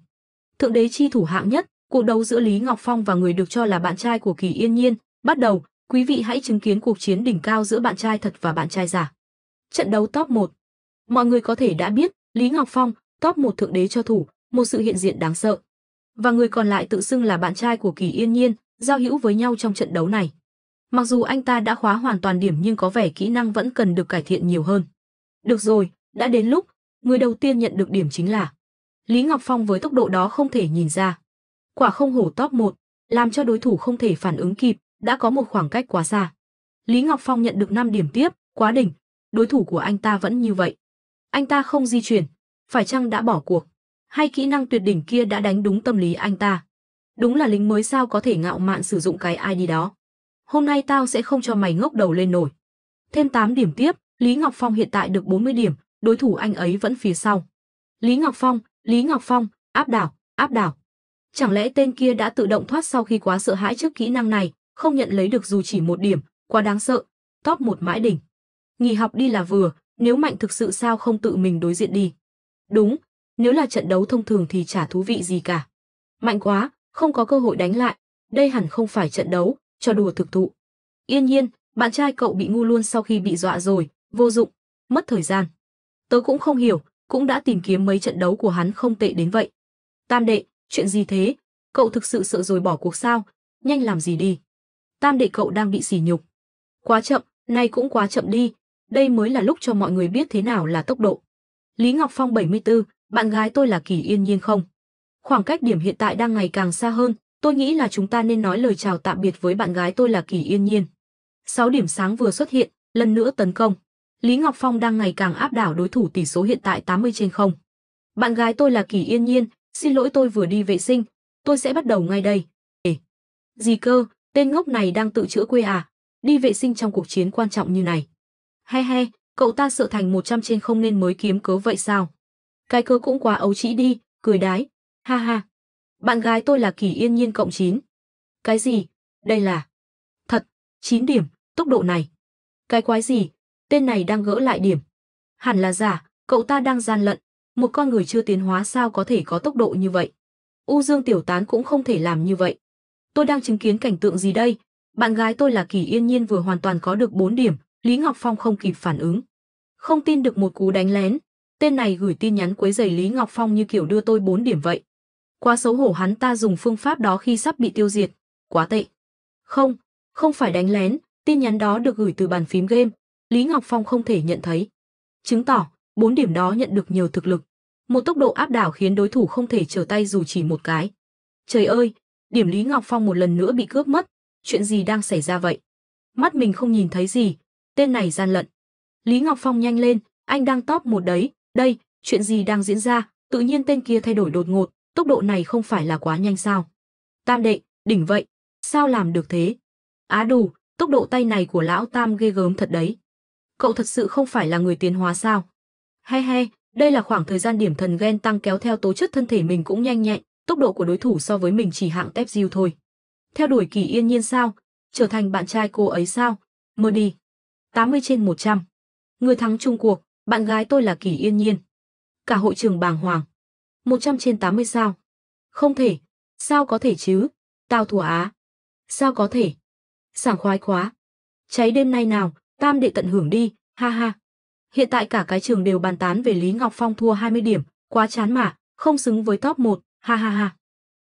Thượng đế chi thủ hạng nhất, cuộc đấu giữa Lý Ngọc Phong và người được cho là bạn trai của Kỳ Yên Nhiên, bắt đầu, quý vị hãy chứng kiến cuộc chiến đỉnh cao giữa bạn trai thật và bạn trai giả. Trận đấu top 1 Mọi người có thể đã biết, Lý Ngọc Phong, top 1 thượng đế cho thủ, một sự hiện diện đáng sợ. Và người còn lại tự xưng là bạn trai của Kỳ Yên Nhiên, giao hữu với nhau trong trận đấu này. Mặc dù anh ta đã khóa hoàn toàn điểm nhưng có vẻ kỹ năng vẫn cần được cải thiện nhiều hơn. Được rồi, đã đến lúc, Người đầu tiên nhận được điểm chính là Lý Ngọc Phong với tốc độ đó không thể nhìn ra. Quả không hổ top 1, làm cho đối thủ không thể phản ứng kịp, đã có một khoảng cách quá xa. Lý Ngọc Phong nhận được 5 điểm tiếp, quá đỉnh, đối thủ của anh ta vẫn như vậy. Anh ta không di chuyển, phải chăng đã bỏ cuộc? Hay kỹ năng tuyệt đỉnh kia đã đánh đúng tâm lý anh ta? Đúng là lính mới sao có thể ngạo mạn sử dụng cái ID đó. Hôm nay tao sẽ không cho mày ngốc đầu lên nổi. Thêm 8 điểm tiếp, Lý Ngọc Phong hiện tại được 40 điểm, đối thủ anh ấy vẫn phía sau. Lý Ngọc Phong, Lý Ngọc Phong, áp đảo, áp đảo. Chẳng lẽ tên kia đã tự động thoát sau khi quá sợ hãi trước kỹ năng này, không nhận lấy được dù chỉ một điểm, quá đáng sợ, top một mãi đỉnh. Nghỉ học đi là vừa, nếu mạnh thực sự sao không tự mình đối diện đi. Đúng, nếu là trận đấu thông thường thì chả thú vị gì cả. Mạnh quá, không có cơ hội đánh lại, đây hẳn không phải trận đấu, cho đùa thực thụ. Yên nhiên, bạn trai cậu bị ngu luôn sau khi bị dọa rồi, vô dụng, mất thời gian. Tớ cũng không hiểu, cũng đã tìm kiếm mấy trận đấu của hắn không tệ đến vậy. Tam đệ, chuyện gì thế? Cậu thực sự sợ rồi bỏ cuộc sao? Nhanh làm gì đi. Tam đệ cậu đang bị sỉ nhục. Quá chậm, nay cũng quá chậm đi. Đây mới là lúc cho mọi người biết thế nào là tốc độ. Lý Ngọc Phong 74, bạn gái tôi là Kỳ Yên Nhiên không? Khoảng cách điểm hiện tại đang ngày càng xa hơn, tôi nghĩ là chúng ta nên nói lời chào tạm biệt với bạn gái tôi là Kỳ Yên Nhiên. 6 điểm sáng vừa xuất hiện, lần nữa tấn công. Lý Ngọc Phong đang ngày càng áp đảo đối thủ tỷ số hiện tại 80 trên không. Bạn gái tôi là Kỳ Yên Nhiên, xin lỗi tôi vừa đi vệ sinh, tôi sẽ bắt đầu ngay đây. Ê, gì cơ, tên ngốc này đang tự chữa quê à? Đi vệ sinh trong cuộc chiến quan trọng như này. He he, cậu ta sợ thành 100 trên không nên mới kiếm cớ vậy sao? Cái cớ cũng quá ấu trĩ đi, cười đái. Ha ha. Bạn gái tôi là Kỳ Yên Nhiên cộng 9. Cái gì? Đây là... Thật, 9 điểm, tốc độ này. Cái quái gì? tên này đang gỡ lại điểm. Hẳn là giả, cậu ta đang gian lận, một con người chưa tiến hóa sao có thể có tốc độ như vậy. U Dương Tiểu Tán cũng không thể làm như vậy. Tôi đang chứng kiến cảnh tượng gì đây? Bạn gái tôi là Kỳ Yên Nhiên vừa hoàn toàn có được 4 điểm, Lý Ngọc Phong không kịp phản ứng. Không tin được một cú đánh lén, tên này gửi tin nhắn quấy giày Lý Ngọc Phong như kiểu đưa tôi 4 điểm vậy. Quá xấu hổ hắn ta dùng phương pháp đó khi sắp bị tiêu diệt, quá tệ. Không, không phải đánh lén, tin nhắn đó được gửi từ bàn phím game, Lý Ngọc Phong không thể nhận thấy. Chứng tỏ, bốn điểm đó nhận được nhiều thực lực. Một tốc độ áp đảo khiến đối thủ không thể trở tay dù chỉ một cái. Trời ơi, điểm Lý Ngọc Phong một lần nữa bị cướp mất, chuyện gì đang xảy ra vậy? Mắt mình không nhìn thấy gì, tên này gian lận. Lý Ngọc Phong nhanh lên, anh đang top một đấy, đây, chuyện gì đang diễn ra, tự nhiên tên kia thay đổi đột ngột, tốc độ này không phải là quá nhanh sao? Tam đệ, đỉnh vậy, sao làm được thế? Á đủ, tốc độ tay này của lão Tam ghê gớm thật đấy cậu thật sự không phải là người tiến hóa sao? He he, đây là khoảng thời gian điểm thần ghen tăng kéo theo tố chất thân thể mình cũng nhanh nhẹn, tốc độ của đối thủ so với mình chỉ hạng tép diêu thôi. Theo đuổi Kỳ Yên Nhiên sao? Trở thành bạn trai cô ấy sao? Mơ đi. 80 trên 100. Người thắng chung cuộc, bạn gái tôi là Kỳ Yên Nhiên. Cả hội trường bàng hoàng. 100 trên 80 sao? Không thể. Sao có thể chứ? Tao thua á. Sao có thể? Sảng khoái quá. Cháy đêm nay nào, tam đệ tận hưởng đi, ha ha. Hiện tại cả cái trường đều bàn tán về Lý Ngọc Phong thua 20 điểm, quá chán mà, không xứng với top 1, ha ha ha.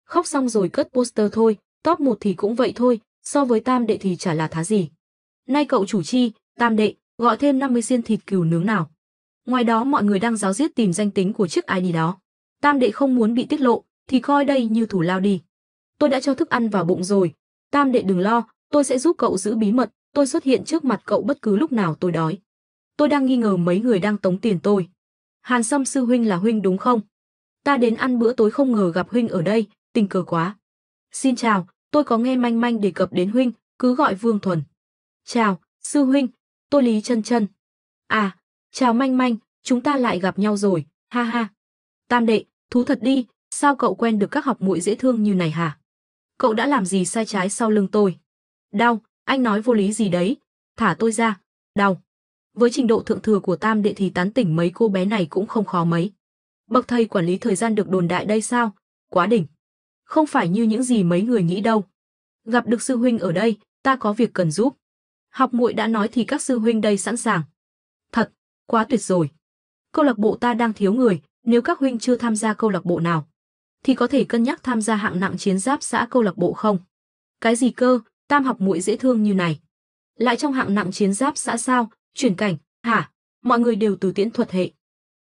Khóc xong rồi cất poster thôi, top 1 thì cũng vậy thôi, so với tam đệ thì chả là thá gì. Nay cậu chủ chi, tam đệ, gọi thêm 50 xiên thịt cừu nướng nào. Ngoài đó mọi người đang giáo giết tìm danh tính của chiếc ID đó. Tam đệ không muốn bị tiết lộ, thì coi đây như thủ lao đi. Tôi đã cho thức ăn vào bụng rồi. Tam đệ đừng lo, tôi sẽ giúp cậu giữ bí mật, tôi xuất hiện trước mặt cậu bất cứ lúc nào tôi đói. Tôi đang nghi ngờ mấy người đang tống tiền tôi. Hàn Sâm sư huynh là huynh đúng không? Ta đến ăn bữa tối không ngờ gặp huynh ở đây, tình cờ quá. Xin chào, tôi có nghe manh manh đề cập đến huynh, cứ gọi Vương Thuần. Chào, sư huynh, tôi Lý Chân Chân. À, chào manh manh, chúng ta lại gặp nhau rồi, ha ha. Tam đệ, thú thật đi, sao cậu quen được các học muội dễ thương như này hả? Cậu đã làm gì sai trái sau lưng tôi? Đau, anh nói vô lý gì đấy, thả tôi ra, đau. Với trình độ thượng thừa của tam đệ thì tán tỉnh mấy cô bé này cũng không khó mấy. Bậc thầy quản lý thời gian được đồn đại đây sao, quá đỉnh. Không phải như những gì mấy người nghĩ đâu. Gặp được sư huynh ở đây, ta có việc cần giúp. Học muội đã nói thì các sư huynh đây sẵn sàng. Thật, quá tuyệt rồi. Câu lạc bộ ta đang thiếu người, nếu các huynh chưa tham gia câu lạc bộ nào, thì có thể cân nhắc tham gia hạng nặng chiến giáp xã câu lạc bộ không? Cái gì cơ, tam học muội dễ thương như này. Lại trong hạng nặng chiến giáp xã sao, chuyển cảnh, hả? Mọi người đều từ tiễn thuật hệ.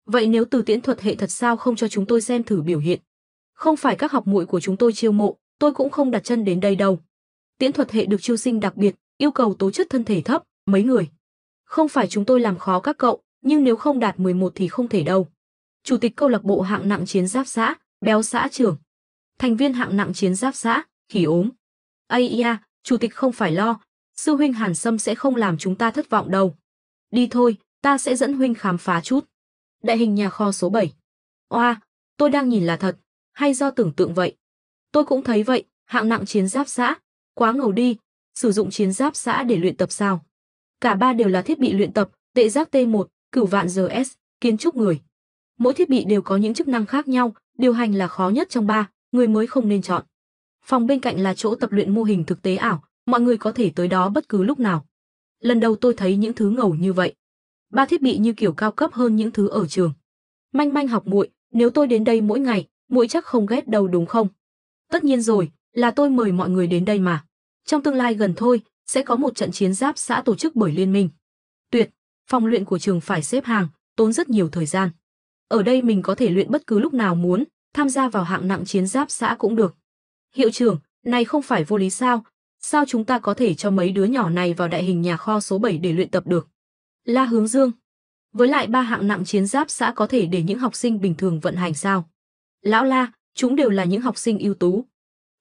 Vậy nếu từ tiễn thuật hệ thật sao không cho chúng tôi xem thử biểu hiện? Không phải các học muội của chúng tôi chiêu mộ, tôi cũng không đặt chân đến đây đâu. Tiễn thuật hệ được chiêu sinh đặc biệt, yêu cầu tố chất thân thể thấp, mấy người. Không phải chúng tôi làm khó các cậu, nhưng nếu không đạt 11 thì không thể đâu. Chủ tịch câu lạc bộ hạng nặng chiến giáp xã, béo xã trưởng. Thành viên hạng nặng chiến giáp xã, khỉ ốm. Ây ia, chủ tịch không phải lo, sư huynh Hàn Sâm sẽ không làm chúng ta thất vọng đâu. Đi thôi, ta sẽ dẫn huynh khám phá chút. Đại hình nhà kho số 7. Oa, tôi đang nhìn là thật, hay do tưởng tượng vậy? Tôi cũng thấy vậy, hạng nặng chiến giáp xã, quá ngầu đi, sử dụng chiến giáp xã để luyện tập sao? Cả ba đều là thiết bị luyện tập, tệ giác T1, cửu vạn GS, kiến trúc người. Mỗi thiết bị đều có những chức năng khác nhau, điều hành là khó nhất trong ba, người mới không nên chọn. Phòng bên cạnh là chỗ tập luyện mô hình thực tế ảo, mọi người có thể tới đó bất cứ lúc nào. Lần đầu tôi thấy những thứ ngầu như vậy. Ba thiết bị như kiểu cao cấp hơn những thứ ở trường. Manh manh học muội, nếu tôi đến đây mỗi ngày, muội chắc không ghét đâu đúng không? Tất nhiên rồi, là tôi mời mọi người đến đây mà. Trong tương lai gần thôi, sẽ có một trận chiến giáp xã tổ chức bởi liên minh. Tuyệt, phòng luyện của trường phải xếp hàng, tốn rất nhiều thời gian. Ở đây mình có thể luyện bất cứ lúc nào muốn, tham gia vào hạng nặng chiến giáp xã cũng được. Hiệu trưởng, này không phải vô lý sao? Sao chúng ta có thể cho mấy đứa nhỏ này vào đại hình nhà kho số 7 để luyện tập được? La Hướng Dương. Với lại ba hạng nặng chiến giáp xã có thể để những học sinh bình thường vận hành sao? Lão La, chúng đều là những học sinh ưu tú.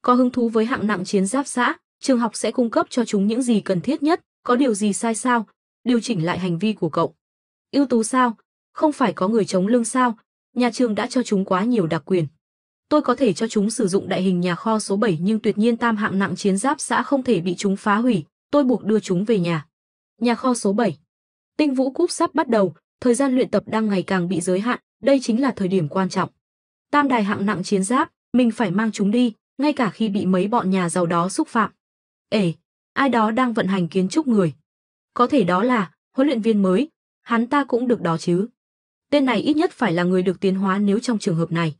Có hứng thú với hạng nặng chiến giáp xã, trường học sẽ cung cấp cho chúng những gì cần thiết nhất, có điều gì sai sao? Điều chỉnh lại hành vi của cậu. Ưu tú sao? Không phải có người chống lưng sao? Nhà trường đã cho chúng quá nhiều đặc quyền tôi có thể cho chúng sử dụng đại hình nhà kho số 7 nhưng tuyệt nhiên tam hạng nặng chiến giáp xã không thể bị chúng phá hủy, tôi buộc đưa chúng về nhà. Nhà kho số 7 Tinh vũ cúp sắp bắt đầu, thời gian luyện tập đang ngày càng bị giới hạn, đây chính là thời điểm quan trọng. Tam đài hạng nặng chiến giáp, mình phải mang chúng đi, ngay cả khi bị mấy bọn nhà giàu đó xúc phạm. Ê, ai đó đang vận hành kiến trúc người. Có thể đó là huấn luyện viên mới, hắn ta cũng được đó chứ. Tên này ít nhất phải là người được tiến hóa nếu trong trường hợp này.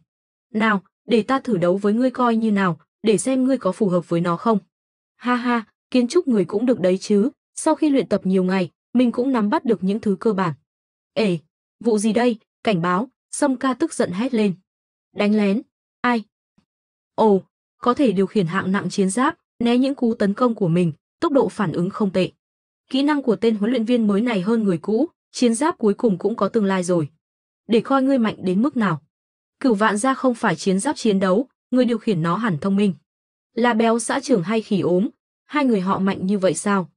Nào, để ta thử đấu với ngươi coi như nào, để xem ngươi có phù hợp với nó không. Ha ha, kiến trúc người cũng được đấy chứ, sau khi luyện tập nhiều ngày, mình cũng nắm bắt được những thứ cơ bản. Ê, vụ gì đây, cảnh báo, Sâm ca tức giận hét lên. Đánh lén, ai? Ồ, có thể điều khiển hạng nặng chiến giáp, né những cú tấn công của mình, tốc độ phản ứng không tệ. Kỹ năng của tên huấn luyện viên mới này hơn người cũ, chiến giáp cuối cùng cũng có tương lai rồi. Để coi ngươi mạnh đến mức nào. Cửu vạn gia không phải chiến giáp chiến đấu, người điều khiển nó hẳn thông minh. Là béo xã trưởng hay khỉ ốm, hai người họ mạnh như vậy sao?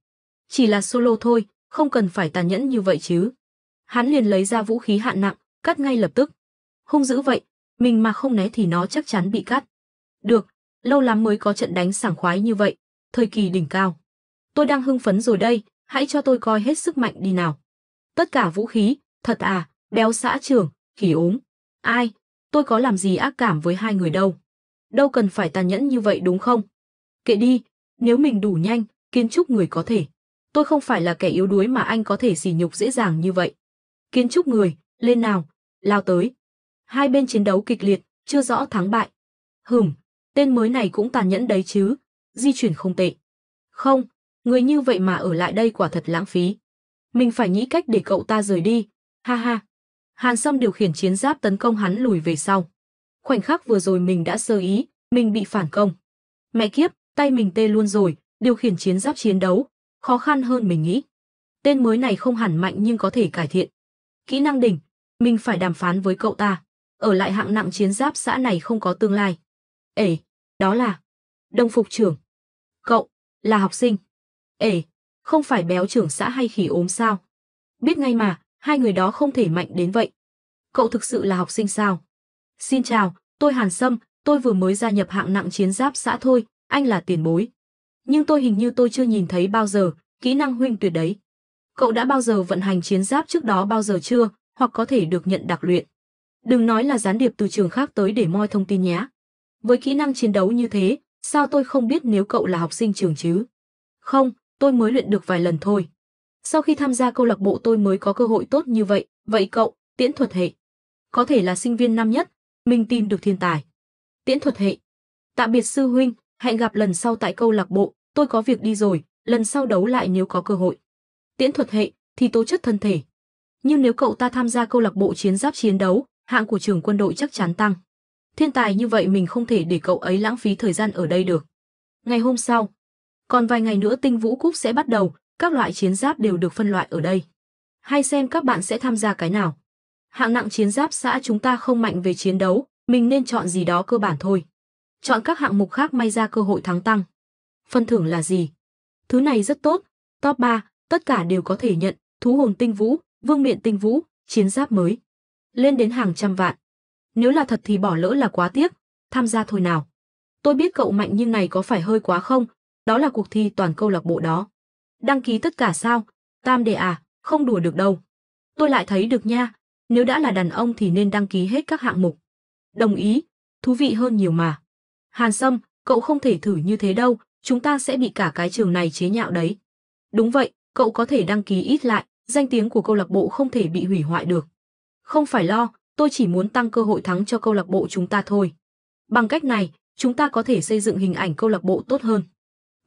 Chỉ là solo thôi, không cần phải tàn nhẫn như vậy chứ. Hắn liền lấy ra vũ khí hạn nặng, cắt ngay lập tức. Hung dữ vậy, mình mà không né thì nó chắc chắn bị cắt. Được, lâu lắm mới có trận đánh sảng khoái như vậy, thời kỳ đỉnh cao. Tôi đang hưng phấn rồi đây, hãy cho tôi coi hết sức mạnh đi nào. Tất cả vũ khí, thật à, béo xã trưởng, khỉ ốm. Ai, tôi có làm gì ác cảm với hai người đâu. Đâu cần phải tàn nhẫn như vậy đúng không? Kệ đi, nếu mình đủ nhanh, kiến trúc người có thể. Tôi không phải là kẻ yếu đuối mà anh có thể xỉ nhục dễ dàng như vậy. Kiến trúc người, lên nào, lao tới. Hai bên chiến đấu kịch liệt, chưa rõ thắng bại. Hừm, tên mới này cũng tàn nhẫn đấy chứ, di chuyển không tệ. Không, người như vậy mà ở lại đây quả thật lãng phí. Mình phải nghĩ cách để cậu ta rời đi, ha ha. Hàn Sâm điều khiển chiến giáp tấn công hắn lùi về sau. Khoảnh khắc vừa rồi mình đã sơ ý, mình bị phản công. Mẹ kiếp, tay mình tê luôn rồi, điều khiển chiến giáp chiến đấu, khó khăn hơn mình nghĩ. Tên mới này không hẳn mạnh nhưng có thể cải thiện. Kỹ năng đỉnh, mình phải đàm phán với cậu ta. Ở lại hạng nặng chiến giáp xã này không có tương lai. Ê, đó là... Đông phục trưởng. Cậu, là học sinh. Ê, không phải béo trưởng xã hay khỉ ốm sao? Biết ngay mà, hai người đó không thể mạnh đến vậy. Cậu thực sự là học sinh sao? Xin chào, tôi Hàn Sâm, tôi vừa mới gia nhập hạng nặng chiến giáp xã thôi, anh là tiền bối. Nhưng tôi hình như tôi chưa nhìn thấy bao giờ, kỹ năng huynh tuyệt đấy. Cậu đã bao giờ vận hành chiến giáp trước đó bao giờ chưa, hoặc có thể được nhận đặc luyện. Đừng nói là gián điệp từ trường khác tới để moi thông tin nhé. Với kỹ năng chiến đấu như thế, sao tôi không biết nếu cậu là học sinh trường chứ? Không, tôi mới luyện được vài lần thôi. Sau khi tham gia câu lạc bộ tôi mới có cơ hội tốt như vậy, vậy cậu, tiễn thuật hệ. Có thể là sinh viên năm nhất, mình tìm được thiên tài. Tiễn thuật hệ. Tạm biệt sư huynh, hẹn gặp lần sau tại câu lạc bộ, tôi có việc đi rồi, lần sau đấu lại nếu có cơ hội. Tiễn thuật hệ thì tố chất thân thể. Nhưng nếu cậu ta tham gia câu lạc bộ chiến giáp chiến đấu, hạng của trường quân đội chắc chắn tăng. Thiên tài như vậy mình không thể để cậu ấy lãng phí thời gian ở đây được. Ngày hôm sau, còn vài ngày nữa tinh vũ cúc sẽ bắt đầu, các loại chiến giáp đều được phân loại ở đây. Hay xem các bạn sẽ tham gia cái nào. Hạng nặng chiến giáp xã chúng ta không mạnh về chiến đấu, mình nên chọn gì đó cơ bản thôi. Chọn các hạng mục khác may ra cơ hội thắng tăng. phân thưởng là gì? Thứ này rất tốt, top 3, tất cả đều có thể nhận, thú hồn tinh vũ, vương miện tinh vũ, chiến giáp mới. Lên đến hàng trăm vạn. Nếu là thật thì bỏ lỡ là quá tiếc, tham gia thôi nào. Tôi biết cậu mạnh như này có phải hơi quá không? Đó là cuộc thi toàn câu lạc bộ đó đăng ký tất cả sao? Tam đề à, không đùa được đâu. Tôi lại thấy được nha, nếu đã là đàn ông thì nên đăng ký hết các hạng mục. Đồng ý, thú vị hơn nhiều mà. Hàn Sâm, cậu không thể thử như thế đâu, chúng ta sẽ bị cả cái trường này chế nhạo đấy. Đúng vậy, cậu có thể đăng ký ít lại, danh tiếng của câu lạc bộ không thể bị hủy hoại được. Không phải lo, tôi chỉ muốn tăng cơ hội thắng cho câu lạc bộ chúng ta thôi. Bằng cách này, chúng ta có thể xây dựng hình ảnh câu lạc bộ tốt hơn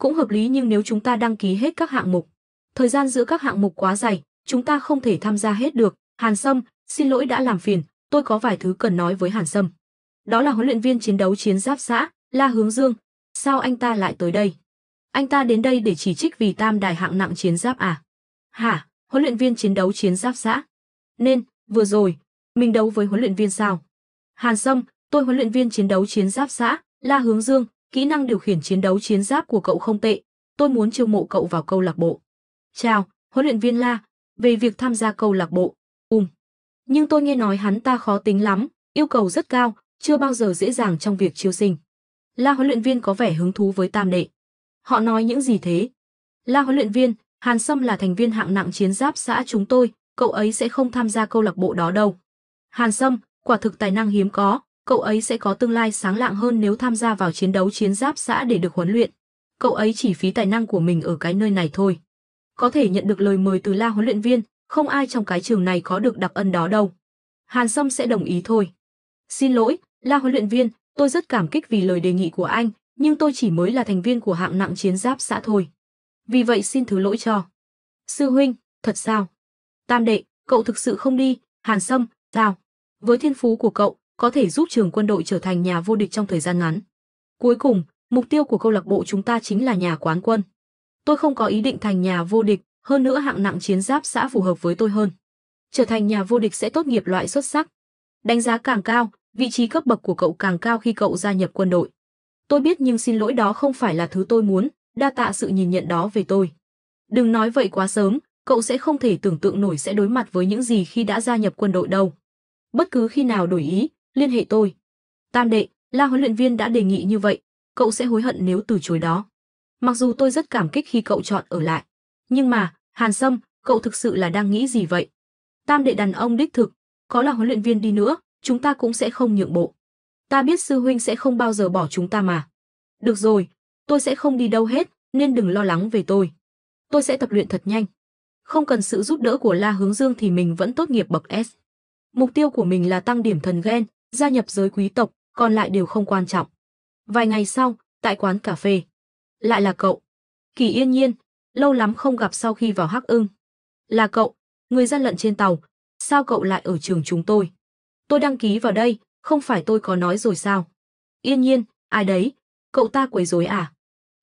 cũng hợp lý nhưng nếu chúng ta đăng ký hết các hạng mục, thời gian giữa các hạng mục quá dài chúng ta không thể tham gia hết được. Hàn Sâm, xin lỗi đã làm phiền, tôi có vài thứ cần nói với Hàn Sâm. Đó là huấn luyện viên chiến đấu chiến giáp xã, La Hướng Dương. Sao anh ta lại tới đây? Anh ta đến đây để chỉ trích vì tam đài hạng nặng chiến giáp à? Hả, huấn luyện viên chiến đấu chiến giáp xã? Nên, vừa rồi, mình đấu với huấn luyện viên sao? Hàn Sâm, tôi huấn luyện viên chiến đấu chiến giáp xã, La Hướng Dương, kỹ năng điều khiển chiến đấu chiến giáp của cậu không tệ, tôi muốn chiêu mộ cậu vào câu lạc bộ. Chào, huấn luyện viên La, về việc tham gia câu lạc bộ. Ừm. Nhưng tôi nghe nói hắn ta khó tính lắm, yêu cầu rất cao, chưa bao giờ dễ dàng trong việc chiêu sinh. La huấn luyện viên có vẻ hứng thú với tam đệ. Họ nói những gì thế? La huấn luyện viên, Hàn Sâm là thành viên hạng nặng chiến giáp xã chúng tôi, cậu ấy sẽ không tham gia câu lạc bộ đó đâu. Hàn Sâm, quả thực tài năng hiếm có, cậu ấy sẽ có tương lai sáng lạng hơn nếu tham gia vào chiến đấu chiến giáp xã để được huấn luyện. Cậu ấy chỉ phí tài năng của mình ở cái nơi này thôi. Có thể nhận được lời mời từ la huấn luyện viên, không ai trong cái trường này có được đặc ân đó đâu. Hàn Sâm sẽ đồng ý thôi. Xin lỗi, la huấn luyện viên, tôi rất cảm kích vì lời đề nghị của anh, nhưng tôi chỉ mới là thành viên của hạng nặng chiến giáp xã thôi. Vì vậy xin thứ lỗi cho. Sư huynh, thật sao? Tam đệ, cậu thực sự không đi, Hàn Sâm, sao? Với thiên phú của cậu, có thể giúp trường quân đội trở thành nhà vô địch trong thời gian ngắn. Cuối cùng, mục tiêu của câu lạc bộ chúng ta chính là nhà quán quân. Tôi không có ý định thành nhà vô địch, hơn nữa hạng nặng chiến giáp xã phù hợp với tôi hơn. Trở thành nhà vô địch sẽ tốt nghiệp loại xuất sắc. Đánh giá càng cao, vị trí cấp bậc của cậu càng cao khi cậu gia nhập quân đội. Tôi biết nhưng xin lỗi đó không phải là thứ tôi muốn, đa tạ sự nhìn nhận đó về tôi. Đừng nói vậy quá sớm, cậu sẽ không thể tưởng tượng nổi sẽ đối mặt với những gì khi đã gia nhập quân đội đâu. Bất cứ khi nào đổi ý, liên hệ tôi. Tam đệ, La huấn luyện viên đã đề nghị như vậy, cậu sẽ hối hận nếu từ chối đó. Mặc dù tôi rất cảm kích khi cậu chọn ở lại, nhưng mà, Hàn Sâm, cậu thực sự là đang nghĩ gì vậy? Tam đệ đàn ông đích thực, có là huấn luyện viên đi nữa, chúng ta cũng sẽ không nhượng bộ. Ta biết sư huynh sẽ không bao giờ bỏ chúng ta mà. Được rồi, tôi sẽ không đi đâu hết, nên đừng lo lắng về tôi. Tôi sẽ tập luyện thật nhanh. Không cần sự giúp đỡ của La Hướng Dương thì mình vẫn tốt nghiệp bậc S. Mục tiêu của mình là tăng điểm thần ghen, gia nhập giới quý tộc, còn lại đều không quan trọng. Vài ngày sau, tại quán cà phê. Lại là cậu. Kỳ yên nhiên, lâu lắm không gặp sau khi vào hắc ưng. Là cậu, người gian lận trên tàu, sao cậu lại ở trường chúng tôi? Tôi đăng ký vào đây, không phải tôi có nói rồi sao? Yên nhiên, ai đấy? Cậu ta quấy rối à?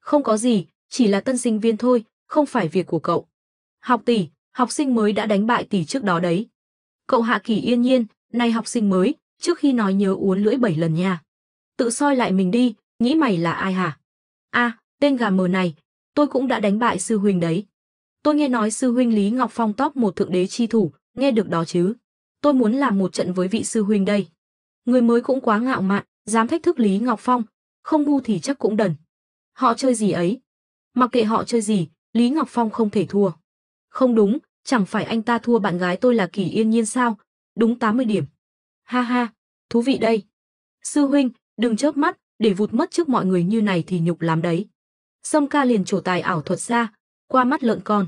Không có gì, chỉ là tân sinh viên thôi, không phải việc của cậu. Học tỷ, học sinh mới đã đánh bại tỷ trước đó đấy. Cậu hạ kỳ yên nhiên, nay học sinh mới, trước khi nói nhớ uốn lưỡi bảy lần nha. Tự soi lại mình đi, nghĩ mày là ai hả? a à, tên gà mờ này, tôi cũng đã đánh bại sư huynh đấy. Tôi nghe nói sư huynh Lý Ngọc Phong top một thượng đế chi thủ, nghe được đó chứ. Tôi muốn làm một trận với vị sư huynh đây. Người mới cũng quá ngạo mạn, dám thách thức Lý Ngọc Phong, không ngu thì chắc cũng đần. Họ chơi gì ấy? Mặc kệ họ chơi gì, Lý Ngọc Phong không thể thua. Không đúng, chẳng phải anh ta thua bạn gái tôi là Kỳ Yên Nhiên sao? Đúng 80 điểm. Ha ha, thú vị đây. Sư huynh, đừng chớp mắt, để vụt mất trước mọi người như này thì nhục lắm đấy. Sâm ca liền trổ tài ảo thuật ra, qua mắt lợn con.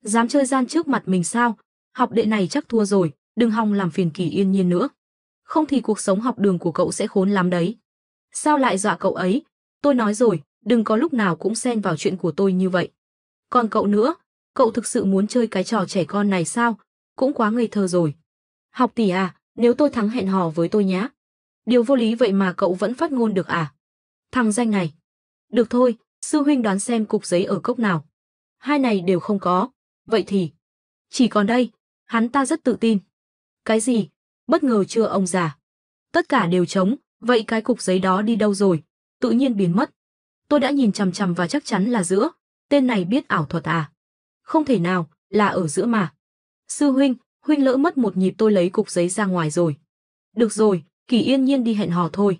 Dám chơi gian trước mặt mình sao? Học đệ này chắc thua rồi, đừng hòng làm phiền kỳ yên nhiên nữa. Không thì cuộc sống học đường của cậu sẽ khốn lắm đấy. Sao lại dọa cậu ấy? Tôi nói rồi, đừng có lúc nào cũng xen vào chuyện của tôi như vậy. Còn cậu nữa, cậu thực sự muốn chơi cái trò trẻ con này sao? Cũng quá ngây thơ rồi. Học tỷ à, nếu tôi thắng hẹn hò với tôi nhé, Điều vô lý vậy mà cậu vẫn phát ngôn được à? Thằng danh này. Được thôi, sư huynh đoán xem cục giấy ở cốc nào. Hai này đều không có. Vậy thì, chỉ còn đây, hắn ta rất tự tin. Cái gì? Bất ngờ chưa ông già? Tất cả đều trống, vậy cái cục giấy đó đi đâu rồi? Tự nhiên biến mất. Tôi đã nhìn chằm chằm và chắc chắn là giữa. Tên này biết ảo thuật à? Không thể nào, là ở giữa mà. Sư huynh, huynh lỡ mất một nhịp tôi lấy cục giấy ra ngoài rồi. Được rồi, Kỳ Yên Nhiên đi hẹn hò thôi.